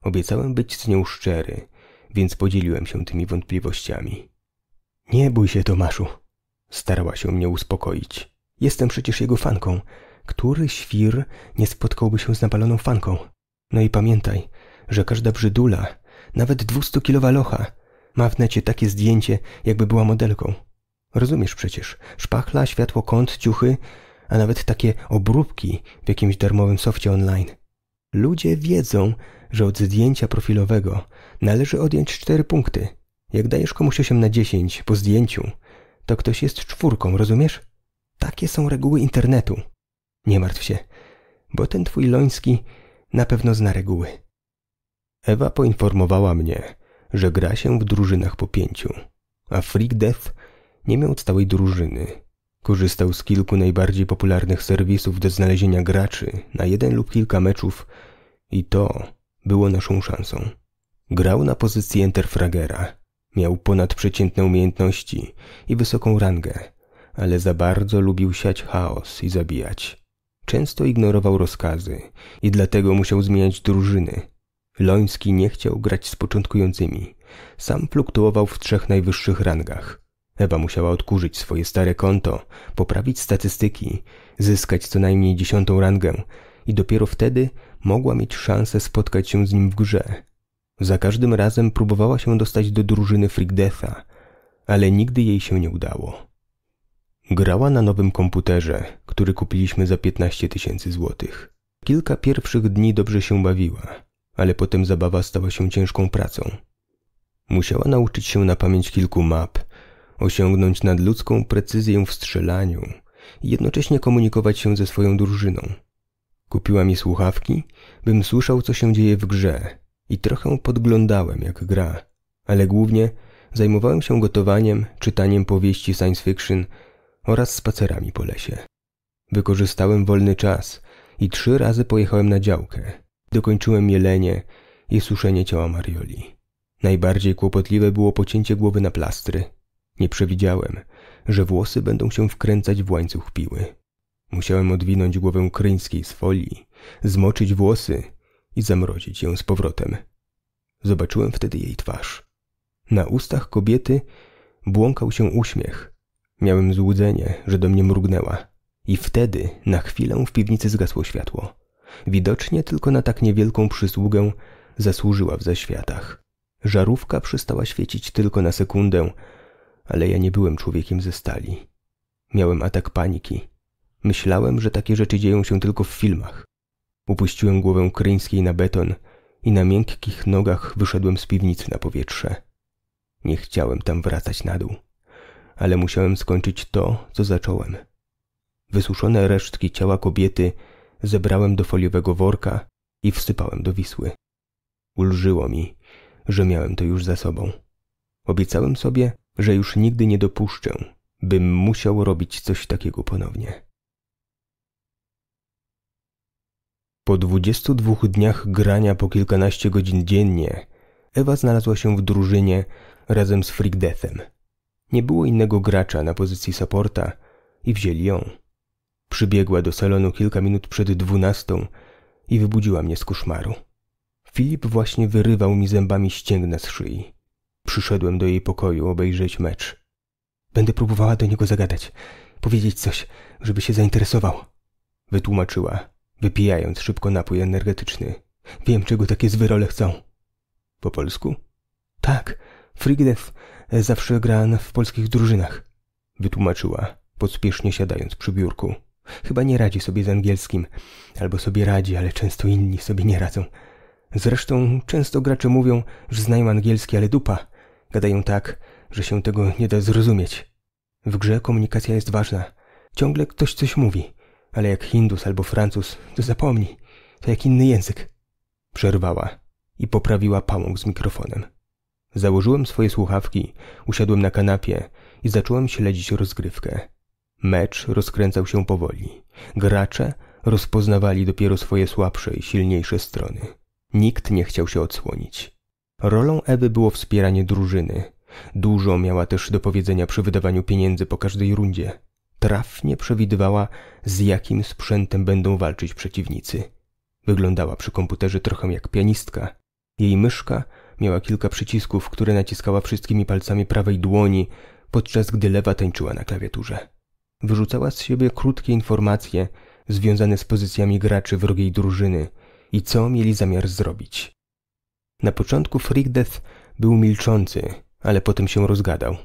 Obiecałem być z nią szczery, więc podzieliłem się tymi wątpliwościami. Nie bój się, Tomaszu. Starała się mnie uspokoić. Jestem przecież jego fanką. Który świr nie spotkałby się z napaloną fanką? No i pamiętaj, że każda brzydula, nawet dwustukilowa locha, ma w necie takie zdjęcie, jakby była modelką. Rozumiesz przecież, szpachla, światło kąt, ciuchy, a nawet takie obróbki w jakimś darmowym sofcie online. Ludzie wiedzą, że od zdjęcia profilowego należy odjąć cztery punkty. Jak dajesz komuś osiem na dziesięć po zdjęciu, to ktoś jest czwórką, rozumiesz? Takie są reguły internetu. Nie martw się, bo ten twój Loński na pewno zna reguły. Ewa poinformowała mnie, że gra się w drużynach po pięciu, a Freak Death nie miał stałej drużyny. Korzystał z kilku najbardziej popularnych serwisów do znalezienia graczy na jeden lub kilka meczów i to było naszą szansą. Grał na pozycji enterfragera, miał ponadprzeciętne umiejętności i wysoką rangę, ale za bardzo lubił siać chaos i zabijać. Często ignorował rozkazy i dlatego musiał zmieniać drużyny. Loński nie chciał grać z początkującymi. Sam fluktuował w trzech najwyższych rangach. Ewa musiała odkurzyć swoje stare konto, poprawić statystyki, zyskać co najmniej dziesiątą rangę i dopiero wtedy mogła mieć szansę spotkać się z nim w grze. Za każdym razem próbowała się dostać do drużyny Frigdetha, ale nigdy jej się nie udało. Grała na nowym komputerze, który kupiliśmy za 15 tysięcy złotych. Kilka pierwszych dni dobrze się bawiła, ale potem zabawa stała się ciężką pracą. Musiała nauczyć się na pamięć kilku map, osiągnąć nadludzką precyzję w strzelaniu i jednocześnie komunikować się ze swoją drużyną. Kupiła mi słuchawki, bym słyszał, co się dzieje w grze i trochę podglądałem, jak gra, ale głównie zajmowałem się gotowaniem, czytaniem powieści science fiction oraz spacerami po lesie. Wykorzystałem wolny czas i trzy razy pojechałem na działkę. Dokończyłem mielenie i suszenie ciała Marioli. Najbardziej kłopotliwe było pocięcie głowy na plastry. Nie przewidziałem, że włosy będą się wkręcać w łańcuch piły. Musiałem odwinąć głowę kryńskiej z folii, zmoczyć włosy i zamrozić ją z powrotem. Zobaczyłem wtedy jej twarz. Na ustach kobiety błąkał się uśmiech. Miałem złudzenie, że do mnie mrugnęła. I wtedy na chwilę w piwnicy zgasło światło. Widocznie tylko na tak niewielką przysługę zasłużyła w zaświatach. Żarówka przestała świecić tylko na sekundę, ale ja nie byłem człowiekiem ze stali. Miałem atak paniki. Myślałem, że takie rzeczy dzieją się tylko w filmach. Upuściłem głowę Kryńskiej na beton i na miękkich nogach wyszedłem z piwnicy na powietrze. Nie chciałem tam wracać na dół, ale musiałem skończyć to, co zacząłem. Wysuszone resztki ciała kobiety zebrałem do foliowego worka i wsypałem do Wisły. Ulżyło mi, że miałem to już za sobą. Obiecałem sobie, że już nigdy nie dopuszczę, bym musiał robić coś takiego ponownie. Po 22 dniach grania po kilkanaście godzin dziennie, Ewa znalazła się w drużynie razem z Frigdethem. Nie było innego gracza na pozycji supporta i wzięli ją. Przybiegła do salonu kilka minut przed dwunastą i wybudziła mnie z koszmaru. Filip właśnie wyrywał mi zębami ścięgna z szyi. Przyszedłem do jej pokoju obejrzeć mecz. Będę próbowała do niego zagadać, powiedzieć coś, żeby się zainteresował. Wytłumaczyła, wypijając szybko napój energetyczny. Wiem, czego takie zwyrole chcą. Po polsku? Tak, Frigdew zawsze gra w polskich drużynach, wytłumaczyła, pospiesznie siadając przy biurku. Chyba nie radzi sobie z angielskim, albo sobie radzi, ale często inni sobie nie radzą. Zresztą często gracze mówią, że znają angielski, ale dupa. Gadają tak, że się tego nie da zrozumieć. W grze komunikacja jest ważna. Ciągle ktoś coś mówi, ale jak Hindus albo Francuz, to zapomnij, to jak inny język. Przerwała i poprawiła pałąk z mikrofonem. Założyłem swoje słuchawki, usiadłem na kanapie i zacząłem śledzić rozgrywkę. Mecz rozkręcał się powoli. Gracze rozpoznawali dopiero swoje słabsze i silniejsze strony. Nikt nie chciał się odsłonić. Rolą Ewy było wspieranie drużyny. Dużo miała też do powiedzenia przy wydawaniu pieniędzy po każdej rundzie trafnie przewidywała, z jakim sprzętem będą walczyć przeciwnicy. Wyglądała przy komputerze trochę jak pianistka. Jej myszka miała kilka przycisków, które naciskała wszystkimi palcami prawej dłoni, podczas gdy lewa tańczyła na klawiaturze. Wyrzucała z siebie krótkie informacje związane z pozycjami graczy wrogiej drużyny i co mieli zamiar zrobić. Na początku Frigdeath był milczący, ale potem się rozgadał.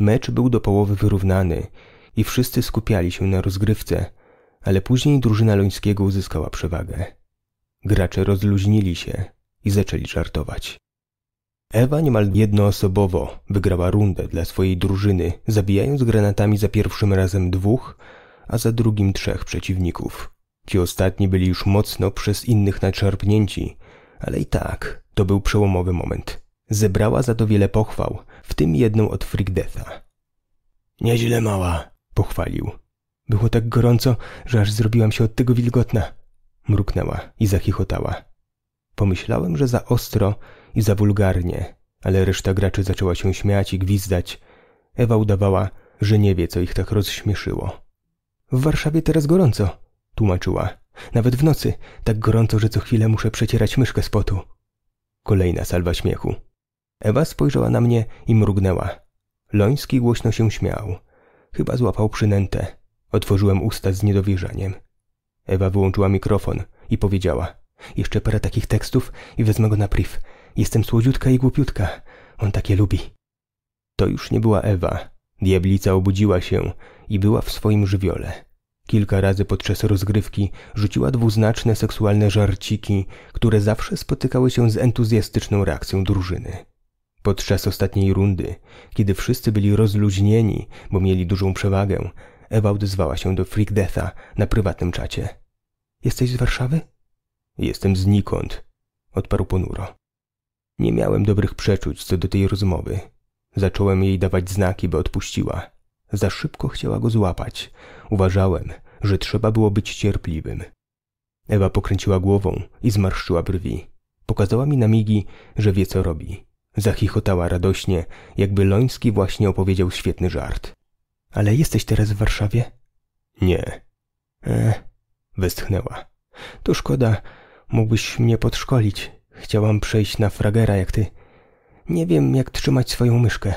Mecz był do połowy wyrównany i wszyscy skupiali się na rozgrywce, ale później drużyna Lońskiego uzyskała przewagę. Gracze rozluźnili się i zaczęli żartować. Ewa niemal jednoosobowo wygrała rundę dla swojej drużyny, zabijając granatami za pierwszym razem dwóch, a za drugim trzech przeciwników. Ci ostatni byli już mocno przez innych nadszarpnięci, ale i tak to był przełomowy moment. Zebrała za to wiele pochwał, w tym jedną od Frigdetha. Nieźle mała, Pochwalił. Było tak gorąco, że aż zrobiłam się od tego wilgotna. Mruknęła i zachichotała. Pomyślałem, że za ostro i za wulgarnie, ale reszta graczy zaczęła się śmiać i gwizdać. Ewa udawała, że nie wie, co ich tak rozśmieszyło. W Warszawie teraz gorąco, tłumaczyła. Nawet w nocy, tak gorąco, że co chwilę muszę przecierać myszkę z potu. Kolejna salwa śmiechu. Ewa spojrzała na mnie i mrugnęła. Loński głośno się śmiał. Chyba złapał przynętę. Otworzyłem usta z niedowierzaniem. Ewa wyłączyła mikrofon i powiedziała Jeszcze parę takich tekstów i wezmę go na priv. Jestem słodziutka i głupiutka. On takie lubi. To już nie była Ewa. Diablica obudziła się i była w swoim żywiole. Kilka razy podczas rozgrywki rzuciła dwuznaczne seksualne żarciki, które zawsze spotykały się z entuzjastyczną reakcją drużyny. Podczas ostatniej rundy, kiedy wszyscy byli rozluźnieni, bo mieli dużą przewagę, Ewa odezwała się do Freak Deatha na prywatnym czacie. Jesteś z Warszawy? Jestem znikąd, odparł ponuro. Nie miałem dobrych przeczuć co do tej rozmowy. Zacząłem jej dawać znaki, by odpuściła. Za szybko chciała go złapać. Uważałem, że trzeba było być cierpliwym. Ewa pokręciła głową i zmarszczyła brwi. Pokazała mi na migi, że wie co robi. Zachichotała radośnie, jakby Loński właśnie opowiedział świetny żart. Ale jesteś teraz w Warszawie? Nie. Eh, westchnęła. To szkoda, mógłbyś mnie podszkolić. Chciałam przejść na fragera jak ty. Nie wiem, jak trzymać swoją myszkę.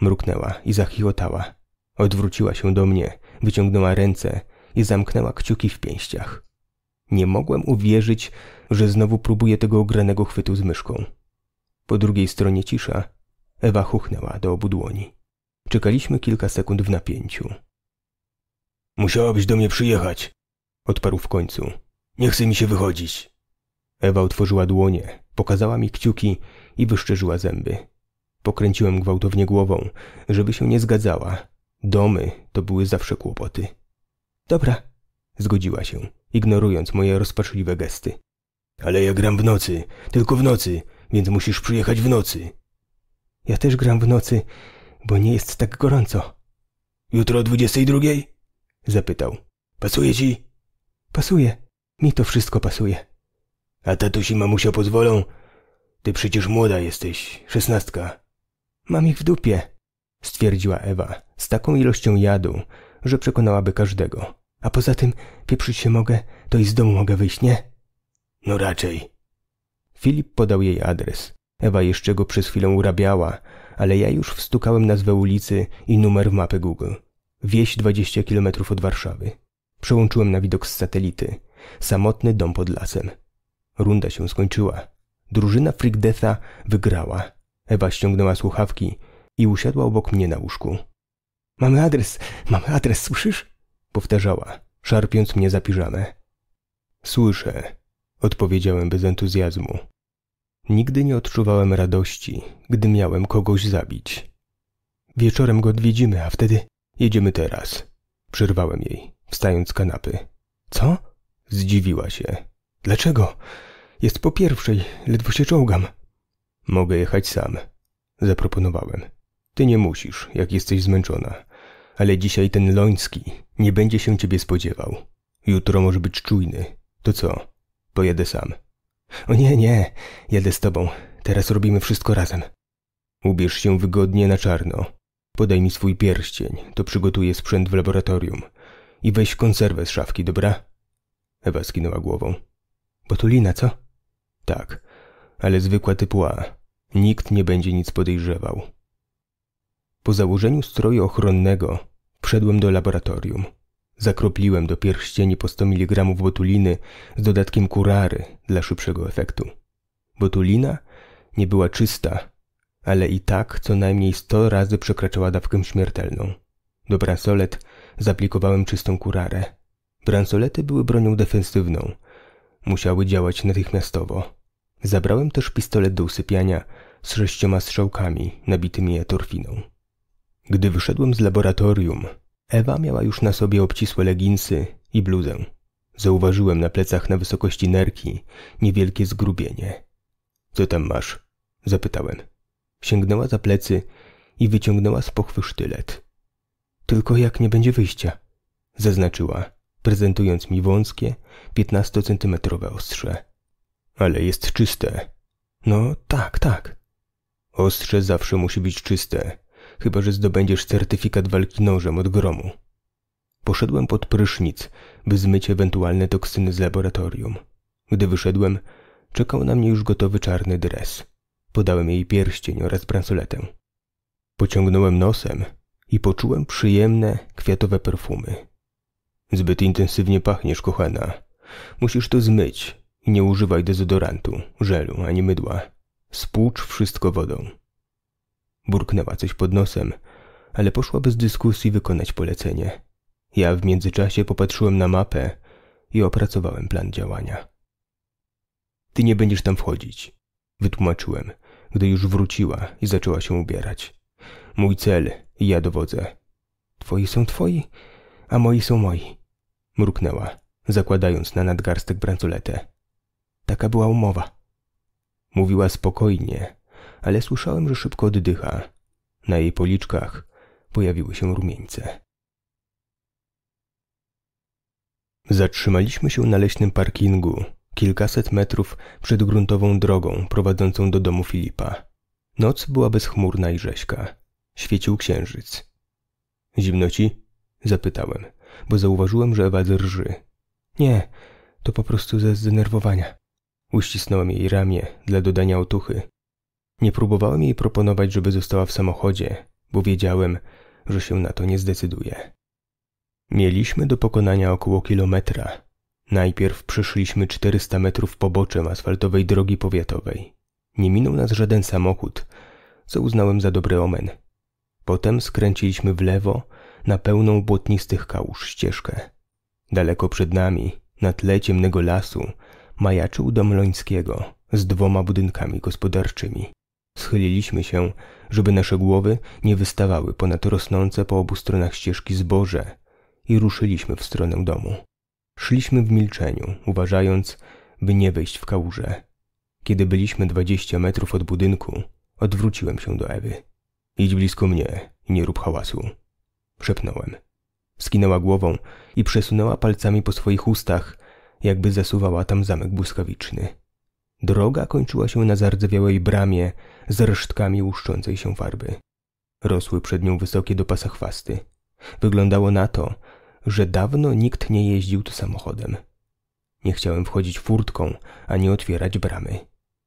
Mruknęła i zachichotała. Odwróciła się do mnie, wyciągnęła ręce i zamknęła kciuki w pięściach. Nie mogłem uwierzyć, że znowu próbuje tego ogranego chwytu z myszką. Po drugiej stronie cisza. Ewa chuchnęła do obu dłoni. Czekaliśmy kilka sekund w napięciu. Musiałabyś do mnie przyjechać, odparł w końcu. Nie chce mi się wychodzić. Ewa otworzyła dłonie, pokazała mi kciuki i wyszczerzyła zęby. Pokręciłem gwałtownie głową, żeby się nie zgadzała. Domy to były zawsze kłopoty. Dobra, zgodziła się, ignorując moje rozpaczliwe gesty. Ale ja gram w nocy, tylko w nocy więc musisz przyjechać w nocy. Ja też gram w nocy, bo nie jest tak gorąco. Jutro o dwudziestej drugiej? Zapytał. Pasuje ci? Pasuje. Mi to wszystko pasuje. A tatuś i mamusia pozwolą? Ty przecież młoda jesteś, szesnastka. Mam ich w dupie, stwierdziła Ewa z taką ilością jadu, że przekonałaby każdego. A poza tym pieprzyć się mogę, to i z domu mogę wyjść, nie? No raczej. Filip podał jej adres. Ewa jeszcze go przez chwilę urabiała, ale ja już wstukałem nazwę ulicy i numer w mapę Google. Wieś 20 kilometrów od Warszawy. Przełączyłem na widok z satelity. Samotny dom pod lasem. Runda się skończyła. Drużyna Frigdetha wygrała. Ewa ściągnęła słuchawki i usiadła obok mnie na łóżku. Mamy adres, mamy adres, słyszysz? Powtarzała, szarpiąc mnie za piżamę. Słyszę, odpowiedziałem bez entuzjazmu. Nigdy nie odczuwałem radości, gdy miałem kogoś zabić. Wieczorem go odwiedzimy, a wtedy jedziemy teraz. Przerwałem jej, wstając z kanapy. Co? Zdziwiła się. Dlaczego? Jest po pierwszej, ledwo się czołgam. Mogę jechać sam, zaproponowałem. Ty nie musisz, jak jesteś zmęczona. Ale dzisiaj ten Loński nie będzie się ciebie spodziewał. Jutro może być czujny. To co, Pojedę sam. O nie, nie, jedę z tobą. Teraz robimy wszystko razem. Ubierz się wygodnie na czarno. Podaj mi swój pierścień, to przygotuję sprzęt w laboratorium. I weź konserwę z szafki, dobra? Ewa skinęła głową. Botulina, co? Tak, ale zwykła typu A. Nikt nie będzie nic podejrzewał. Po założeniu stroju ochronnego wszedłem do laboratorium. Zakropliłem do pierścieni po 100 mg botuliny z dodatkiem kurary dla szybszego efektu. Botulina nie była czysta, ale i tak co najmniej 100 razy przekraczała dawkę śmiertelną. Do bransolet zaplikowałem czystą kurarę. Bransolety były bronią defensywną. Musiały działać natychmiastowo. Zabrałem też pistolet do usypiania z sześcioma strzałkami nabitymi etorfiną. Gdy wyszedłem z laboratorium, Ewa miała już na sobie obcisłe leginsy i bluzę. Zauważyłem na plecach na wysokości nerki niewielkie zgrubienie. Co tam masz? Zapytałem. Sięgnęła za plecy i wyciągnęła z pochwy sztylet. Tylko jak nie będzie wyjścia, zaznaczyła, prezentując mi wąskie, piętnastocentymetrowe ostrze. Ale jest czyste. No tak, tak. Ostrze zawsze musi być czyste, chyba że zdobędziesz certyfikat walki nożem od gromu. Poszedłem pod prysznic, by zmyć ewentualne toksyny z laboratorium. Gdy wyszedłem, czekał na mnie już gotowy czarny dres. Podałem jej pierścień oraz bransoletę. Pociągnąłem nosem i poczułem przyjemne, kwiatowe perfumy. Zbyt intensywnie pachniesz, kochana. Musisz to zmyć i nie używaj dezodorantu, żelu ani mydła. Spłucz wszystko wodą. Burknęła coś pod nosem, ale poszła bez dyskusji wykonać polecenie. Ja w międzyczasie popatrzyłem na mapę i opracowałem plan działania. Ty nie będziesz tam wchodzić, wytłumaczyłem, gdy już wróciła i zaczęła się ubierać. Mój cel i ja dowodzę. Twoi są twoi, a moi są moi, mruknęła, zakładając na nadgarstek bransoletę. Taka była umowa. Mówiła spokojnie, ale słyszałem, że szybko oddycha. Na jej policzkach pojawiły się rumieńce. Zatrzymaliśmy się na leśnym parkingu, kilkaset metrów przed gruntową drogą prowadzącą do domu Filipa. Noc była bezchmurna i rzeźka. Świecił księżyc. Zimno ci? Zapytałem, bo zauważyłem, że Ewa drży. Nie, to po prostu ze zdenerwowania. Uścisnąłem jej ramię dla dodania otuchy, nie próbowałem jej proponować, żeby została w samochodzie, bo wiedziałem, że się na to nie zdecyduje. Mieliśmy do pokonania około kilometra. Najpierw przeszliśmy 400 metrów poboczem asfaltowej drogi powiatowej. Nie minął nas żaden samochód, co uznałem za dobry omen. Potem skręciliśmy w lewo na pełną błotnistych kałuż ścieżkę. Daleko przed nami, na tle ciemnego lasu, majaczył dom Lońskiego z dwoma budynkami gospodarczymi. Schyliliśmy się, żeby nasze głowy nie wystawały ponad rosnące po obu stronach ścieżki zboże i ruszyliśmy w stronę domu. Szliśmy w milczeniu, uważając, by nie wejść w kałużę. Kiedy byliśmy dwadzieścia metrów od budynku, odwróciłem się do Ewy. Idź blisko mnie i nie rób hałasu. Szepnąłem. Skinęła głową i przesunęła palcami po swoich ustach, jakby zasuwała tam zamek błyskawiczny. Droga kończyła się na zardzewiałej bramie z resztkami łuszczącej się farby. Rosły przed nią wysokie do pasa chwasty. Wyglądało na to, że dawno nikt nie jeździł tu samochodem. Nie chciałem wchodzić furtką, ani otwierać bramy.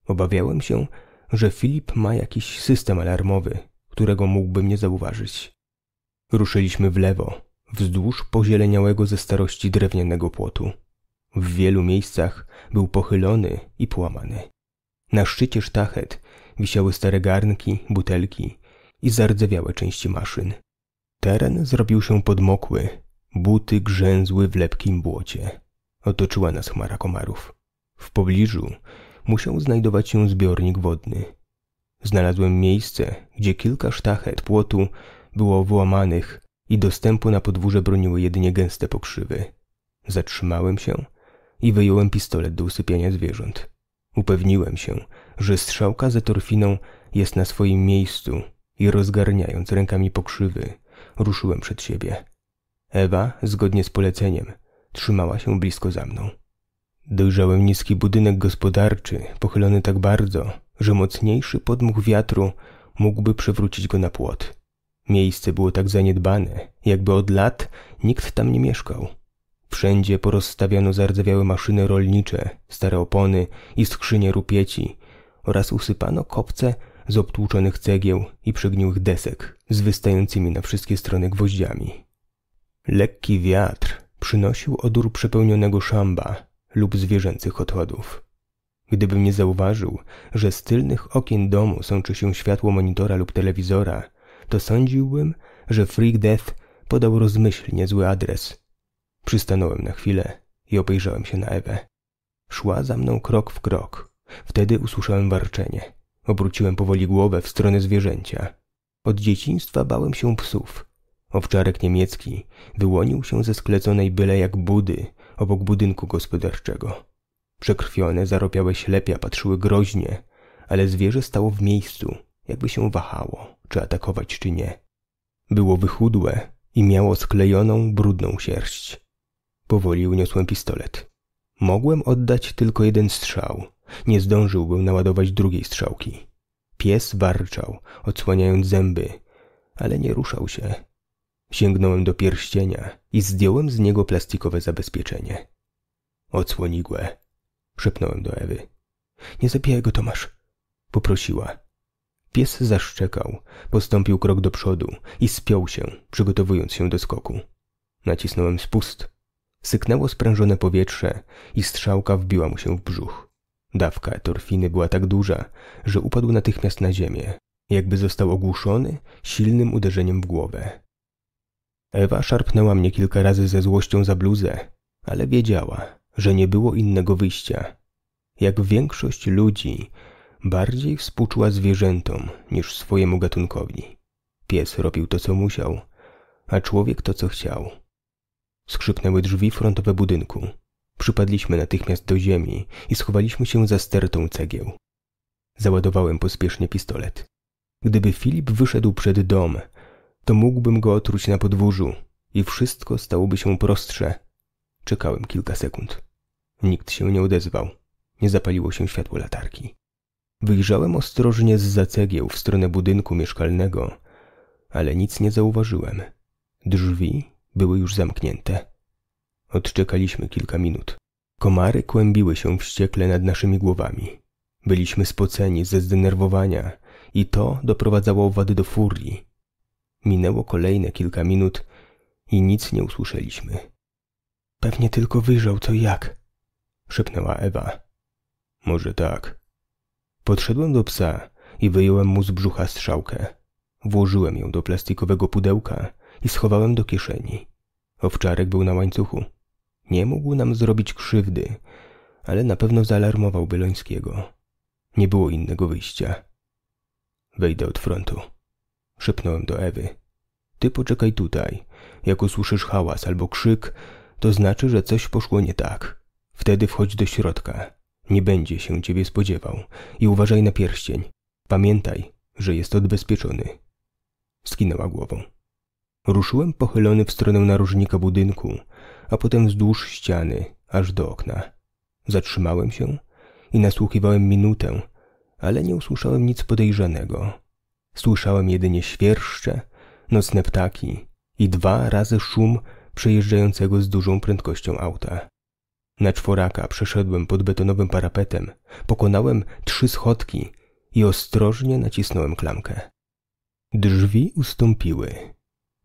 Obawiałem się, że Filip ma jakiś system alarmowy, którego mógłbym nie zauważyć. Ruszyliśmy w lewo, wzdłuż pozieleniałego ze starości drewnianego płotu. W wielu miejscach był pochylony i połamany. Na szczycie sztachet wisiały stare garnki, butelki i zardzewiałe części maszyn. Teren zrobił się podmokły, buty grzęzły w lepkim błocie. Otoczyła nas chmara komarów. W pobliżu musiał znajdować się zbiornik wodny. Znalazłem miejsce, gdzie kilka sztachet płotu było włamanych i dostępu na podwórze broniły jedynie gęste pokrzywy. Zatrzymałem się i wyjąłem pistolet do usypiania zwierząt. Upewniłem się, że strzałka ze torfiną jest na swoim miejscu i rozgarniając rękami pokrzywy, ruszyłem przed siebie. Ewa, zgodnie z poleceniem, trzymała się blisko za mną. Dojrzałem niski budynek gospodarczy, pochylony tak bardzo, że mocniejszy podmuch wiatru mógłby przewrócić go na płot. Miejsce było tak zaniedbane, jakby od lat nikt tam nie mieszkał. Wszędzie porozstawiano zardzewiałe maszyny rolnicze, stare opony i skrzynie rupieci, oraz usypano kopce z obtłuczonych cegieł i przygniłych desek z wystającymi na wszystkie strony gwoździami. Lekki wiatr przynosił odór przepełnionego szamba lub zwierzęcych odchodów. Gdybym nie zauważył, że z tylnych okien domu sączy się światło monitora lub telewizora, to sądziłbym, że Freak Death podał rozmyślnie zły adres. Przystanąłem na chwilę i obejrzałem się na Ewę. Szła za mną krok w krok, Wtedy usłyszałem warczenie. Obróciłem powoli głowę w stronę zwierzęcia. Od dzieciństwa bałem się psów. Owczarek niemiecki wyłonił się ze skleconej byle jak budy obok budynku gospodarczego. Przekrwione, zaropiałe ślepia patrzyły groźnie, ale zwierzę stało w miejscu, jakby się wahało, czy atakować, czy nie. Było wychudłe i miało sklejoną, brudną sierść. Powoli uniosłem pistolet. Mogłem oddać tylko jeden strzał. Nie zdążyłbym naładować drugiej strzałki. Pies warczał, odsłaniając zęby, ale nie ruszał się. Sięgnąłem do pierścienia i zdjąłem z niego plastikowe zabezpieczenie. Odsłonigłe, szepnąłem do Ewy. Nie zabijaj go, Tomasz, poprosiła. Pies zaszczekał, postąpił krok do przodu i spiął się, przygotowując się do skoku. Nacisnąłem spust Syknęło sprężone powietrze i strzałka wbiła mu się w brzuch. Dawka etorfiny była tak duża, że upadł natychmiast na ziemię, jakby został ogłuszony silnym uderzeniem w głowę. Ewa szarpnęła mnie kilka razy ze złością za bluzę, ale wiedziała, że nie było innego wyjścia. Jak większość ludzi, bardziej współczuła zwierzętom niż swojemu gatunkowi. Pies robił to, co musiał, a człowiek to, co chciał. Skrzypnęły drzwi frontowe budynku. Przypadliśmy natychmiast do ziemi i schowaliśmy się za stertą cegieł. Załadowałem pospiesznie pistolet. Gdyby Filip wyszedł przed dom, to mógłbym go otruć na podwórzu i wszystko stałoby się prostsze. Czekałem kilka sekund. Nikt się nie odezwał. Nie zapaliło się światło latarki. Wyjrzałem ostrożnie z cegieł w stronę budynku mieszkalnego, ale nic nie zauważyłem. Drzwi były już zamknięte. Odczekaliśmy kilka minut. Komary kłębiły się wściekle nad naszymi głowami. Byliśmy spoceni ze zdenerwowania i to doprowadzało owady do furii. Minęło kolejne kilka minut i nic nie usłyszeliśmy. Pewnie tylko wyjrzał co jak, szepnęła Ewa. Może tak. Podszedłem do psa i wyjąłem mu z brzucha strzałkę. Włożyłem ją do plastikowego pudełka i schowałem do kieszeni. Owczarek był na łańcuchu. Nie mógł nam zrobić krzywdy, ale na pewno zaalarmował Bylońskiego. Nie było innego wyjścia. Wejdę od frontu. Szepnąłem do Ewy. Ty poczekaj tutaj. Jak usłyszysz hałas albo krzyk, to znaczy, że coś poszło nie tak. Wtedy wchodź do środka. Nie będzie się ciebie spodziewał i uważaj na pierścień. Pamiętaj, że jest odbezpieczony. Skinęła głową. Ruszyłem pochylony w stronę narożnika budynku, a potem wzdłuż ściany, aż do okna. Zatrzymałem się i nasłuchiwałem minutę, ale nie usłyszałem nic podejrzanego. Słyszałem jedynie świerszcze, nocne ptaki i dwa razy szum przejeżdżającego z dużą prędkością auta. Na czworaka przeszedłem pod betonowym parapetem, pokonałem trzy schodki i ostrożnie nacisnąłem klamkę. Drzwi ustąpiły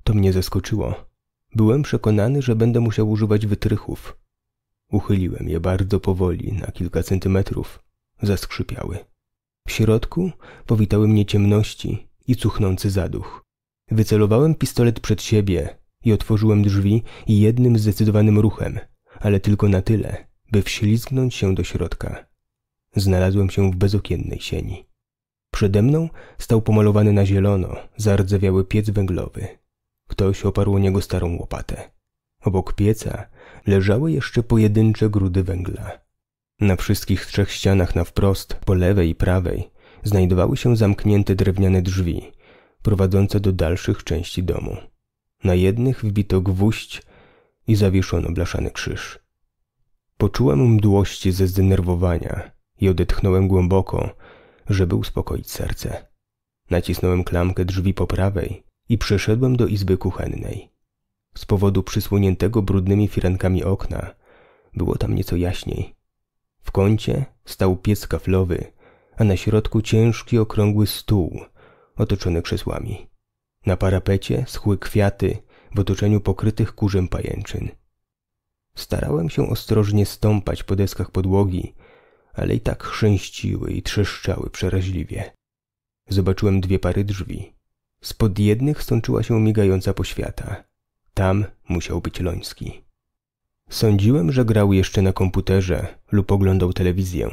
to mnie zaskoczyło. Byłem przekonany, że będę musiał używać wytrychów. Uchyliłem je bardzo powoli, na kilka centymetrów. Zaskrzypiały. W środku powitały mnie ciemności i cuchnący zaduch. Wycelowałem pistolet przed siebie i otworzyłem drzwi jednym zdecydowanym ruchem, ale tylko na tyle, by wślizgnąć się do środka. Znalazłem się w bezokiennej sieni. Przede mną stał pomalowany na zielono, zardzewiały piec węglowy. Ktoś oparł o niego starą łopatę. Obok pieca leżały jeszcze pojedyncze grudy węgla. Na wszystkich trzech ścianach na wprost, po lewej i prawej, znajdowały się zamknięte drewniane drzwi, prowadzące do dalszych części domu. Na jednych wbito gwóźdź i zawieszono blaszany krzyż. Poczułem mdłości ze zdenerwowania i odetchnąłem głęboko, żeby uspokoić serce. Nacisnąłem klamkę drzwi po prawej i przeszedłem do izby kuchennej. Z powodu przysłoniętego brudnymi firankami okna było tam nieco jaśniej. W kącie stał piec kaflowy, a na środku ciężki okrągły stół otoczony krzesłami. Na parapecie schły kwiaty w otoczeniu pokrytych kurzem pajęczyn. Starałem się ostrożnie stąpać po deskach podłogi, ale i tak chrzęściły i trzeszczały przeraźliwie. Zobaczyłem dwie pary drzwi, Spod jednych stączyła się migająca poświata. Tam musiał być Loński. Sądziłem, że grał jeszcze na komputerze lub oglądał telewizję.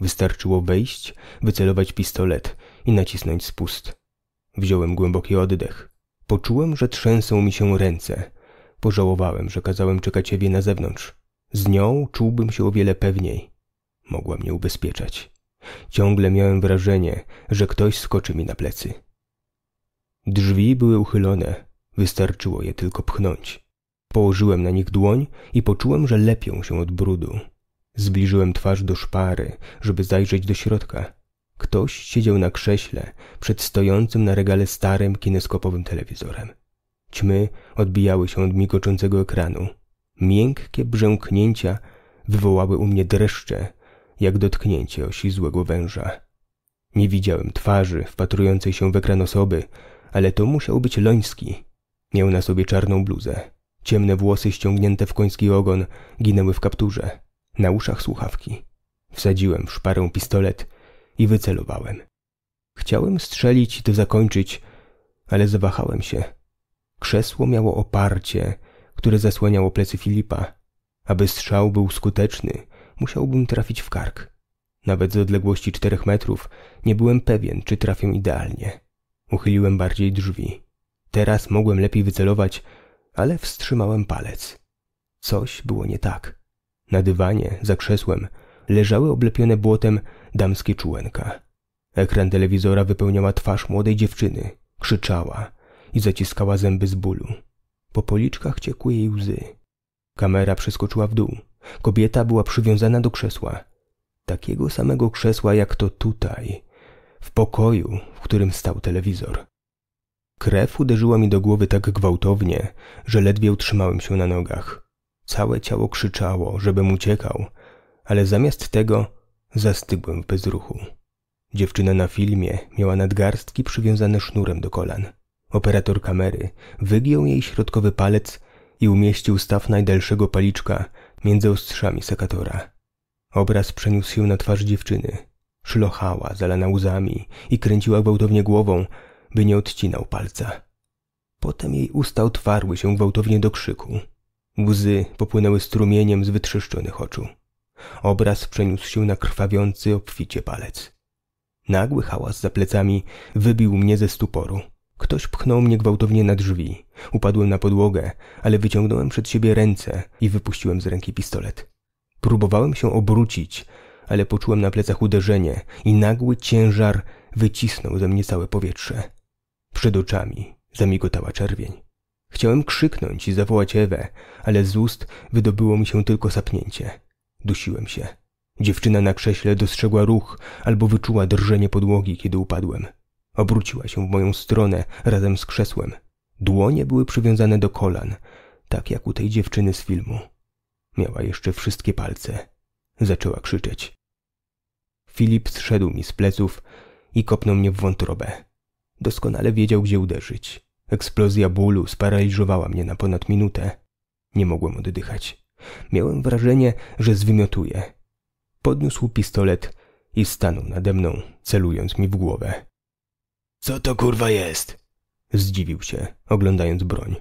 Wystarczyło wejść, wycelować pistolet i nacisnąć spust. Wziąłem głęboki oddech. Poczułem, że trzęsą mi się ręce. Pożałowałem, że kazałem czekać ciebie na zewnątrz. Z nią czułbym się o wiele pewniej. Mogła mnie ubezpieczać. Ciągle miałem wrażenie, że ktoś skoczy mi na plecy. Drzwi były uchylone, wystarczyło je tylko pchnąć. Położyłem na nich dłoń i poczułem, że lepią się od brudu. Zbliżyłem twarz do szpary, żeby zajrzeć do środka. Ktoś siedział na krześle przed stojącym na regale starym kineskopowym telewizorem. Ćmy odbijały się od migoczącego ekranu. Miękkie brzęknięcia wywołały u mnie dreszcze, jak dotknięcie osi złego węża. Nie widziałem twarzy wpatrującej się w ekran osoby, ale to musiał być Loński. Miał na sobie czarną bluzę. Ciemne włosy ściągnięte w koński ogon ginęły w kapturze. Na uszach słuchawki. Wsadziłem w szparę pistolet i wycelowałem. Chciałem strzelić i to zakończyć, ale zawahałem się. Krzesło miało oparcie, które zasłaniało plecy Filipa. Aby strzał był skuteczny, musiałbym trafić w kark. Nawet z odległości czterech metrów nie byłem pewien, czy trafię idealnie. Uchyliłem bardziej drzwi. Teraz mogłem lepiej wycelować, ale wstrzymałem palec. Coś było nie tak. Na dywanie, za krzesłem, leżały oblepione błotem damskie czułenka. Ekran telewizora wypełniała twarz młodej dziewczyny. Krzyczała i zaciskała zęby z bólu. Po policzkach ciekły jej łzy. Kamera przeskoczyła w dół. Kobieta była przywiązana do krzesła. Takiego samego krzesła jak to tutaj – w pokoju, w którym stał telewizor. Krew uderzyła mi do głowy tak gwałtownie, że ledwie utrzymałem się na nogach. Całe ciało krzyczało, żebym uciekał, ale zamiast tego zastygłem w bezruchu. Dziewczyna na filmie miała nadgarstki przywiązane sznurem do kolan. Operator kamery wygiął jej środkowy palec i umieścił staw najdalszego paliczka między ostrzami sekatora. Obraz przeniósł się na twarz dziewczyny. Szlochała, zalana łzami i kręciła gwałtownie głową, by nie odcinał palca. Potem jej usta otwarły się gwałtownie do krzyku. Łzy popłynęły strumieniem z wytrzeszczonych oczu. Obraz przeniósł się na krwawiący obficie palec. Nagły hałas za plecami wybił mnie ze stuporu. Ktoś pchnął mnie gwałtownie na drzwi. Upadłem na podłogę, ale wyciągnąłem przed siebie ręce i wypuściłem z ręki pistolet. Próbowałem się obrócić, ale poczułem na plecach uderzenie i nagły ciężar wycisnął ze mnie całe powietrze. Przed oczami zamigotała czerwień. Chciałem krzyknąć i zawołać Ewę, ale z ust wydobyło mi się tylko sapnięcie. Dusiłem się. Dziewczyna na krześle dostrzegła ruch albo wyczuła drżenie podłogi, kiedy upadłem. Obróciła się w moją stronę razem z krzesłem. Dłonie były przywiązane do kolan, tak jak u tej dziewczyny z filmu. Miała jeszcze wszystkie palce zaczęła krzyczeć. Filip zszedł mi z pleców i kopnął mnie w wątrobę. Doskonale wiedział, gdzie uderzyć. Eksplozja bólu sparaliżowała mnie na ponad minutę. Nie mogłem oddychać. Miałem wrażenie, że zwymiotuję. Podniósł pistolet i stanął nade mną, celując mi w głowę. Co to kurwa jest? Zdziwił się, oglądając broń.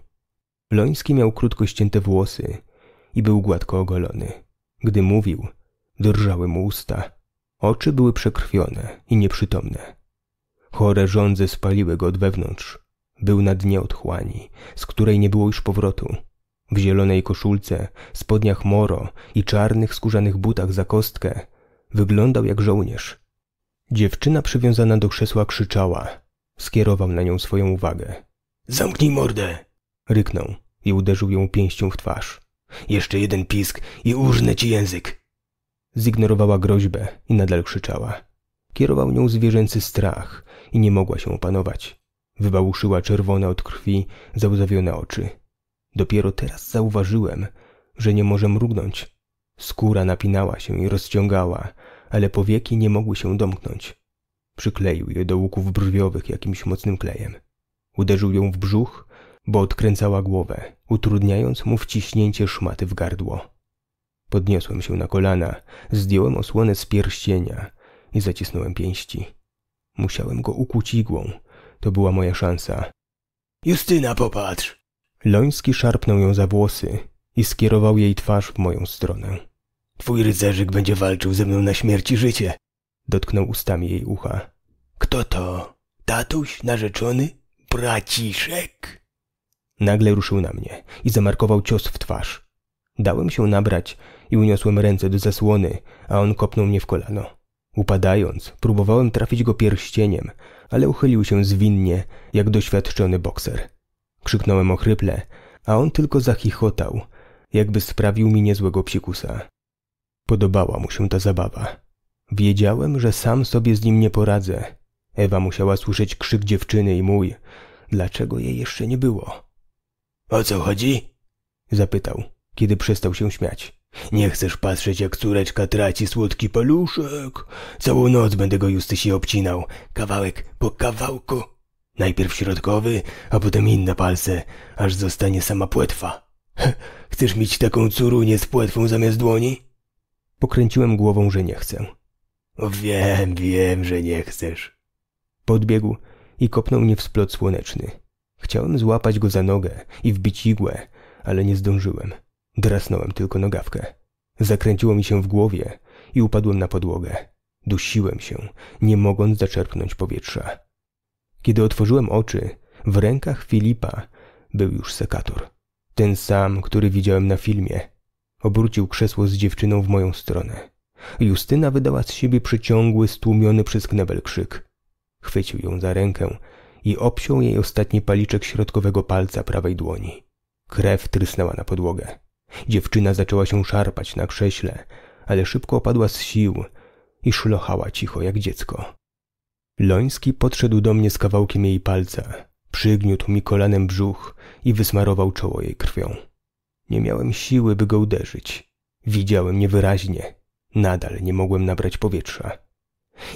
Loński miał krótko ścięte włosy i był gładko ogolony. Gdy mówił, Drżały mu usta. Oczy były przekrwione i nieprzytomne. Chore żądze spaliły go od wewnątrz. Był na dnie otchłani, z której nie było już powrotu. W zielonej koszulce, spodniach moro i czarnych skórzanych butach za kostkę wyglądał jak żołnierz. Dziewczyna przywiązana do krzesła krzyczała. Skierował na nią swoją uwagę. Zamknij mordę! ryknął i uderzył ją pięścią w twarz. Jeszcze jeden pisk i urznę ci język. Zignorowała groźbę i nadal krzyczała. Kierował nią zwierzęcy strach i nie mogła się opanować. Wybałuszyła czerwone od krwi, załzawione oczy. Dopiero teraz zauważyłem, że nie może mrugnąć. Skóra napinała się i rozciągała, ale powieki nie mogły się domknąć. Przykleił je do łuków brwiowych jakimś mocnym klejem. Uderzył ją w brzuch, bo odkręcała głowę, utrudniając mu wciśnięcie szmaty w gardło. Podniosłem się na kolana, zdjąłem osłonę z pierścienia i zacisnąłem pięści. Musiałem go ukuć igłą. To była moja szansa. Justyna, popatrz! Loński szarpnął ją za włosy i skierował jej twarz w moją stronę. Twój rycerzyk będzie walczył ze mną na śmierć i życie. Dotknął ustami jej ucha. Kto to? Tatuś? Narzeczony? Braciszek? Nagle ruszył na mnie i zamarkował cios w twarz. Dałem się nabrać i uniosłem ręce do zasłony, a on kopnął mnie w kolano. Upadając, próbowałem trafić go pierścieniem, ale uchylił się zwinnie, jak doświadczony bokser. Krzyknąłem ochryple, a on tylko zachichotał, jakby sprawił mi niezłego psikusa. Podobała mu się ta zabawa. Wiedziałem, że sam sobie z nim nie poradzę. Ewa musiała słyszeć krzyk dziewczyny i mój. Dlaczego jej jeszcze nie było? O co chodzi? zapytał, kiedy przestał się śmiać. Nie chcesz patrzeć, jak córeczka traci słodki paluszek? Całą noc będę go się obcinał, kawałek po kawałku. Najpierw środkowy, a potem inne palce, aż zostanie sama płetwa. Chcesz mieć taką córunię z płetwą zamiast dłoni? Pokręciłem głową, że nie chcę. O, wiem, wiem, że nie chcesz. Podbiegł i kopnął mnie w splot słoneczny. Chciałem złapać go za nogę i wbić igłę, ale nie zdążyłem. Drasnąłem tylko nogawkę. Zakręciło mi się w głowie i upadłem na podłogę. Dusiłem się, nie mogąc zaczerpnąć powietrza. Kiedy otworzyłem oczy, w rękach Filipa był już sekator. Ten sam, który widziałem na filmie. Obrócił krzesło z dziewczyną w moją stronę. Justyna wydała z siebie przeciągły, stłumiony przez knebel krzyk. Chwycił ją za rękę i obsiął jej ostatni paliczek środkowego palca prawej dłoni. Krew trysnęła na podłogę. Dziewczyna zaczęła się szarpać na krześle, ale szybko opadła z sił i szlochała cicho jak dziecko. Loński podszedł do mnie z kawałkiem jej palca, przygniótł mi kolanem brzuch i wysmarował czoło jej krwią. Nie miałem siły, by go uderzyć. Widziałem niewyraźnie. Nadal nie mogłem nabrać powietrza.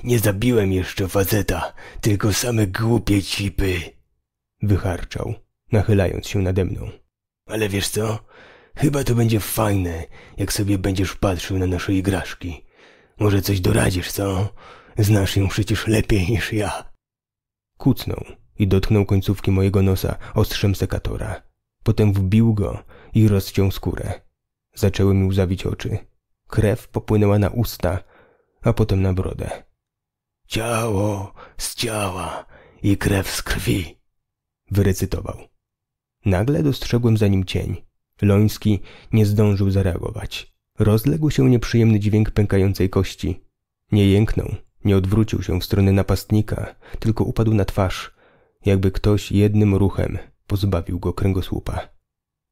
Nie zabiłem jeszcze fazeta, tylko same głupie cipy. Wycharczał, nachylając się nade mną. Ale wiesz co? Chyba to będzie fajne, jak sobie będziesz patrzył na nasze igraszki. Może coś doradzisz, co? Znasz ją przecież lepiej niż ja. Kucnął i dotknął końcówki mojego nosa ostrzem sekatora. Potem wbił go i rozciął skórę. Zaczęły mi łzawić oczy. Krew popłynęła na usta, a potem na brodę. Ciało z ciała i krew z krwi, wyrecytował. Nagle dostrzegłem za nim cień. Loński nie zdążył zareagować. Rozległ się nieprzyjemny dźwięk pękającej kości. Nie jęknął, nie odwrócił się w stronę napastnika, tylko upadł na twarz, jakby ktoś jednym ruchem pozbawił go kręgosłupa.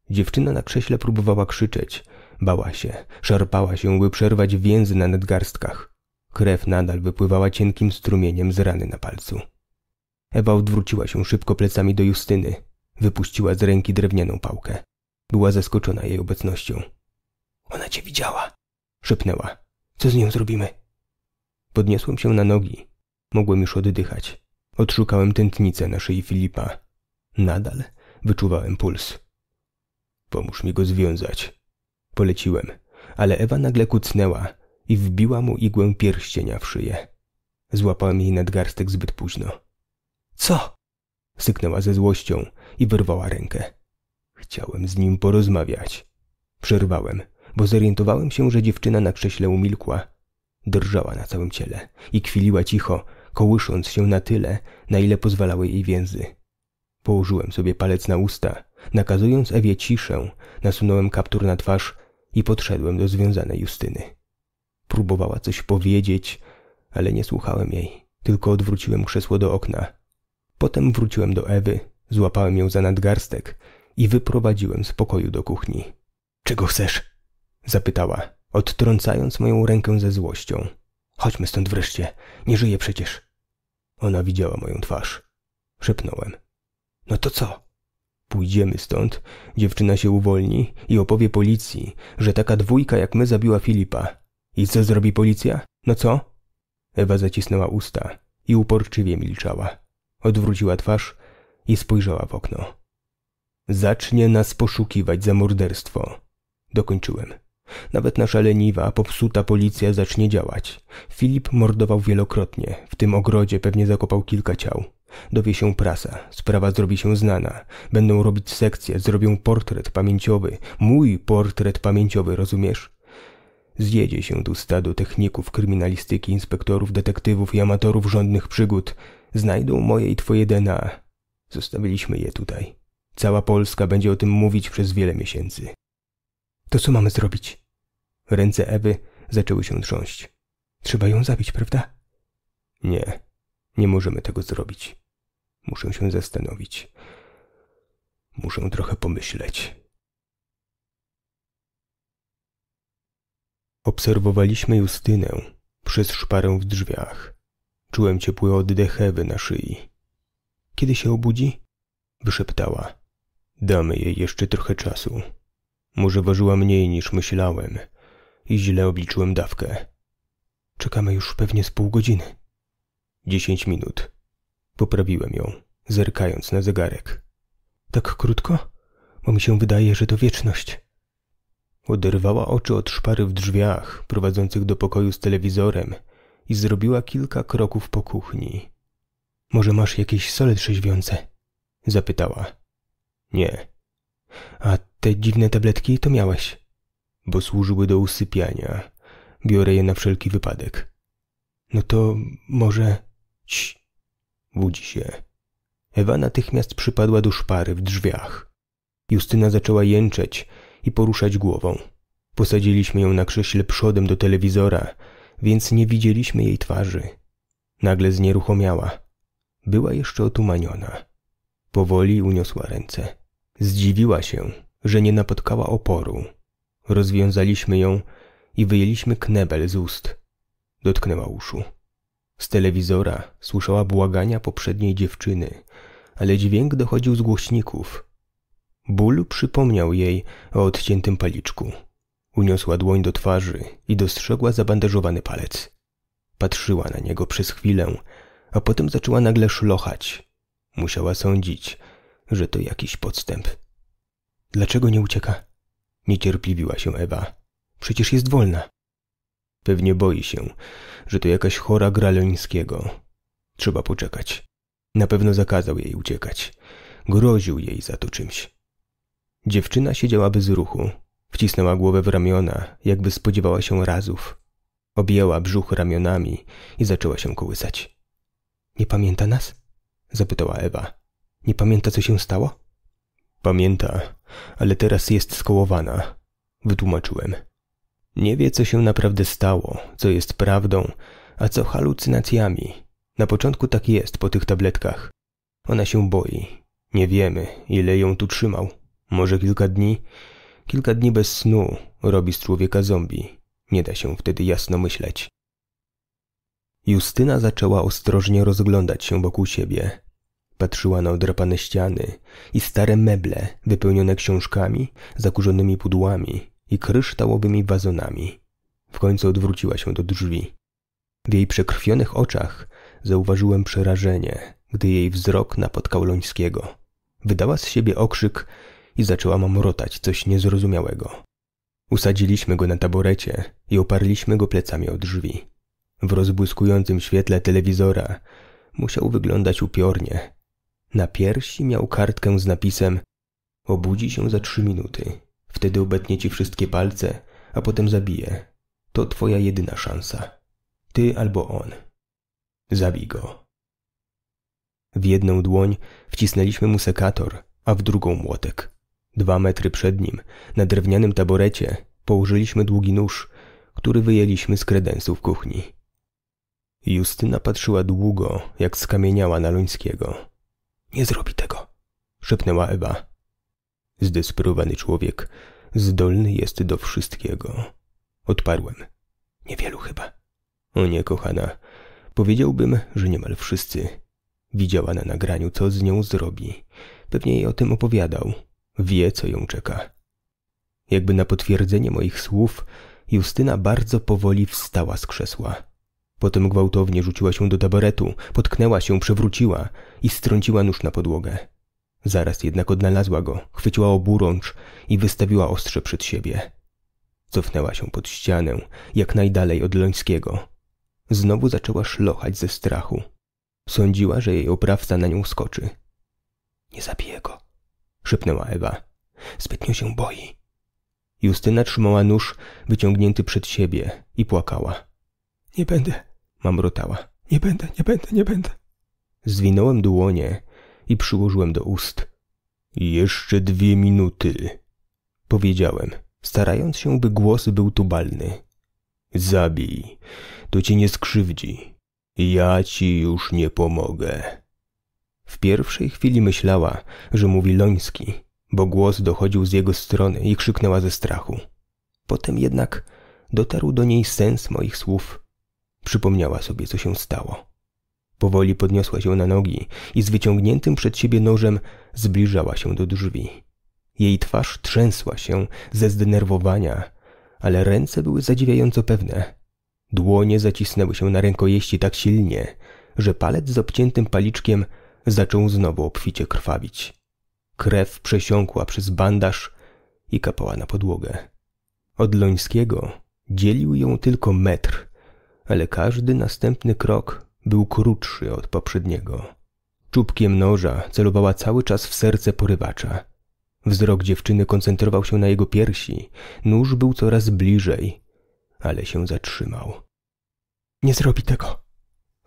Dziewczyna na krześle próbowała krzyczeć, bała się, szarpała się, by przerwać więzy na nadgarstkach. Krew nadal wypływała cienkim strumieniem z rany na palcu. Ewa odwróciła się szybko plecami do Justyny, wypuściła z ręki drewnianą pałkę. Była zaskoczona jej obecnością. Ona cię widziała, szepnęła. Co z nią zrobimy? Podniosłem się na nogi. Mogłem już oddychać. Odszukałem tętnicę na szyi Filipa. Nadal wyczuwałem puls. Pomóż mi go związać. Poleciłem, ale Ewa nagle kucnęła i wbiła mu igłę pierścienia w szyję. Złapałem jej nadgarstek zbyt późno. Co? Syknęła ze złością i wyrwała rękę. Chciałem z nim porozmawiać. Przerwałem, bo zorientowałem się, że dziewczyna na krześle umilkła. Drżała na całym ciele i kwiliła cicho, kołysząc się na tyle, na ile pozwalały jej więzy. Położyłem sobie palec na usta, nakazując Ewie ciszę, nasunąłem kaptur na twarz i podszedłem do związanej Justyny. Próbowała coś powiedzieć, ale nie słuchałem jej, tylko odwróciłem krzesło do okna. Potem wróciłem do Ewy, złapałem ją za nadgarstek i wyprowadziłem z pokoju do kuchni. Czego chcesz? zapytała, odtrącając moją rękę ze złością. Chodźmy stąd wreszcie, nie żyje przecież. Ona widziała moją twarz. Szepnąłem. No to co? Pójdziemy stąd, dziewczyna się uwolni i opowie policji, że taka dwójka jak my zabiła Filipa. I co zrobi policja? No co? Ewa zacisnęła usta i uporczywie milczała. Odwróciła twarz i spojrzała w okno. Zacznie nas poszukiwać za morderstwo. Dokończyłem. Nawet nasza leniwa, popsuta policja zacznie działać. Filip mordował wielokrotnie, w tym ogrodzie pewnie zakopał kilka ciał. Dowie się prasa, sprawa zrobi się znana. Będą robić sekcje, zrobią portret pamięciowy. Mój portret pamięciowy, rozumiesz? Zjedzie się tu stado techników, kryminalistyki, inspektorów, detektywów i amatorów rządnych przygód. Znajdą moje i twoje DNA. Zostawiliśmy je tutaj. Cała Polska będzie o tym mówić przez wiele miesięcy. To co mamy zrobić? Ręce Ewy zaczęły się trząść. Trzeba ją zabić, prawda? Nie, nie możemy tego zrobić. Muszę się zastanowić. Muszę trochę pomyśleć. Obserwowaliśmy Justynę przez szparę w drzwiach. Czułem ciepły oddech Ewy na szyi. Kiedy się obudzi? Wyszeptała. Damy jej jeszcze trochę czasu. Może ważyła mniej niż myślałem i źle obliczyłem dawkę. Czekamy już pewnie z pół godziny. Dziesięć minut. Poprawiłem ją, zerkając na zegarek. Tak krótko? Bo mi się wydaje, że to wieczność. Oderwała oczy od szpary w drzwiach prowadzących do pokoju z telewizorem i zrobiła kilka kroków po kuchni. Może masz jakieś sole trzeźwiące? Zapytała. Nie. A te dziwne tabletki to miałeś? Bo służyły do usypiania. Biorę je na wszelki wypadek. No to może... Cii. Budzi się. Ewa natychmiast przypadła do szpary w drzwiach. Justyna zaczęła jęczeć i poruszać głową. Posadziliśmy ją na krześle przodem do telewizora, więc nie widzieliśmy jej twarzy. Nagle znieruchomiała. Była jeszcze otumaniona. Powoli uniosła ręce. Zdziwiła się, że nie napotkała oporu. Rozwiązaliśmy ją i wyjęliśmy knebel z ust. Dotknęła uszu. Z telewizora słyszała błagania poprzedniej dziewczyny, ale dźwięk dochodził z głośników. Ból przypomniał jej o odciętym paliczku. Uniosła dłoń do twarzy i dostrzegła zabandażowany palec. Patrzyła na niego przez chwilę, a potem zaczęła nagle szlochać. Musiała sądzić, że to jakiś podstęp. Dlaczego nie ucieka? Niecierpliwiła się Ewa. Przecież jest wolna. Pewnie boi się, że to jakaś chora gra Leńskiego. Trzeba poczekać. Na pewno zakazał jej uciekać. Groził jej za to czymś. Dziewczyna siedziała bez ruchu. Wcisnęła głowę w ramiona, jakby spodziewała się razów. Objęła brzuch ramionami i zaczęła się kołysać. Nie pamięta nas? zapytała Ewa. Nie pamięta, co się stało? Pamięta, ale teraz jest skołowana, wytłumaczyłem. Nie wie, co się naprawdę stało, co jest prawdą, a co halucynacjami. Na początku tak jest po tych tabletkach. Ona się boi. Nie wiemy, ile ją tu trzymał. Może kilka dni? Kilka dni bez snu robi z człowieka zombie. Nie da się wtedy jasno myśleć. Justyna zaczęła ostrożnie rozglądać się wokół siebie. Patrzyła na odrapane ściany i stare meble wypełnione książkami, zakurzonymi pudłami i kryształowymi wazonami. W końcu odwróciła się do drzwi. W jej przekrwionych oczach zauważyłem przerażenie, gdy jej wzrok napotkał Lońskiego. Wydała z siebie okrzyk i zaczęła mamrotać coś niezrozumiałego. Usadziliśmy go na taborecie i oparliśmy go plecami o drzwi. W rozbłyskującym świetle telewizora musiał wyglądać upiornie, na piersi miał kartkę z napisem Obudzi się za trzy minuty. Wtedy obetnie ci wszystkie palce, a potem zabije. To twoja jedyna szansa. Ty albo on. Zabij go. W jedną dłoń wcisnęliśmy mu sekator, a w drugą młotek. Dwa metry przed nim, na drewnianym taborecie, położyliśmy długi nóż, który wyjęliśmy z kredensu w kuchni. Justyna patrzyła długo, jak skamieniała na Luńskiego. Nie zrobi tego, szepnęła Ewa. Zdesperowany człowiek zdolny jest do wszystkiego. Odparłem. Niewielu chyba. O nie, kochana. Powiedziałbym, że niemal wszyscy. Widziała na nagraniu, co z nią zrobi. Pewnie jej o tym opowiadał. Wie, co ją czeka. Jakby na potwierdzenie moich słów, Justyna bardzo powoli wstała z krzesła. Potem gwałtownie rzuciła się do taboretu, potknęła się, przewróciła i strąciła nóż na podłogę. Zaraz jednak odnalazła go, chwyciła oburącz i wystawiła ostrze przed siebie. Cofnęła się pod ścianę, jak najdalej od Lońskiego. Znowu zaczęła szlochać ze strachu. Sądziła, że jej oprawca na nią skoczy. Nie zabiję go, szepnęła Ewa. Zbytnio się boi. Justyna trzymała nóż wyciągnięty przed siebie i płakała. Nie będę, mamrotała. Nie będę, nie będę, nie będę. Zwinąłem dłonie i przyłożyłem do ust. Jeszcze dwie minuty, powiedziałem, starając się, by głos był tubalny. Zabij, to cię nie skrzywdzi. Ja ci już nie pomogę. W pierwszej chwili myślała, że mówi Loński, bo głos dochodził z jego strony i krzyknęła ze strachu. Potem jednak dotarł do niej sens moich słów Przypomniała sobie, co się stało. Powoli podniosła się na nogi i z wyciągniętym przed siebie nożem zbliżała się do drzwi. Jej twarz trzęsła się ze zdenerwowania, ale ręce były zadziwiająco pewne. Dłonie zacisnęły się na rękojeści tak silnie, że palec z obciętym paliczkiem zaczął znowu obficie krwawić. Krew przesiąkła przez bandaż i kapała na podłogę. Od Lońskiego dzielił ją tylko metr ale każdy następny krok był krótszy od poprzedniego. Czubkiem noża celowała cały czas w serce porywacza. Wzrok dziewczyny koncentrował się na jego piersi, nóż był coraz bliżej, ale się zatrzymał. Nie zrobi tego,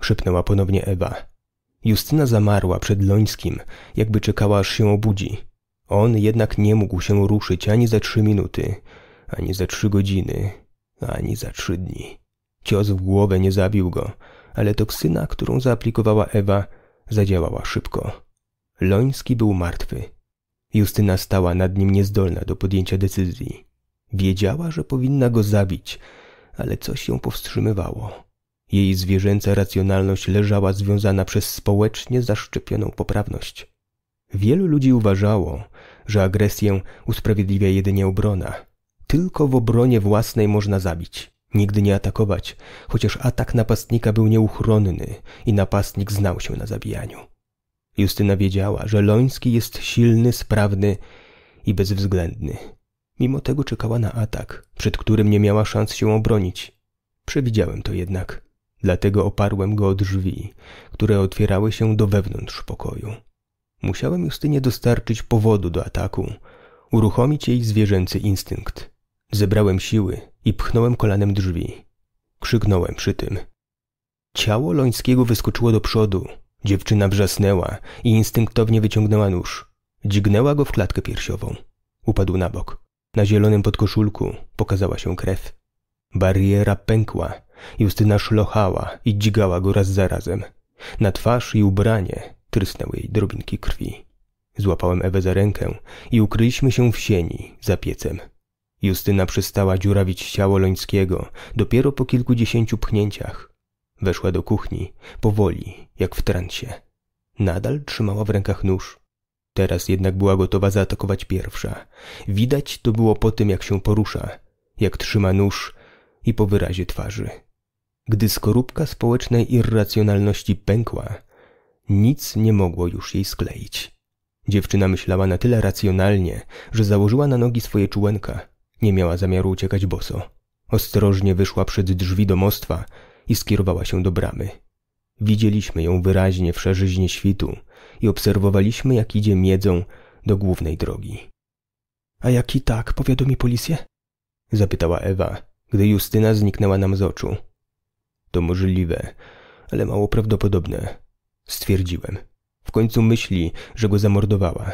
szepnęła ponownie Ewa. Justyna zamarła przed Lońskim, jakby czekała aż się obudzi. On jednak nie mógł się ruszyć ani za trzy minuty, ani za trzy godziny, ani za trzy dni. Cios w głowę nie zabił go, ale toksyna, którą zaaplikowała Ewa, zadziałała szybko. Loński był martwy. Justyna stała nad nim niezdolna do podjęcia decyzji. Wiedziała, że powinna go zabić, ale coś ją powstrzymywało. Jej zwierzęca racjonalność leżała związana przez społecznie zaszczepioną poprawność. Wielu ludzi uważało, że agresję usprawiedliwia jedynie obrona. Tylko w obronie własnej można zabić. Nigdy nie atakować, chociaż atak napastnika był nieuchronny i napastnik znał się na zabijaniu. Justyna wiedziała, że Loński jest silny, sprawny i bezwzględny. Mimo tego czekała na atak, przed którym nie miała szans się obronić. Przewidziałem to jednak, dlatego oparłem go o drzwi, które otwierały się do wewnątrz pokoju. Musiałem Justynie dostarczyć powodu do ataku, uruchomić jej zwierzęcy instynkt. Zebrałem siły i pchnąłem kolanem drzwi. Krzyknąłem przy tym. Ciało Lońskiego wyskoczyło do przodu. Dziewczyna wrzasnęła i instynktownie wyciągnęła nóż. Dźgnęła go w klatkę piersiową. Upadł na bok. Na zielonym podkoszulku pokazała się krew. Bariera pękła. Justyna szlochała i dźgała go raz za razem. Na twarz i ubranie trysnęły jej drobinki krwi. Złapałem Ewę za rękę i ukryliśmy się w sieni za piecem. Justyna przestała dziurawić ciało Lońskiego dopiero po kilkudziesięciu pchnięciach. Weszła do kuchni, powoli, jak w transie. Nadal trzymała w rękach nóż. Teraz jednak była gotowa zaatakować pierwsza. Widać to było po tym, jak się porusza, jak trzyma nóż i po wyrazie twarzy. Gdy skorupka społecznej irracjonalności pękła, nic nie mogło już jej skleić. Dziewczyna myślała na tyle racjonalnie, że założyła na nogi swoje czułenka, nie miała zamiaru uciekać boso. Ostrożnie wyszła przed drzwi domostwa i skierowała się do bramy. Widzieliśmy ją wyraźnie w szarzyźnie świtu i obserwowaliśmy, jak idzie miedzą do głównej drogi. A jaki tak, powiadomi policję? Zapytała Ewa, gdy Justyna zniknęła nam z oczu. To możliwe, ale mało prawdopodobne. Stwierdziłem. W końcu myśli, że go zamordowała.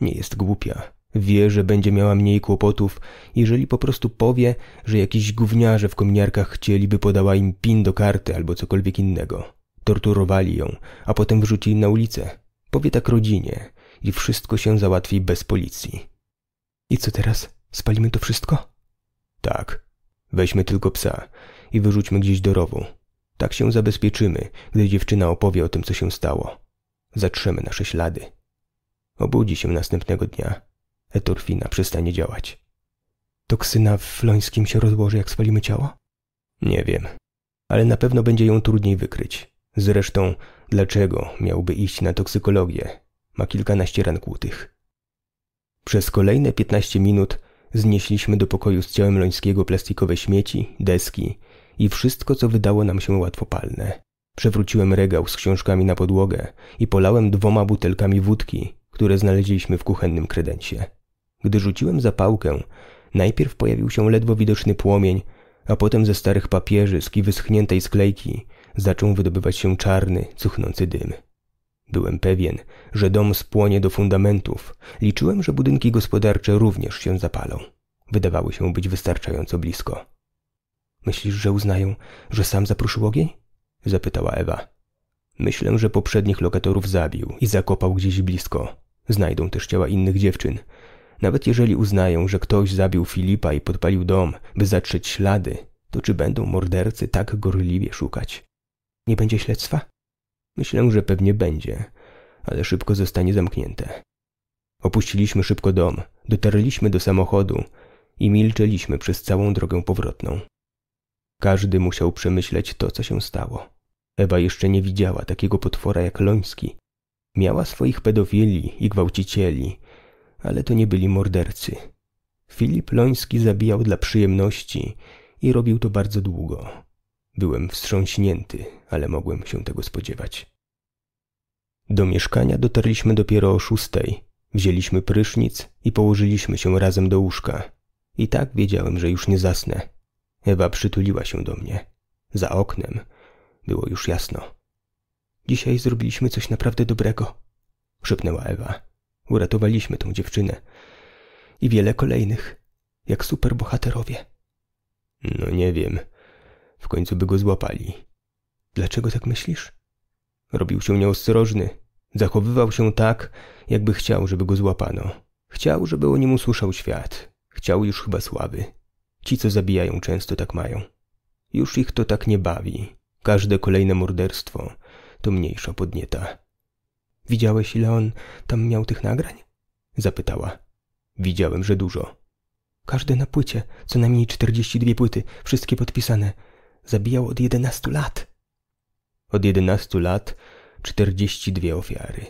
Nie jest głupia. Wie, że będzie miała mniej kłopotów, jeżeli po prostu powie, że jakiś gówniarze w kominiarkach chcieliby podała im pin do karty albo cokolwiek innego. Torturowali ją, a potem wrzucili na ulicę. Powie tak rodzinie i wszystko się załatwi bez policji. I co teraz? Spalimy to wszystko? Tak. Weźmy tylko psa i wyrzućmy gdzieś do rowu. Tak się zabezpieczymy, gdy dziewczyna opowie o tym, co się stało. Zatrzemy nasze ślady. Obudzi się następnego dnia Etorfina przestanie działać. Toksyna w flońskim się rozłoży, jak spalimy ciało. Nie wiem, ale na pewno będzie ją trudniej wykryć. Zresztą, dlaczego miałby iść na toksykologię? Ma kilkanaście ran kłutych. Przez kolejne piętnaście minut znieśliśmy do pokoju z ciałem Lońskiego plastikowe śmieci, deski i wszystko, co wydało nam się łatwopalne. Przewróciłem regał z książkami na podłogę i polałem dwoma butelkami wódki, które znaleźliśmy w kuchennym kredencie. Gdy rzuciłem zapałkę, najpierw pojawił się ledwo widoczny płomień, a potem ze starych papierzysk i wyschniętej sklejki zaczął wydobywać się czarny, cuchnący dym. Byłem pewien, że dom spłonie do fundamentów. Liczyłem, że budynki gospodarcze również się zapalą. Wydawały się być wystarczająco blisko. Myślisz, że uznają, że sam zapruszył ogień? Zapytała Ewa. Myślę, że poprzednich lokatorów zabił i zakopał gdzieś blisko. Znajdą też ciała innych dziewczyn, nawet jeżeli uznają, że ktoś zabił Filipa i podpalił dom, by zatrzeć ślady, to czy będą mordercy tak gorliwie szukać? Nie będzie śledztwa? Myślę, że pewnie będzie, ale szybko zostanie zamknięte. Opuściliśmy szybko dom, dotarliśmy do samochodu i milczeliśmy przez całą drogę powrotną. Każdy musiał przemyśleć to, co się stało. Ewa jeszcze nie widziała takiego potwora jak Loński. Miała swoich pedofili i gwałcicieli, ale to nie byli mordercy. Filip Loński zabijał dla przyjemności i robił to bardzo długo. Byłem wstrząśnięty, ale mogłem się tego spodziewać. Do mieszkania dotarliśmy dopiero o szóstej. Wzięliśmy prysznic i położyliśmy się razem do łóżka. I tak wiedziałem, że już nie zasnę. Ewa przytuliła się do mnie. Za oknem było już jasno. Dzisiaj zrobiliśmy coś naprawdę dobrego, szepnęła Ewa. Uratowaliśmy tą dziewczynę. I wiele kolejnych, jak superbohaterowie. No nie wiem. W końcu by go złapali. Dlaczego tak myślisz? Robił się nieostrożny. Zachowywał się tak, jakby chciał, żeby go złapano. Chciał, żeby o nim usłyszał świat. Chciał już chyba sławy. Ci, co zabijają, często tak mają. Już ich to tak nie bawi. Każde kolejne morderstwo to mniejsza podnieta. Widziałeś, ile on tam miał tych nagrań? Zapytała. Widziałem, że dużo. Każde na płycie, co najmniej 42 płyty, wszystkie podpisane. Zabijał od 11 lat. Od 11 lat 42 ofiary.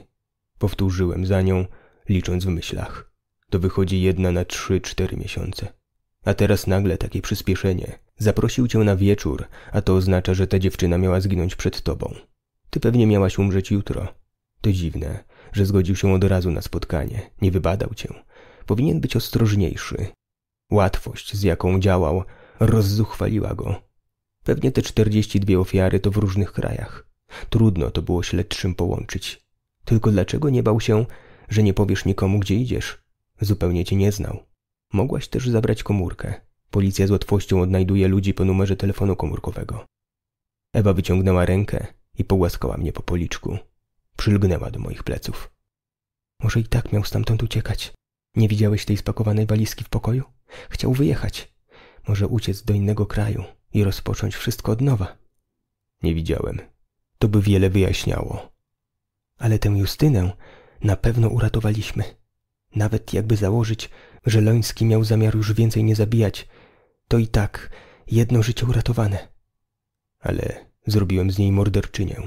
Powtórzyłem za nią, licząc w myślach. To wychodzi jedna na 3-4 miesiące. A teraz nagle takie przyspieszenie. Zaprosił cię na wieczór, a to oznacza, że ta dziewczyna miała zginąć przed tobą. Ty pewnie miałaś umrzeć jutro, to dziwne, że zgodził się od razu na spotkanie, nie wybadał cię. Powinien być ostrożniejszy. Łatwość, z jaką działał, rozzuchwaliła go. Pewnie te czterdzieści dwie ofiary to w różnych krajach. Trudno to było śledczym połączyć. Tylko dlaczego nie bał się, że nie powiesz nikomu, gdzie idziesz? Zupełnie cię nie znał. Mogłaś też zabrać komórkę. Policja z łatwością odnajduje ludzi po numerze telefonu komórkowego. Ewa wyciągnęła rękę i pogłaskała mnie po policzku. Przylgnęła do moich pleców. Może i tak miał stamtąd uciekać. Nie widziałeś tej spakowanej walizki w pokoju? Chciał wyjechać. Może uciec do innego kraju i rozpocząć wszystko od nowa. Nie widziałem. To by wiele wyjaśniało. Ale tę Justynę na pewno uratowaliśmy. Nawet jakby założyć, że Loński miał zamiar już więcej nie zabijać, to i tak jedno życie uratowane. Ale zrobiłem z niej morderczynię.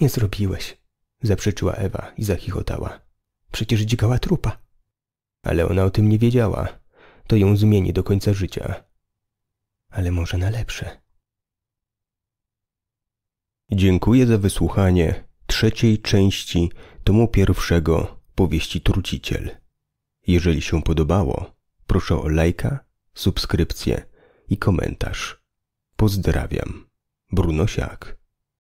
Nie zrobiłeś zaprzeczyła Ewa i zachichotała. Przecież dzikała trupa. Ale ona o tym nie wiedziała. To ją zmieni do końca życia. Ale może na lepsze. Dziękuję za wysłuchanie trzeciej części tomu pierwszego powieści Truciciel. Jeżeli się podobało, proszę o lajka, subskrypcję i komentarz. Pozdrawiam. Bruno Siak.